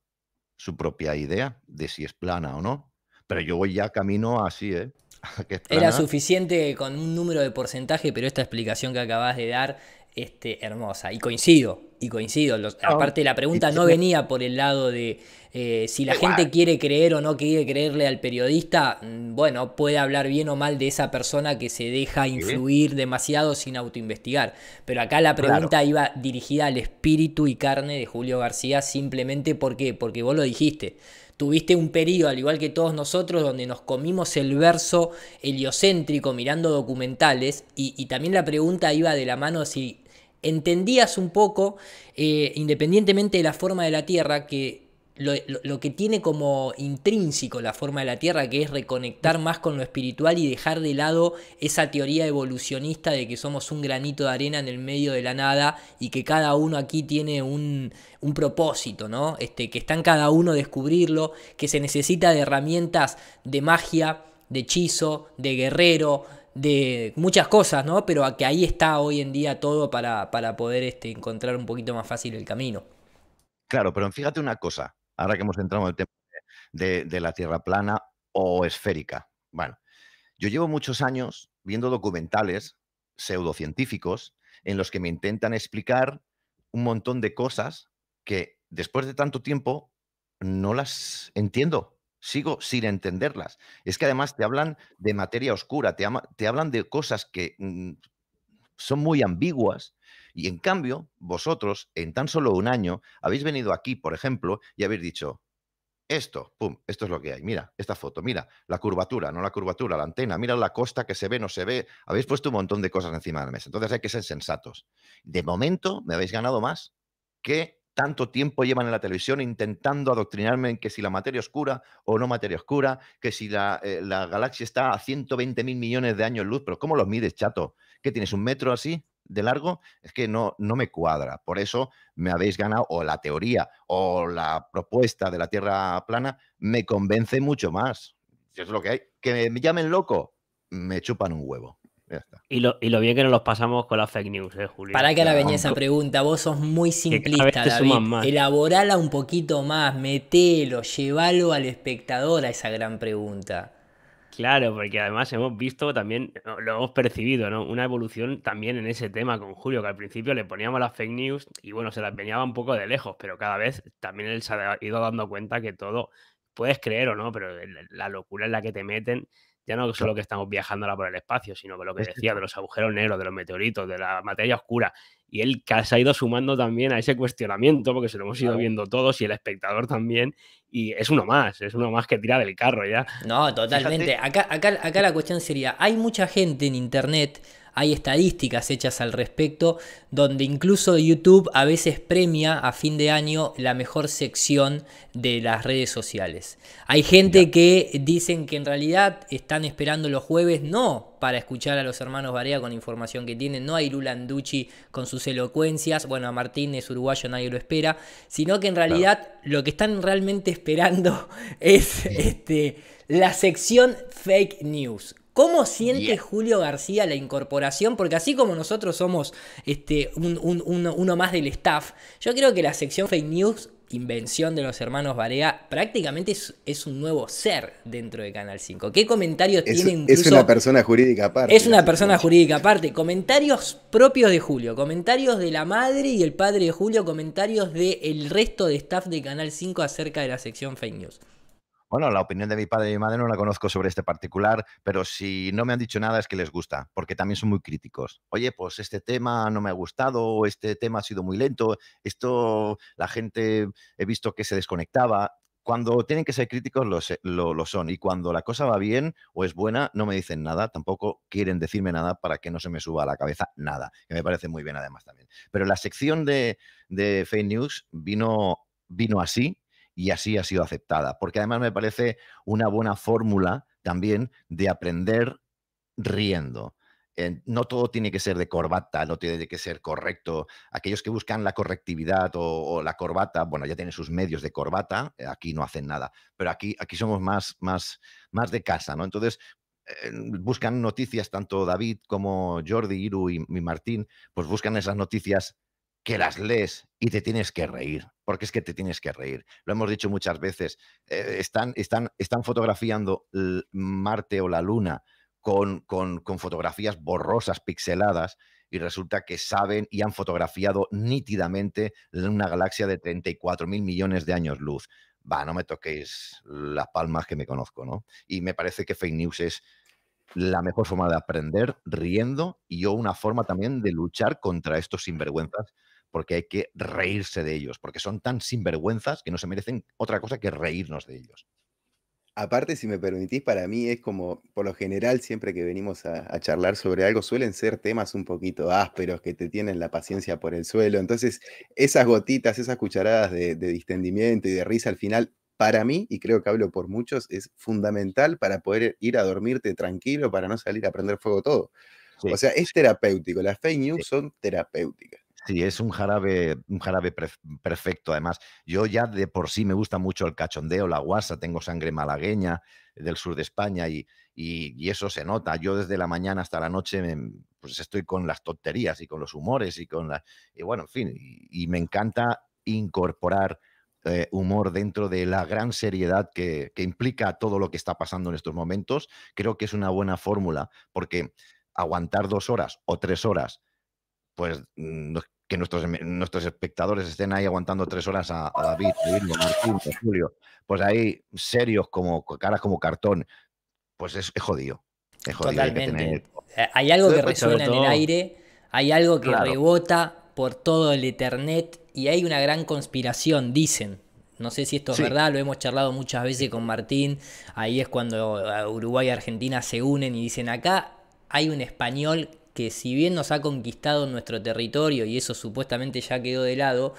su propia idea de si es plana o no. Pero yo voy ya camino así, ¿eh? Era suficiente con un número de porcentaje, pero esta explicación que acabas de dar, este, hermosa. Y coincido, y coincido. Aparte, la pregunta no venía por el lado de eh, si la gente quiere creer o no quiere creerle al periodista. Mm, bueno, puede hablar bien o mal de esa persona que se deja influir demasiado sin autoinvestigar. Pero acá la pregunta iba dirigida al espíritu y carne de Julio García, simplemente porque, porque vos lo dijiste tuviste un periodo, al igual que todos nosotros, donde nos comimos el verso heliocéntrico mirando documentales y, y, también la pregunta iba de la mano si entendías un poco, eh, independientemente de la forma de la Tierra, que lo, que tiene como intrínseco la forma de la Tierra, que es reconectar más con lo espiritual y dejar de lado esa teoría evolucionista de que somos un granito de arena en el medio de la nada y que cada uno aquí tiene un, propósito, ¿no? Este, que está en cada uno descubrirlo, que se necesita de herramientas de magia, de hechizo, de guerrero, de muchas cosas, ¿no? Pero a que ahí está hoy en día todo para, poder este, encontrar un poquito más fácil el camino. Claro, pero fíjate una cosa, ahora que hemos entrado en el tema de, de la Tierra plana o esférica. Bueno, yo llevo muchos años viendo documentales pseudocientíficos en los que me intentan explicar un montón de cosas que después de tanto tiempo no las entiendo sigo sin entenderlas. Es que además te hablan de materia oscura, te, hablan de cosas que mm, son muy ambiguas. Y en cambio, vosotros, en tan solo un año, habéis venido aquí, por ejemplo, y habéis dicho, esto, pum, esto es lo que hay. Mira, esta foto, mira, la curvatura, no la curvatura, la antena, mira la costa que se ve, no se ve. Habéis puesto un montón de cosas encima de la mesa. Entonces hay que ser sensatos. De momento me habéis ganado más que tanto tiempo llevan en la televisión intentando adoctrinarme en que si la materia oscura o no materia oscura, que si la, eh, galaxia está a 120 mil millones de años luz, pero ¿cómo los mides, chato? ¿Qué tienes un metro así de largo? Es que no, no me cuadra. Por eso me habéis ganado, o la teoría o la propuesta de la Tierra plana me convence mucho más. es lo que hay. Que me llamen loco, me chupan un huevo. Y, lo, y bien que nos los pasamos con las fake news, ¿eh, Julio? Para que la esa pregunta, vos sos muy simplista, Elaborala un poquito más, metelo, llévalo al espectador a esa gran pregunta. Claro, porque además hemos visto también, lo hemos percibido, ¿no? Una evolución también en ese tema con Julio, que al principio le poníamos las fake news y bueno, se las venía un poco de lejos, pero cada vez también él se ha ido dando cuenta que todo, puedes creer o no, pero la locura en la que te meten ya no solo que estamos viajando ahora por el espacio, sino que lo que decía de los agujeros negros, de los meteoritos, de la materia oscura. Y él se ha ido sumando también a ese cuestionamiento, porque se lo hemos ido viendo todos y el espectador también. Y es uno más, es uno más que tira del carro ya. No, totalmente. Acá, acá, acá la cuestión sería, hay mucha gente en Internet hay estadísticas hechas al respecto donde incluso YouTube a veces premia a fin de año la mejor sección de las redes sociales. Hay gente que dicen que en realidad están esperando los jueves, no para escuchar a los hermanos Barea con información que tienen, no a Irulanducci con sus elocuencias, bueno, a Martínez uruguayo nadie lo espera, sino que en realidad lo que están realmente esperando es este, la sección fake news. ¿Cómo siente Julio García la incorporación? Porque así como nosotros somos este, uno, más del staff, yo creo que la sección fake news invención de los hermanos Barea, prácticamente es, un nuevo ser dentro de Canal 5. ¿Qué comentarios es, tiene Es una persona jurídica aparte. Es una persona jurídica aparte. Comentarios propios de Julio, comentarios de la madre y el padre de Julio, comentarios del resto de staff de Canal 5 acerca de la sección fake news. Bueno, la opinión de mi padre y mi madre no la conozco sobre este particular, pero si no me han dicho nada es que les gusta, porque también son muy críticos. Oye, pues este tema no me ha gustado, este tema ha sido muy lento, esto la gente he visto que se desconectaba. Cuando tienen que ser críticos lo, son y cuando la cosa va bien o es buena no me dicen nada, tampoco quieren decirme nada para que no se me suba a la cabeza nada, que me parece muy bien además también. Pero la sección de, fake news vino, vino así y así ha sido aceptada. Porque además me parece una buena fórmula también de aprender riendo. no todo tiene que ser de corbata, no tiene que ser correcto. Aquellos que buscan la correctividad o, la corbata, bueno, ya tienen sus medios de corbata, eh, aquí no hacen nada, pero aquí, aquí somos más, más, más de casa, ¿no? Entonces, eh, buscan noticias, tanto David como Jordi, Iru y, y Martín, pues buscan esas noticias que las lees y te tienes que reír, porque es que te tienes que reír. Lo hemos dicho muchas veces, eh, están, están, están fotografiando Marte o la Luna con, fotografías borrosas, pixeladas, y resulta que saben y han fotografiado nítidamente una galaxia de 34 mil millones de años luz. Va, no me toquéis las palmas que me conozco, ¿no? Y me parece que fake news es la mejor forma de aprender riendo y yo una forma también de luchar contra estos sinvergüenzas porque hay que reírse de ellos, porque son tan sinvergüenzas que no se merecen otra cosa que reírnos de ellos. Aparte, si me permitís, para mí es como, por lo general, siempre que venimos a, charlar sobre algo, suelen ser temas un poquito ásperos, que te tienen la paciencia por el suelo. Entonces, esas gotitas, esas cucharadas de, distendimiento y de risa al final, para mí, y creo que hablo por muchos, es fundamental para poder ir a dormirte tranquilo, para no salir a prender fuego todo. O sea, es terapéutico, las fake news son terapéuticas. Sí, es un jarabe, un jarabe perfecto. Además, yo ya de por sí me gusta mucho el cachondeo, la guasa, tengo sangre malagueña eh, del sur de España y, eso se nota. Yo desde la mañana hasta la noche em, pues estoy con las tonterías y con los humores y con las Y bueno, en fin, y, me encanta incorporar eh, humor dentro de la gran seriedad que, que implica todo lo que está pasando en estos momentos. Creo que es una buena fórmula porque aguantar dos horas o tres horas pues mm, que nuestros, em, nuestros espectadores estén ahí aguantando tres horas a, a David, Martín, Julio, pues ahí serios como caras como cartón, pues es, jodido. Es jodido eh, Hay, algo que resuena en el aire, hay algo que rebota por todo el internet y hay una gran conspiración, dicen. No sé si esto es verdad, lo hemos charlado muchas veces con Martín. Ahí es cuando eh, Uruguay y Argentina se unen y dicen acá hay un español que si bien nos ha conquistado nuestro territorio y eso supuestamente ya quedó de lado,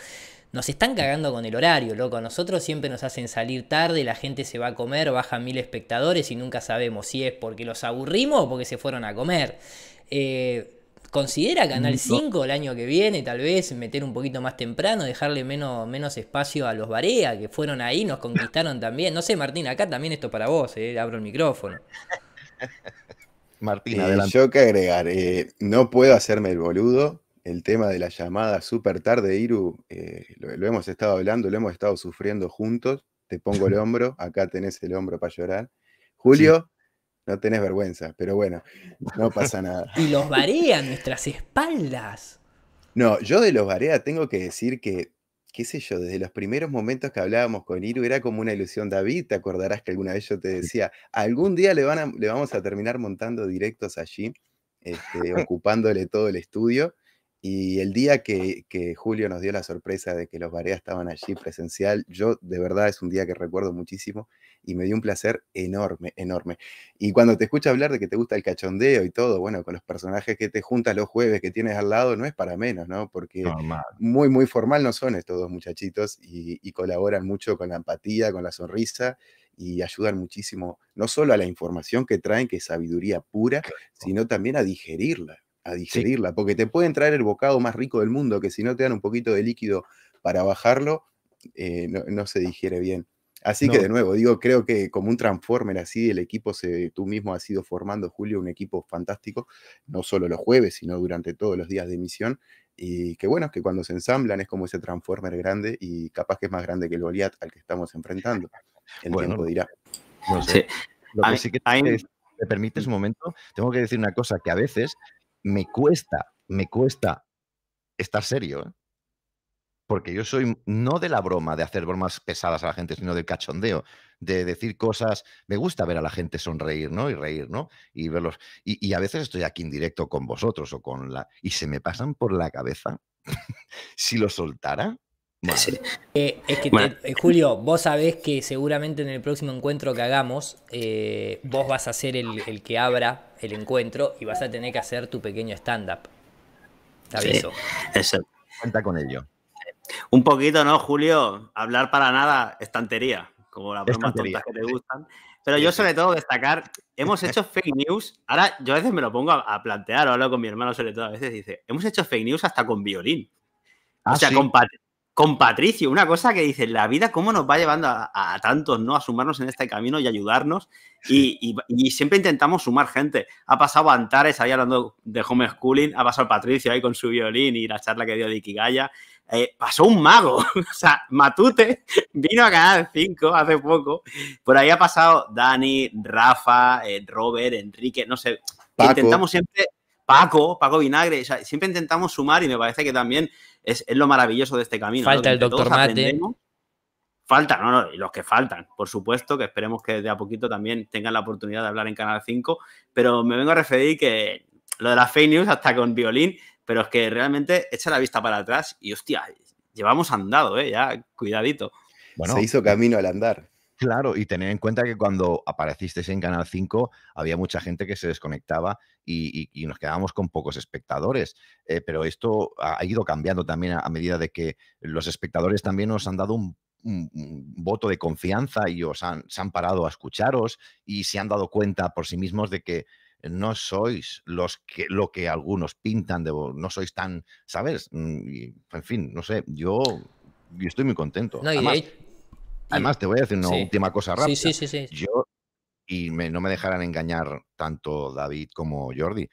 nos están cagando con el horario, loco. A nosotros siempre nos hacen salir tarde, la gente se va a comer, bajan mil espectadores y nunca sabemos si es porque los aburrimos o porque se fueron a comer. Eh, ¿Considera Canal 5 mm, el año que viene, tal vez, meter un poquito más temprano, dejarle menos, menos espacio a los Barea, que fueron ahí, nos conquistaron también? No sé, Martín, acá también esto para vos, eh, abro el micrófono. Martín, eh, Yo que agregar, eh, no puedo hacerme el boludo. El tema de la llamada súper tarde, Iru, eh, lo, hemos estado hablando, lo hemos estado sufriendo juntos. Te pongo el hombro, acá tenés el hombro para llorar. Julio, no tenés vergüenza, pero bueno, no pasa nada. y los barea nuestras espaldas. No, yo de los barea tengo que decir que qué sé yo, desde los primeros momentos que hablábamos con Iru era como una ilusión, David, te acordarás que alguna vez yo te decía, algún día le, van vamos a terminar montando directos allí, este, ocupándole todo el estudio. Y el día que, Julio nos dio la sorpresa de que los Barea estaban allí presencial, yo de verdad es un día que recuerdo muchísimo y me dio un placer enorme, enorme. Y cuando te escucho hablar de que te gusta el cachondeo y todo, bueno, con los personajes que te juntas los jueves que tienes al lado, no es para menos, ¿no? Porque muy, muy formal no son estos dos muchachitos y, y colaboran mucho con la empatía, con la sonrisa y ayudan muchísimo, no solo a la información que traen, que es sabiduría pura, sino también a digerirla digerirla, porque te puede traer el bocado más rico del mundo, que si no te dan un poquito de líquido para bajarlo, eh, no, se digiere bien. Así que de nuevo, digo, creo que como un transformer así, el equipo se, tú mismo has ido formando, Julio, un equipo fantástico, no solo los jueves, sino durante todos los días de emisión. Y que bueno, es que cuando se ensamblan es como ese transformer grande y capaz que es más grande que el Goliath al que estamos enfrentando. El tiempo dirá. No sé. Lo que sí que te, te permites momento, tengo que decir una cosa que a veces me cuesta, me cuesta estar serio, ¿eh? porque yo soy no de la broma, de hacer bromas pesadas a la gente, sino del cachondeo, de decir cosas. Me gusta ver a la gente sonreír, ¿no? Y reír, ¿no? Y verlos. Y, a veces estoy aquí en directo con vosotros o con la. Y se me pasan por la cabeza. si lo soltara. Eh, es que eh, Julio, vos sabés que seguramente en el próximo encuentro que hagamos, vos vas a ser el, el que abra el encuentro y vas a tener que hacer tu pequeño stand-up. Cuenta con ello. Un poquito, ¿no, Julio? Hablar para nada, estantería, como las bromas tontas que te gustan. Pero yo sobre todo destacar, hemos hecho fake news. Ahora yo a veces me lo pongo a, plantear, o hablo con mi hermano sobre todo, a veces dice, hemos hecho fake news hasta con violín. o ah, sea, ¿sí? con Patricio, una cosa que dice, la vida cómo nos va llevando a, tantos, ¿no? A sumarnos en este camino y ayudarnos. Y, siempre intentamos sumar gente. Ha pasado Antares ahí hablando de homeschooling, ha pasado Patricio ahí con su violín y la charla que dio de Ikigaya. Eh, pasó un mago, o sea, Matute vino a Canal 5 hace poco. Por ahí ha pasado Dani, Rafa, eh, Robert, Enrique, no sé. Intentamos siempre Paco, Paco Vinagre. siempre intentamos sumar y me parece que también es, lo maravilloso de este camino. Falta el doctor Mate. Falta, no, no, y los que faltan, por supuesto, que esperemos que de a poquito también tengan la oportunidad de hablar en Canal 5, pero me vengo a referir que lo de las fake news hasta con violín, pero es que realmente echa la vista para atrás y hostia, llevamos andado, ¿eh? ya, cuidadito. Bueno, se hizo camino al andar. Claro, y tener en cuenta que cuando aparecisteis en Canal 5 había mucha gente que se desconectaba y, nos quedábamos con pocos espectadores. Eh, pero esto ha ido cambiando también a, medida de que los espectadores también nos han dado un, voto de confianza y os han, se han parado a escucharos y se han dado cuenta por sí mismos de que no sois los que, lo que algunos pintan de no sois tan, ¿sabes? Mm, y, en fin, no sé, yo, yo estoy muy contento. Además, te voy a decir una última cosa rápida. Yo, y me, no me dejarán engañar tanto David como Jordi,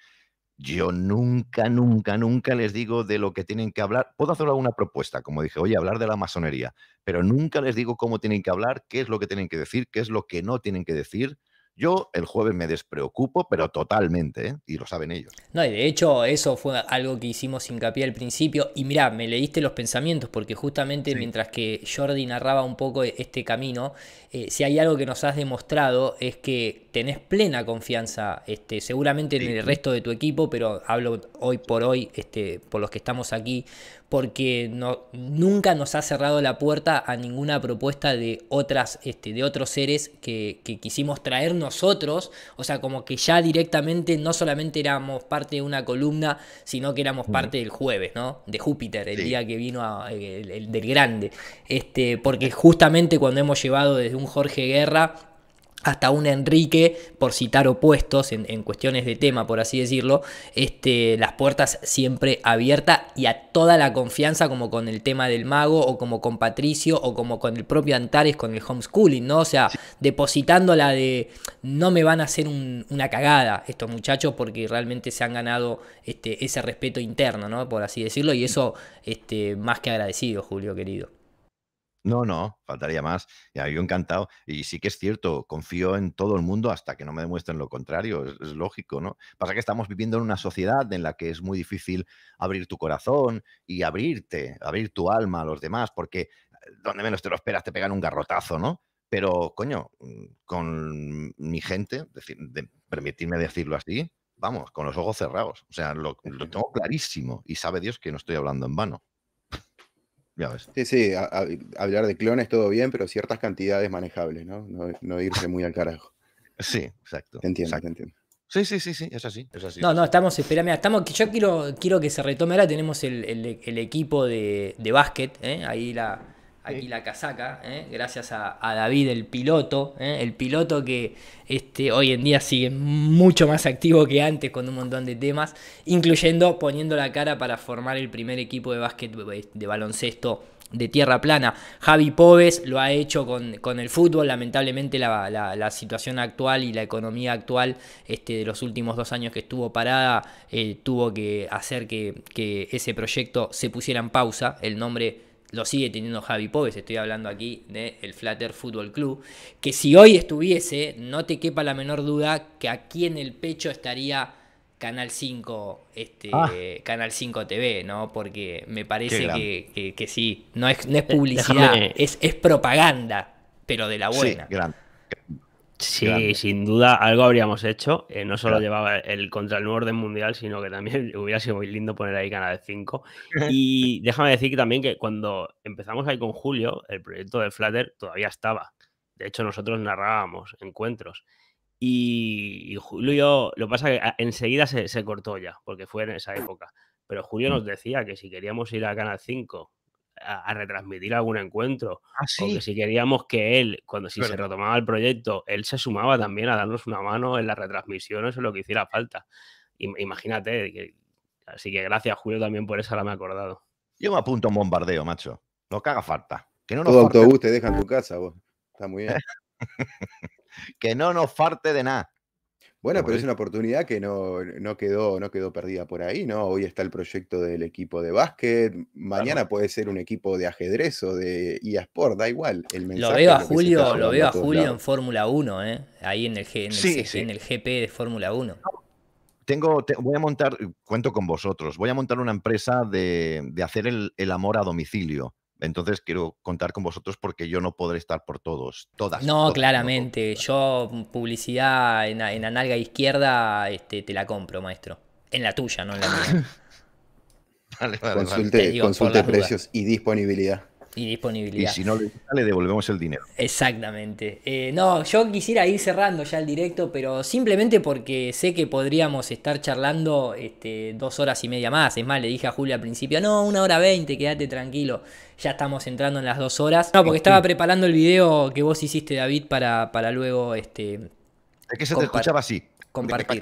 yo nunca, nunca, nunca les digo de lo que tienen que hablar. Puedo hacer alguna propuesta, como dije, oye, hablar de la masonería, pero nunca les digo cómo tienen que hablar, qué es lo que tienen que decir, qué es lo que no tienen que decir. Yo el jueves me despreocupo, pero totalmente, ¿eh? y lo saben ellos. No, de hecho eso fue algo que hicimos hincapié al principio. Y mirá, me leíste los pensamientos, porque justamente mientras que Jordi narraba un poco este camino, eh, si hay algo que nos has demostrado es que tenés plena confianza, este, seguramente en el resto de tu equipo, pero hablo hoy por hoy, este, por los que estamos aquí, porque no, nunca nos ha cerrado la puerta a ninguna propuesta de otras, este, de otros seres que, quisimos traer nosotros. O sea, como que ya directamente no solamente éramos parte de una columna, sino que éramos mm. parte del jueves, ¿no? De Júpiter, el día que vino del grande. Este, porque justamente cuando hemos llevado desde un Jorge Guerra hasta un Enrique, por citar opuestos en, cuestiones de tema, por así decirlo, este, las puertas siempre abiertas y a toda la confianza, como con el tema del mago, o como con Patricio, o como con el propio Antares, con el homeschooling, ¿no? O sea, depositando la de no me van a hacer una cagada estos muchachos porque realmente se han ganado este, ese respeto interno, ¿no? Por así decirlo, y eso este, más que agradecido, Julio, querido. No, no, faltaría más. Ya, yo encantado. Y sí que es cierto, confío en todo el mundo hasta que no me demuestren lo contrario. Es, lógico, ¿no? Pasa que estamos viviendo en una sociedad en la que es muy difícil abrir tu corazón y abrirte, abrir tu alma a los demás, porque eh, donde menos te lo esperas te pegan un garrotazo, ¿no? Pero, coño, mm, con mi gente, permitirme decirlo así, vamos, con los ojos cerrados. O sea, lo tengo clarísimo y sabe Dios que no estoy hablando en vano. Sí, sí, hablar de clones todo bien, pero ciertas cantidades manejables, ¿no? No, no irse muy al carajo. Sí, exacto. entiendo, entiendo. Sí, sí, sí, sí, es así, No, no, estamos, espera, mira, estamos, yo quiero, quiero que se retome ahora, tenemos el, el, equipo de, de básquet, ¿eh? ahí la, aquí la casaca, ¿eh? gracias a, David, el piloto, ¿eh? el piloto que este, hoy en día sigue mucho más activo que antes con un montón de temas, incluyendo poniendo la cara para formar el primer equipo de básquet eh, de baloncesto de tierra plana. Javi Pobes lo ha hecho con, el fútbol, lamentablemente la, situación actual y la economía actual este, de los últimos dos años que estuvo parada tuvo que hacer que, que ese proyecto se pusiera en pausa. El nombre lo sigue teniendo Javi Pobes, estoy hablando aquí del el Flatter Football Club, que si hoy estuviese, no te quepa la menor duda que aquí en el pecho estaría Canal 5, este, ah. Canal TV, ¿no? Porque me parece que, que, sí, no es, eh, publicidad, es, es propaganda, pero de la buena. Sí, Sí, sin duda algo habríamos hecho. Eh, no solo llevaba el contra el nuevo orden mundial, sino que también hubiera sido muy lindo poner ahí Canal 5. Y déjame decir también que cuando empezamos ahí con Julio, el proyecto del Flutter todavía estaba. De hecho, nosotros narrábamos encuentros. Y, Julio, lo pasa que ah, enseguida se, se cortó ya, porque fue en esa época. Pero Julio nos mm. decía que si queríamos ir a Canal 5 a, retransmitir algún encuentro. Ah, porque si queríamos que él, cuando si se retomaba el proyecto, él se sumaba también a darnos una mano en las retransmisiones es lo que hiciera falta. Imagínate. así que gracias, Julio, también por eso, la me he acordado. Yo me apunto a un bombardeo, macho. no que haga falta. Que no nos Todo autobús te deja en tu casa, Está muy bien. que no nos farte de nada. Bueno, pero es una oportunidad que no, quedó, no quedó perdida por ahí, ¿no? Hoy está el proyecto del equipo de básquet, mañana puede ser un equipo de ajedrez o de eSport, da igual. El lo veo a Julio, lo veo a Julio en Fórmula 1, ¿eh? Ahí en el, GP de Fórmula 1. Tengo, voy a montar, cuento con vosotros, voy a montar una empresa de, hacer el, el amor a domicilio entonces quiero contar con vosotros porque yo no podré estar por todos, todas. No, claramente. yo mm, publicidad en, en la nalga izquierda este, te la compro, maestro. En la tuya, no en la mía. consulte, precios y disponibilidad. Y disponibilidad. Y si no le devolvemos el dinero. Exactamente. Eh, no, yo quisiera ir cerrando ya el directo, pero simplemente porque sé que podríamos estar charlando este, dos horas y media más. Es más, le dije a Julia al principio, no, una hora veinte, quédate tranquilo. Ya estamos entrando en las dos horas. No, porque estaba preparando el video que vos hiciste, David, para, para luego... Este, se te escuchaba así. Compartir.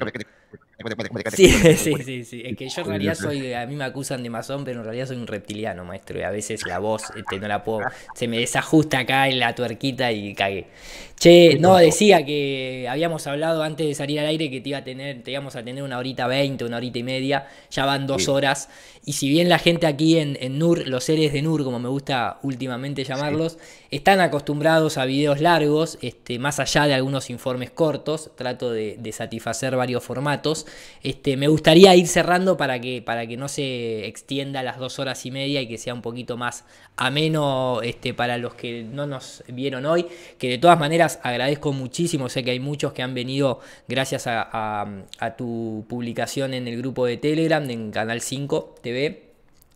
Sí, sí, sí, Es que yo en realidad soy, a mí me acusan de masón, pero en realidad soy un reptiliano, maestro. Y a veces la voz este, no la puedo, ah. se me desajusta acá en la tuerquita y cagué. Che, no, decía que habíamos hablado antes de salir al aire que te iba a tener, te íbamos a tener una horita veinte, una horita y media, ya van dos horas. Y si bien la gente aquí en, NUR, los seres de NUR, como me gusta últimamente llamarlos, están acostumbrados a videos largos, este, más allá de algunos informes cortos, trato de satisfacer varios formatos. Este, me gustaría ir cerrando para que, para que no se extienda las dos horas y media y que sea un poquito más ameno este, para los que no nos vieron hoy. Que de todas maneras agradezco muchísimo. Sé que hay muchos que han venido gracias a, a tu publicación en el grupo de Telegram, en Canal 5 TV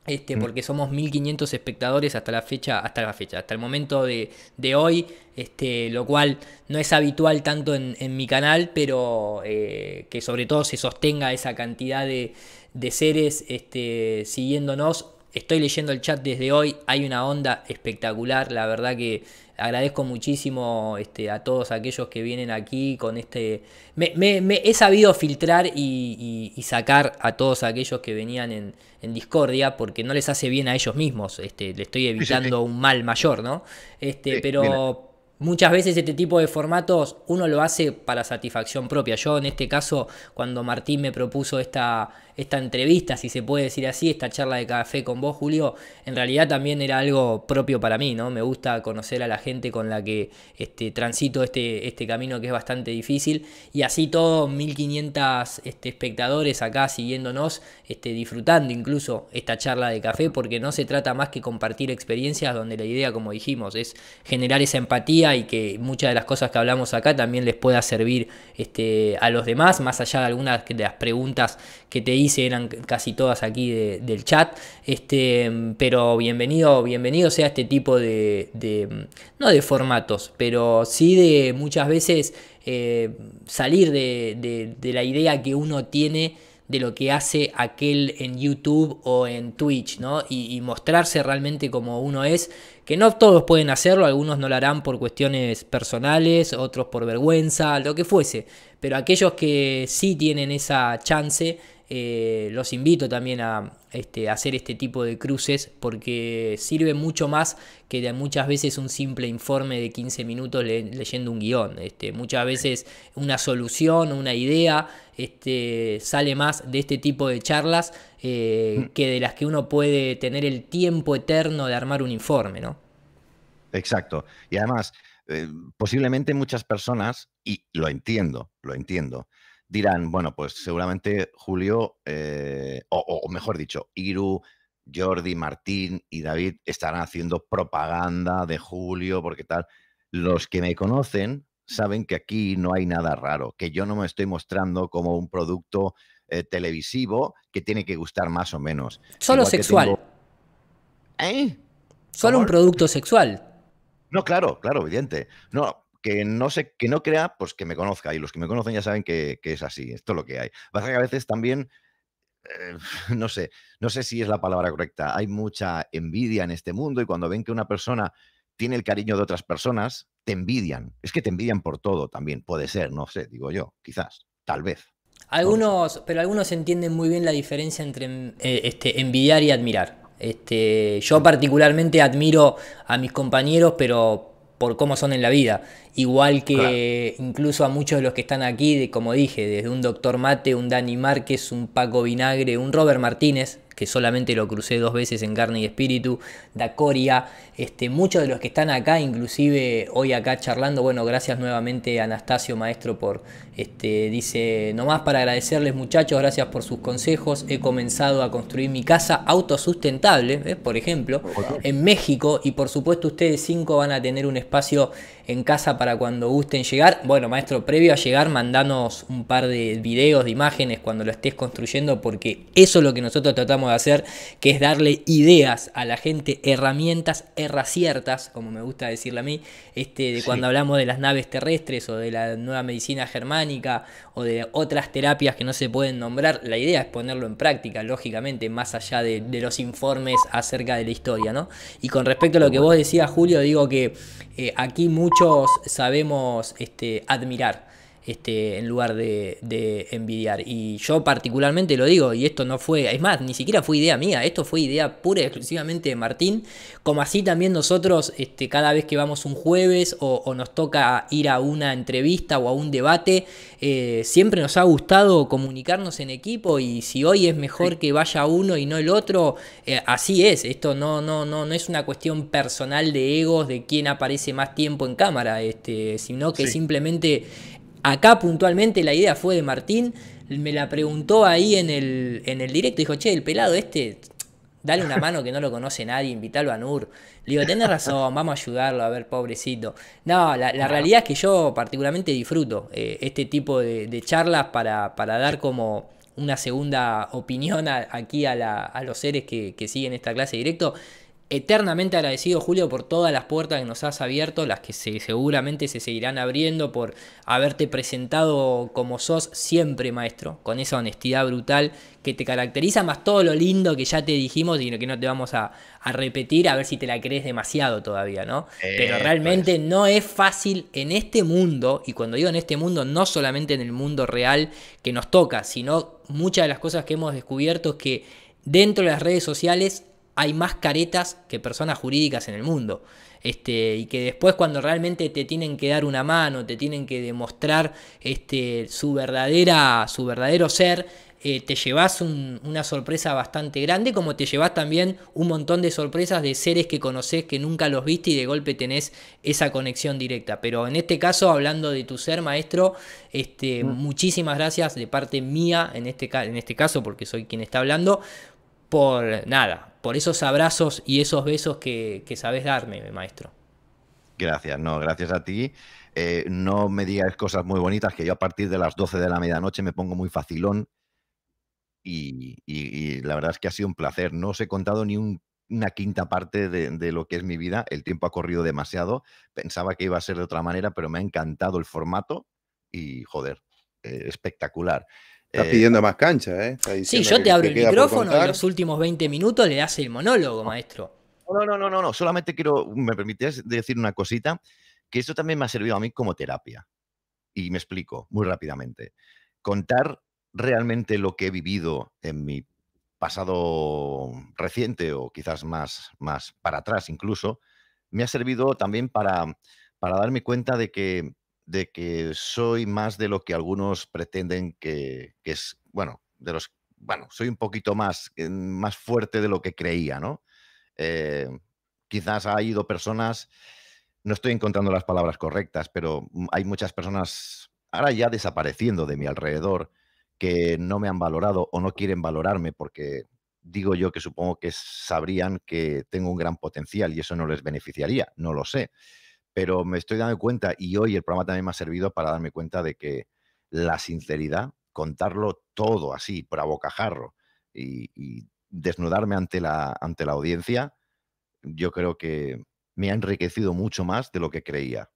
este, mm. porque somos 1500 espectadores hasta la fecha, hasta la fecha, hasta el momento de, hoy, este, lo cual no es habitual tanto en, mi canal, pero eh, que sobre todo se sostenga esa cantidad de, de seres este, siguiéndonos. Estoy leyendo el chat desde hoy, hay una onda espectacular, la verdad que agradezco muchísimo este, a todos aquellos que vienen aquí con este... Me, he sabido filtrar y, sacar a todos aquellos que venían en, discordia porque no les hace bien a ellos mismos. Este, le estoy evitando un mal mayor, ¿no? Este, pero... Muchas veces este tipo de formatos uno lo hace para satisfacción propia. Yo en este caso, cuando Martín me propuso esta, esta entrevista, si se puede decir así, esta charla de café con vos, Julio, en realidad también era algo propio para mí, ¿no? Me gusta conocer a la gente con la que este, transito este, este camino que es bastante difícil. Y así todos 1500 este, espectadores acá siguiéndonos, este, disfrutando incluso esta charla de café, porque no se trata más que compartir experiencias donde la idea, como dijimos, es generar esa empatía y que muchas de las cosas que hablamos acá también les pueda servir este, a los demás, más allá de algunas de las preguntas que te hice, eran casi todas aquí del chat, este, pero bienvenido, bienvenido sea este tipo de, no de formatos, pero sí de muchas veces eh, salir de la idea que uno tiene de lo que hace aquel en YouTube o en Twitch, ¿no? Y, mostrarse realmente como uno es, que no todos pueden hacerlo, algunos no lo harán por cuestiones personales, otros por vergüenza, lo que fuese, pero aquellos que sí tienen esa chance, eh, los invito también este, a hacer este tipo de cruces porque sirve mucho más que de muchas veces un simple informe de 15 minutos leyendo un guión. Este, muchas veces una solución, una idea, este, sale más de este tipo de charlas eh, mm. que de las que uno puede tener el tiempo eterno de armar un informe, Exacto. Y además, eh, posiblemente muchas personas, y lo entiendo, lo entiendo, dirán, bueno, pues seguramente Julio, eh, o, mejor dicho, Iru, Jordi, Martín y David estarán haciendo propaganda de Julio, porque tal. Los que me conocen saben que aquí no hay nada raro, que yo no me estoy mostrando como un producto eh, televisivo que tiene que gustar más o menos. Solo sexual. ¿Eh? Solo un producto sexual. No, claro, claro, evidente. No, que no sé, que no crea, pues que me conozca. Y los que me conocen ya saben que, es así. Esto es lo que hay. Pasa que a veces también, eh, no sé, no sé si es la palabra correcta. Hay mucha envidia en este mundo y cuando ven que una persona tiene el cariño de otras personas, te envidian. Es que te envidian por todo también. Puede ser, no sé, digo yo, quizás, tal vez. Algunos, pero algunos entienden muy bien la diferencia entre em, eh, este, envidiar y admirar. Este, yo particularmente admiro a mis compañeros, pero por cómo son en la vida. Igual que incluso a muchos de los que están aquí, como dije, desde un Doctor Mate, un Dani Márquez, un Paco Vinagre, un Robert Martínez, que solamente lo crucé dos veces en Carne y Espíritu, Dacoria, este, muchos de los que están acá, inclusive hoy acá charlando, bueno, gracias nuevamente a Anastasio Maestro por, este, dice, nomás para agradecerles muchachos, gracias por sus consejos, he comenzado a construir mi casa autosustentable, ¿eh? por ejemplo, en México, y por supuesto ustedes cinco van a tener un espacio en casa para cuando gusten llegar. Bueno, maestro, previo a llegar, mandanos un par de videos, de imágenes cuando lo estés construyendo, porque eso es lo que nosotros tratamos de hacer, que es darle ideas a la gente, herramientas, erraciertas, como me gusta decirle a mí, este, de cuando hablamos de las naves terrestres o de la nueva medicina germánica o de otras terapias que no se pueden nombrar. La idea es ponerlo en práctica, lógicamente, más allá de, los informes acerca de la historia, ¿no? Y con respecto a lo que vos decías, Julio, digo que eh, aquí muchos sabemos este, admirar. Este, en lugar de, envidiar. Y yo particularmente lo digo, y esto no fue, es más, ni siquiera fue idea mía, esto fue idea pura y exclusivamente de Martín, como así también nosotros este, cada vez que vamos un jueves o, nos toca ir a una entrevista o a un debate, eh, siempre nos ha gustado comunicarnos en equipo y si hoy es mejor que vaya uno y no el otro, eh, así es, esto no, no, no, no es una cuestión personal de egos, de quién aparece más tiempo en cámara, este, sino que simplemente Acá puntualmente la idea fue de Martín, me la preguntó ahí en el, en el directo, dijo, che, el pelado este, dale una mano que no lo conoce nadie, invítalo a Nur. Le digo, tenés razón, vamos a ayudarlo, a ver, pobrecito. No, la, realidad es que yo particularmente disfruto eh, este tipo de, charlas para, dar como una segunda opinión aquí a, la, a, los seres que, que siguen esta clase directo. Eternamente agradecido Julio por todas las puertas que nos has abierto, las que seguramente se seguirán abriendo, por haberte presentado como sos siempre, maestro, con esa honestidad brutal que te caracteriza, más todo lo lindo que ya te dijimos y que no te vamos a, repetir, a ver si te la crees demasiado todavía, ¿no? Pero realmente no es fácil en este mundo, y cuando digo en este mundo, no solamente en el mundo real que nos toca, sino muchas de las cosas que hemos descubierto es que dentro de las redes sociales hay más caretas que personas jurídicas en el mundo. Este, y que después cuando realmente te tienen que dar una mano, te tienen que demostrar este, su, verdadera, su verdadero ser, eh, te llevas una sorpresa bastante grande, como te llevas también un montón de sorpresas de seres que conoces que nunca los viste y de golpe tenés esa conexión directa. Pero en este caso, hablando de tu ser, maestro, este, mm. muchísimas gracias de parte mía, en este, en este caso, porque soy quien está hablando, por nada, por esos abrazos y esos besos que, sabes darme, maestro. Gracias, no, gracias a ti. Eh, no me digas cosas muy bonitas, que yo a partir de las 12 de la medianoche me pongo muy facilón y, la verdad es que ha sido un placer. No os he contado ni una quinta parte de, lo que es mi vida, el tiempo ha corrido demasiado, pensaba que iba a ser de otra manera, pero me ha encantado el formato y joder, eh, espectacular. Estás eh, pidiendo más cancha, ¿eh? Sí, yo te abro el micrófono en los últimos 20 minutos le das el monólogo, maestro. No, no, no, no, no. Solamente quiero, me permites decir una cosita, que esto también me ha servido a mí como terapia. Y me explico muy rápidamente. Contar realmente lo que he vivido en mi pasado reciente o quizás más, más para atrás incluso, me ha servido también para, para darme cuenta de que de que soy más de lo que algunos pretenden que, es, bueno, de los, bueno, soy un poquito más, eh, más fuerte de lo que creía, ¿no? Eh, quizás ha ido personas, no estoy encontrando las palabras correctas, pero hay muchas personas ahora ya desapareciendo de mi alrededor que no me han valorado o no quieren valorarme porque digo yo que supongo que sabrían que tengo un gran potencial y eso no les beneficiaría, no lo sé pero me estoy dando cuenta y hoy el programa también me ha servido para darme cuenta de que la sinceridad, contarlo todo así, por a y, desnudarme ante la, ante la audiencia, yo creo que me ha enriquecido mucho más de lo que creía.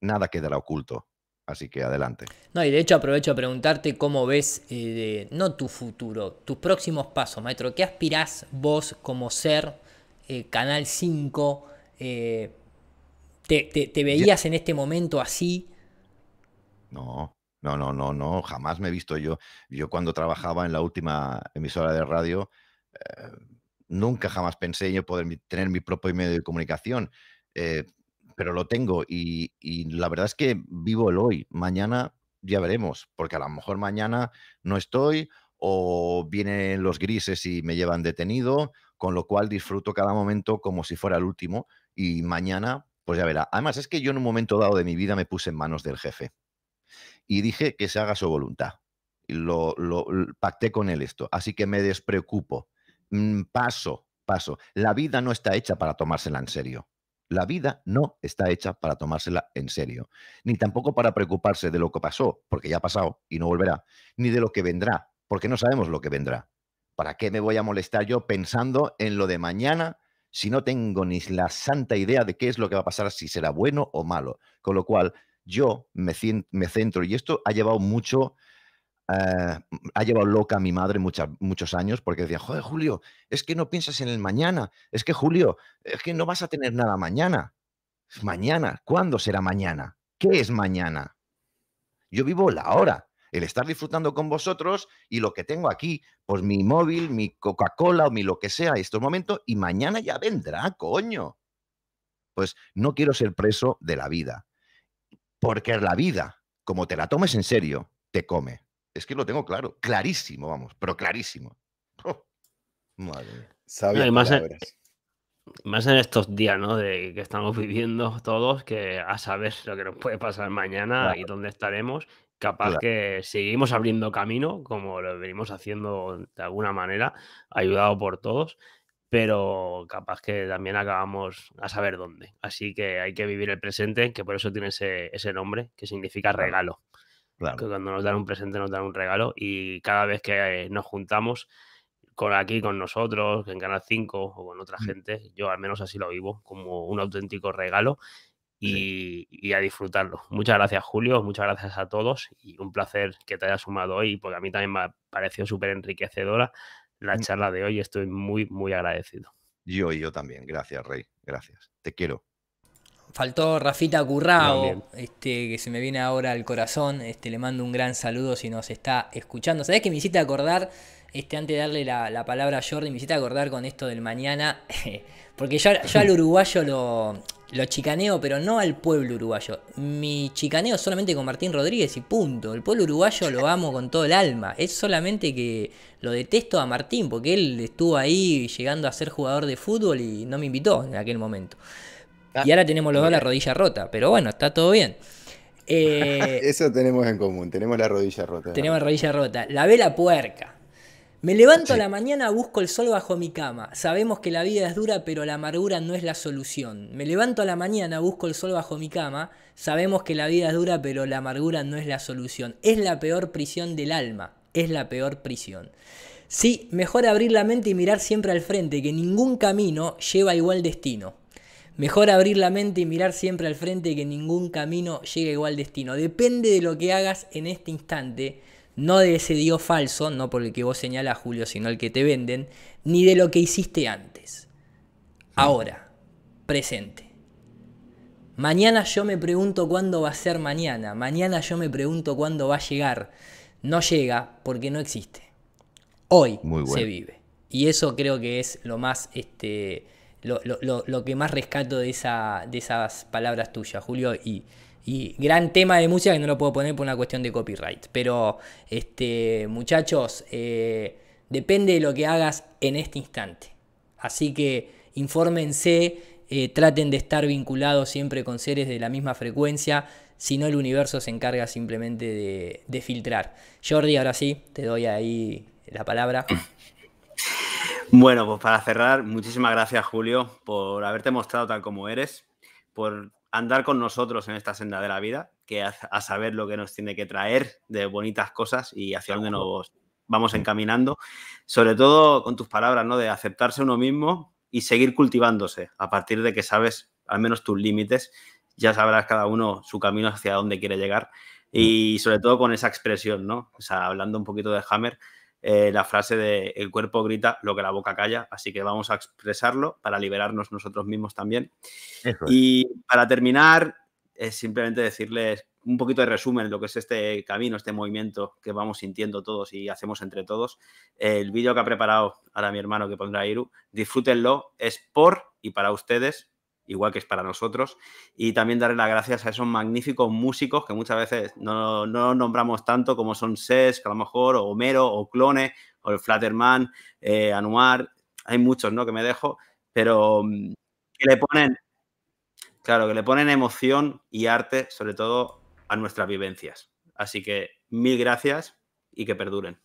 Nada quedará oculto. Así que adelante. No, y de hecho aprovecho a preguntarte cómo ves, eh, no tu futuro, tus próximos pasos, maestro. ¿Qué aspirás vos como ser eh, Canal 5? ¿Te, veías en este momento así? No, no, no, no, no, jamás me he visto yo. Yo cuando trabajaba en la última emisora de radio, eh, nunca jamás pensé yo poder tener mi propio medio de comunicación. Eh, pero lo tengo y, y, la verdad es que vivo el hoy. Mañana ya veremos, porque a lo mejor mañana no estoy o vienen los grises y me llevan detenido, con lo cual disfruto cada momento como si fuera el último y mañana pues ya verá. Además, es que yo en un momento dado de mi vida me puse en manos del jefe y dije que se haga su voluntad. y lo, lo pacté con él esto. Así que me despreocupo. Mm, paso, paso. La vida no está hecha para tomársela en serio. La vida no está hecha para tomársela en serio, ni tampoco para preocuparse de lo que pasó, porque ya ha pasado y no volverá, ni de lo que vendrá, porque no sabemos lo que vendrá. ¿Para qué me voy a molestar yo pensando en lo de mañana si no tengo ni la santa idea de qué es lo que va a pasar, si será bueno o malo. Con lo cual, yo me, me centro, y esto ha llevado mucho, eh, ha llevado loca a mi madre muchos años, porque decía, joder, Julio, es que no piensas en el mañana, es que Julio, es que no vas a tener nada mañana. Mañana, ¿cuándo será mañana? ¿Qué es mañana? Yo vivo la hora el estar disfrutando con vosotros y lo que tengo aquí, pues mi móvil, mi Coca-Cola o mi lo que sea, estos momentos, y mañana ya vendrá, coño. Pues no quiero ser preso de la vida, porque la vida, como te la tomes en serio, te come. Es que lo tengo claro, clarísimo, vamos, pero clarísimo. madre mía. Eh, más en estos días, ¿no? De que estamos viviendo todos, que a saber lo que nos puede pasar mañana y dónde estaremos Capaz que seguimos abriendo camino, como lo venimos haciendo de alguna manera, ayudado por todos, pero capaz que también acabamos a saber dónde. Así que hay que vivir el presente, que por eso tiene ese, nombre, que significa regalo. Claro. Que cuando nos dan un presente nos dan un regalo y cada vez que nos juntamos con aquí, con nosotros, en Canal 5 o con otra mm. gente, yo al menos así lo vivo, como un auténtico regalo y, a disfrutarlo. Muchas gracias, Julio. Muchas gracias a todos y un placer que te hayas sumado hoy, porque a mí también me ha parecido súper enriquecedora la mm. charla de hoy. Estoy muy, muy agradecido. Yo y yo también. Gracias, Rey. Gracias. Te quiero. Faltó Rafita Currao, este, que se me viene ahora al corazón. Este, le mando un gran saludo si nos está escuchando. sabes que me hiciste acordar? Este, antes de darle la, palabra a Jordi, me hiciste acordar con esto del mañana. porque yo, yo al uruguayo lo, lo chicaneo, pero no al pueblo uruguayo. Mi chicaneo solamente con Martín Rodríguez y punto. El pueblo uruguayo lo amo con todo el alma. Es solamente que lo detesto a Martín porque él estuvo ahí llegando a ser jugador de fútbol y no me invitó en aquel momento. Ah, y ahora tenemos los dos la rodilla rota, pero bueno, está todo bien. Eh, Eso tenemos en común, tenemos la rodilla rota. Tenemos la rodilla rota. La vela puerca. Me levanto a la mañana, busco el sol bajo mi cama. Sabemos que la vida es dura, pero la amargura no es la solución. Me levanto a la mañana, busco el sol bajo mi cama. Sabemos que la vida es dura, pero la amargura no es la solución. Es la peor prisión del alma. Es la peor prisión. Sí, mejor abrir la mente y mirar siempre al frente, que ningún camino lleva igual destino. Mejor abrir la mente y mirar siempre al frente, que ningún camino llega igual destino. Depende de lo que hagas en este instante no de ese Dios falso, no por el que vos señalas, Julio, sino el que te venden, ni de lo que hiciste antes. Ah. Ahora, presente. Mañana yo me pregunto cuándo va a ser mañana, mañana yo me pregunto cuándo va a llegar. No llega porque no existe. Hoy se vive. Y eso creo que es lo más este, lo, lo, que más rescato de, esa, de esas palabras tuyas, Julio, y, y gran tema de música que no lo puedo poner por una cuestión de copyright. Pero, este, muchachos, eh, depende de lo que hagas en este instante. Así que infórmense, eh, traten de estar vinculados siempre con seres de la misma frecuencia, si no el universo se encarga simplemente de, de filtrar. Jordi, ahora sí, te doy ahí la palabra. Bueno, pues para cerrar, muchísimas gracias Julio por haberte mostrado tal como eres, por andar con nosotros en esta senda de la vida, que a, saber lo que nos tiene que traer de bonitas cosas y hacia dónde nos vamos encaminando, sobre todo con tus palabras, ¿no? De aceptarse uno mismo y seguir cultivándose a partir de que sabes al menos tus límites, ya sabrás cada uno su camino hacia dónde quiere llegar mm. y sobre todo con esa expresión, ¿no? O sea, hablando un poquito de Hammer, eh, la frase de el cuerpo grita lo que la boca calla, así que vamos a expresarlo para liberarnos nosotros mismos también. Y para terminar, es simplemente decirles un poquito de resumen de lo que es este camino, este movimiento que vamos sintiendo todos y hacemos entre todos. El vídeo que ha preparado ahora mi hermano que pondrá Iru, disfrútenlo, es por y para ustedes, igual que es para nosotros. Y también darle las gracias a esos magníficos músicos que muchas veces no, no nombramos tanto, como son Ses, que a lo mejor, o Homero, o Clone, o el Flatterman, eh, Anuar. Hay muchos, ¿no? Que me dejo, pero mm, que le ponen, claro, que le ponen emoción y arte, sobre todo, a nuestras vivencias. Así que mil gracias y que perduren.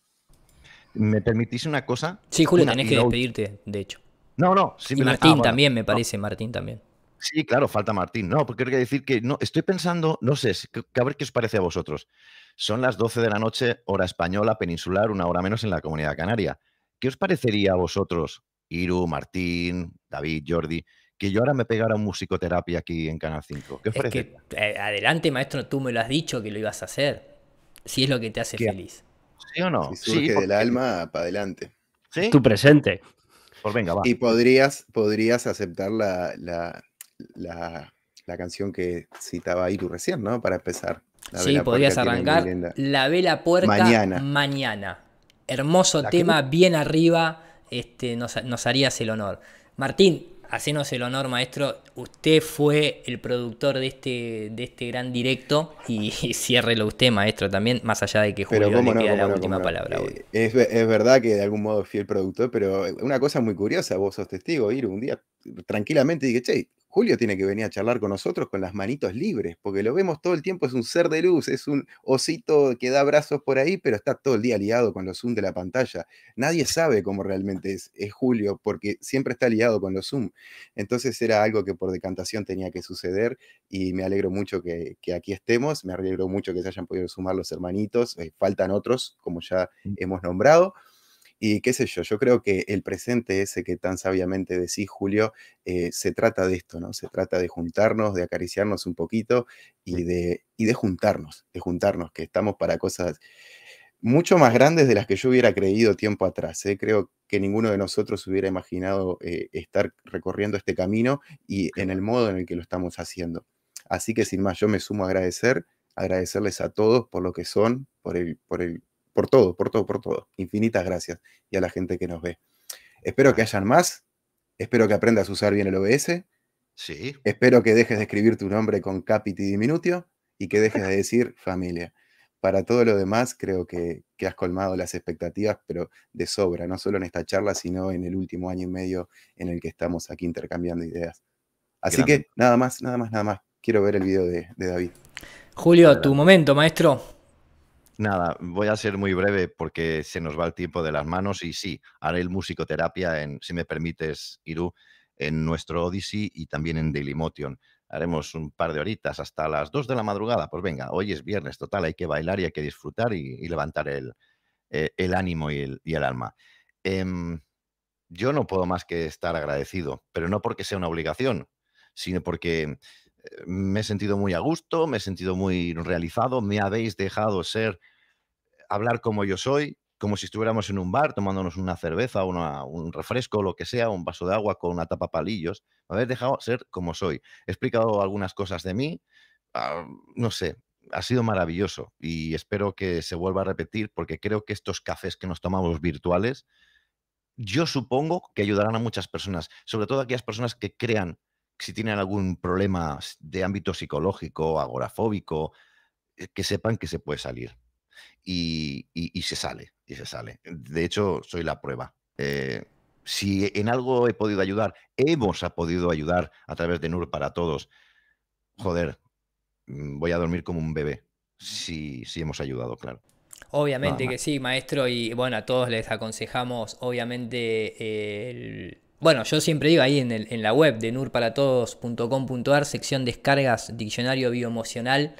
¿Me permitís una cosa? Sí, Julio, tenés que despedirte, de hecho. No, no. y Martín también, me parece, Martín también. Sí, claro, falta Martín. No, porque que decir que no, estoy pensando, no sé, a ver qué os parece a vosotros. Son las 12 de la noche, hora española, peninsular, una hora menos en la comunidad canaria. ¿Qué os parecería a vosotros, Iru, Martín, David, Jordi, que yo ahora me pegara un musicoterapia aquí en Canal 5? ¿Qué eh, adelante, maestro, tú me lo has dicho que lo ibas a hacer. Si es lo que te hace feliz. ¿Sí o no? sí, del alma para adelante. ¿Sí? Tu presente. Pues venga, va. Y podrías, podrías aceptar la la, canción que citaba Iru recién, ¿no? Para empezar. sí, podrías arrancar. La vela puerta. mañana. Hermoso tema, bien arriba. Este, nos, harías el honor. Martín, hacenos el honor, maestro. Usted fue el productor de este, de este gran directo y, cierre ciérrelo usted, maestro, también, más allá de que Julio le la última palabra. Eh, es, verdad que de algún modo fui el productor, pero una cosa muy curiosa, vos sos testigo, ir un día tranquilamente dije, che, Julio tiene que venir a charlar con nosotros con las manitos libres, porque lo vemos todo el tiempo, es un ser de luz, es un osito que da brazos por ahí, pero está todo el día liado con los Zoom de la pantalla. Nadie sabe cómo realmente es, es Julio, porque siempre está liado con los Zoom. Entonces era algo que por decantación tenía que suceder y me alegro mucho que, aquí estemos, me alegro mucho que se hayan podido sumar los hermanitos, eh, faltan otros, como ya mm. hemos nombrado. Y qué sé yo, yo creo que el presente ese que tan sabiamente decís, Julio, eh, se trata de esto, ¿no? Se trata de juntarnos, de acariciarnos un poquito y de, y de juntarnos, de juntarnos, que estamos para cosas mucho más grandes de las que yo hubiera creído tiempo atrás. ¿eh? Creo que ninguno de nosotros hubiera imaginado eh, estar recorriendo este camino y en el modo en el que lo estamos haciendo. Así que sin más, yo me sumo a agradecer, agradecerles a todos por lo que son, por el, por el por todo, por todo, por todo. Infinitas gracias y a la gente que nos ve. Espero que hayan más. Espero que aprendas a usar bien el OBS. Sí. Espero que dejes de escribir tu nombre con y diminutio y que dejes de decir familia. Para todo lo demás, creo que, has colmado las expectativas, pero de sobra, no solo en esta charla, sino en el último año y medio en el que estamos aquí intercambiando ideas. Así que nada más, nada más, nada más. Quiero ver el video de, de David. Julio, tu momento, maestro. Nada, voy a ser muy breve porque se nos va el tiempo de las manos y sí, haré el musicoterapia en, si me permites, Iru, en nuestro Odyssey y también en Dailymotion. Haremos un par de horitas hasta las 2 de la madrugada. Pues venga, hoy es viernes, total, hay que bailar y hay que disfrutar y, levantar eh, el, ánimo y el, alma. Em, yo no puedo más que estar agradecido, pero no porque sea una obligación, sino porque eh, me he sentido muy a gusto, me he sentido muy realizado, me habéis dejado ser hablar como yo soy, como si estuviéramos en un bar tomándonos una cerveza, una, un refresco, lo que sea, un vaso de agua con una tapa palillos. Haber dejado ser como soy. He explicado algunas cosas de mí, ah, no sé, ha sido maravilloso y espero que se vuelva a repetir porque creo que estos cafés que nos tomamos virtuales, yo supongo que ayudarán a muchas personas, sobre todo a aquellas personas que crean que si tienen algún problema de ámbito psicológico, agorafóbico, eh, que sepan que se puede salir y, se sale, y se sale. De hecho, soy la prueba. Eh, si en algo he podido ayudar, hemos podido ayudar a través de NUR para todos, joder, mm, voy a dormir como un bebé, si, si hemos ayudado, claro. Obviamente que sí, maestro, y bueno, a todos les aconsejamos, obviamente, Bueno, yo siempre digo ahí en, la web de nurparatodos.com.ar, sección descargas, diccionario bioemocional.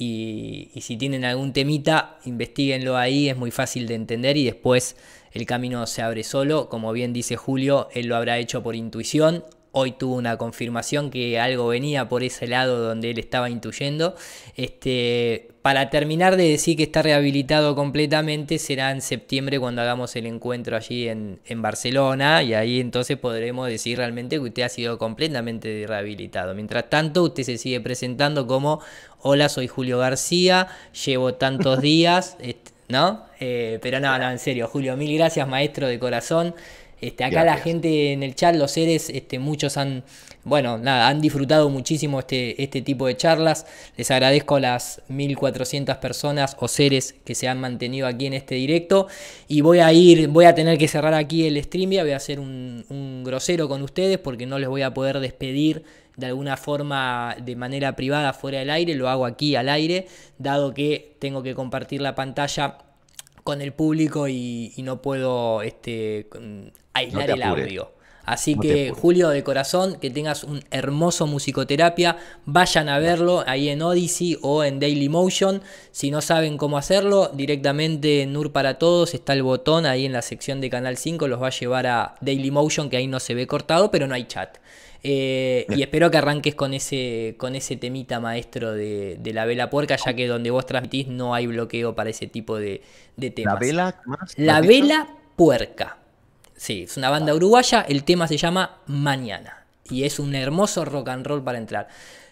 Y, si tienen algún temita, investiguenlo ahí, es muy fácil de entender y después el camino se abre solo. Como bien dice Julio, él lo habrá hecho por intuición hoy tuvo una confirmación que algo venía por ese lado donde él estaba intuyendo. Este, para terminar de decir que está rehabilitado completamente, será en septiembre cuando hagamos el encuentro allí en, Barcelona y ahí entonces podremos decir realmente que usted ha sido completamente rehabilitado. Mientras tanto, usted se sigue presentando como, hola, soy Julio García, llevo tantos días, este, ¿no? Eh, pero no, no, en serio, Julio, mil gracias, maestro de corazón. Este, acá la gente en el chat, los seres, este, muchos han, bueno, nada, han disfrutado muchísimo este, este tipo de charlas. Les agradezco a las 1400 personas o seres que se han mantenido aquí en este directo. Y voy a ir, voy a tener que cerrar aquí el stream. Voy a hacer un, un grosero con ustedes porque no les voy a poder despedir de alguna forma de manera privada fuera del aire. Lo hago aquí al aire, dado que tengo que compartir la pantalla con el público y, no puedo este, aislar el audio. Así que Julio de corazón, que tengas un hermoso musicoterapia, vayan a verlo ahí en Odyssey o en Daily Motion. Si no saben cómo hacerlo, directamente en NUR para todos está el botón ahí en la sección de Canal 5, los va a llevar a Daily Motion, que ahí no se ve cortado, pero no hay chat. Eh, y espero que arranques con ese, con ese temita maestro de, de, la vela puerca, ya que donde vos transmitís no hay bloqueo para ese tipo de, de temas. ¿La vela? la vela puerca. Sí, es una banda uruguaya, el tema se llama Mañana. Y es un hermoso rock and roll para entrar.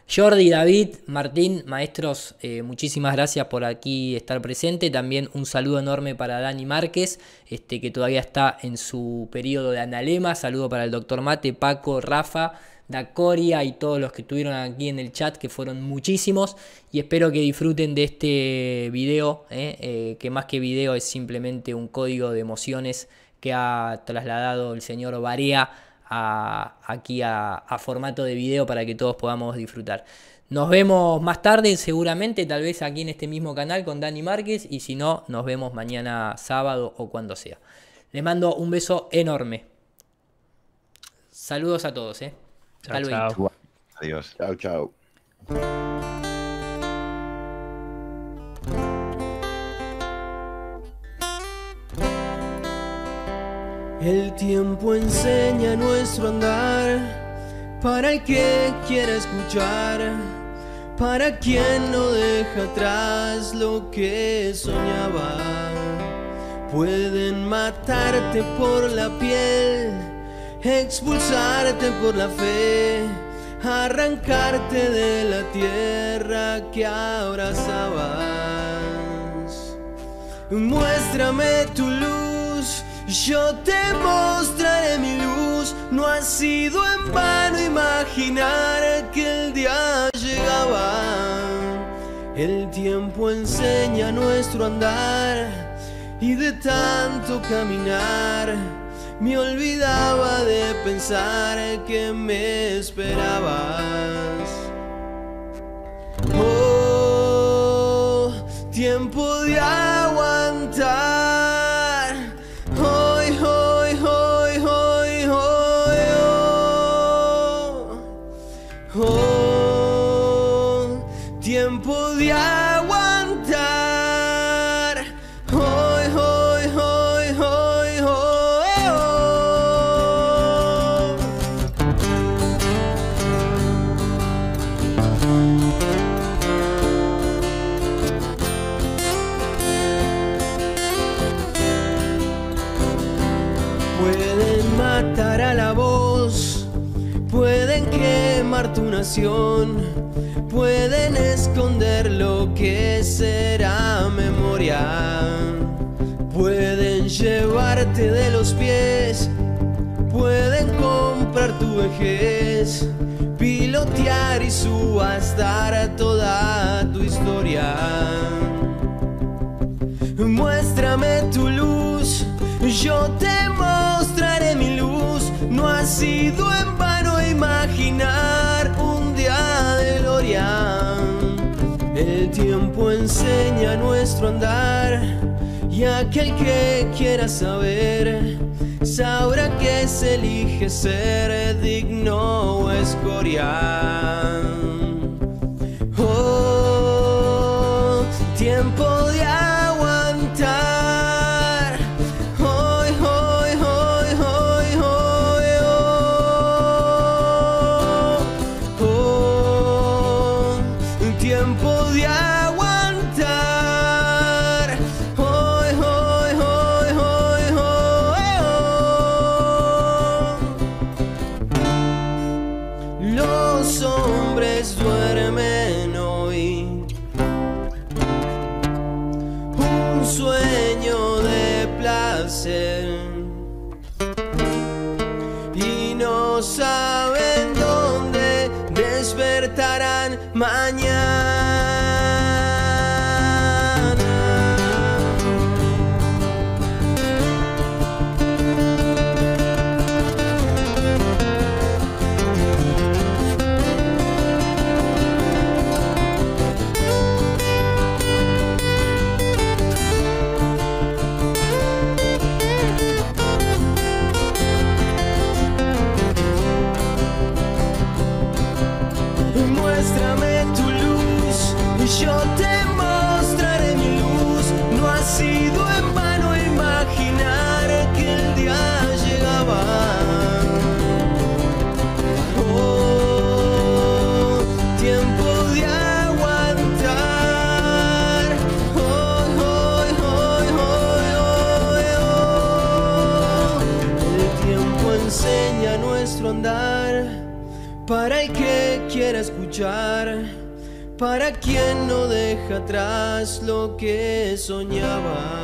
Jordi, David, Martín, maestros, eh, muchísimas gracias por aquí estar presente. También un saludo enorme para Dani Márquez, este, que todavía está en su periodo de analema. Saludo para el doctor Mate, Paco, Rafa, Dacoria y todos los que estuvieron aquí en el chat, que fueron muchísimos. Y espero que disfruten de este video, eh, eh, que más que video es simplemente un código de emociones que ha trasladado el señor Barea a, aquí a, formato de video para que todos podamos disfrutar. Nos vemos más tarde, seguramente, tal vez aquí en este mismo canal con Dani Márquez. Y si no, nos vemos mañana sábado o cuando sea. Les mando un beso enorme. Saludos a todos, ¿eh? Adiós. Chao, chao. El tiempo enseña nuestro andar para el que quiera escuchar, para quien no deja atrás lo que soñaba. Pueden matarte por la piel, expulsarte por la fe, arrancarte de la tierra que abrazabas. Muéstrame tu luz yo te mostraré mi luz, no ha sido en vano imaginar que el día llegaba. El tiempo enseña nuestro andar y de tanto caminar me olvidaba de pensar que me esperabas. Oh, tiempo de aguantar. pueden esconder lo que será memoria. Pueden llevarte de los pies, pueden comprar tu vejez, pilotear y subastar a todos enseña nuestro andar. Y aquel que quiera saber, sabrá que se elige ser digno o escorial. para quien no deja atrás lo que soñaba.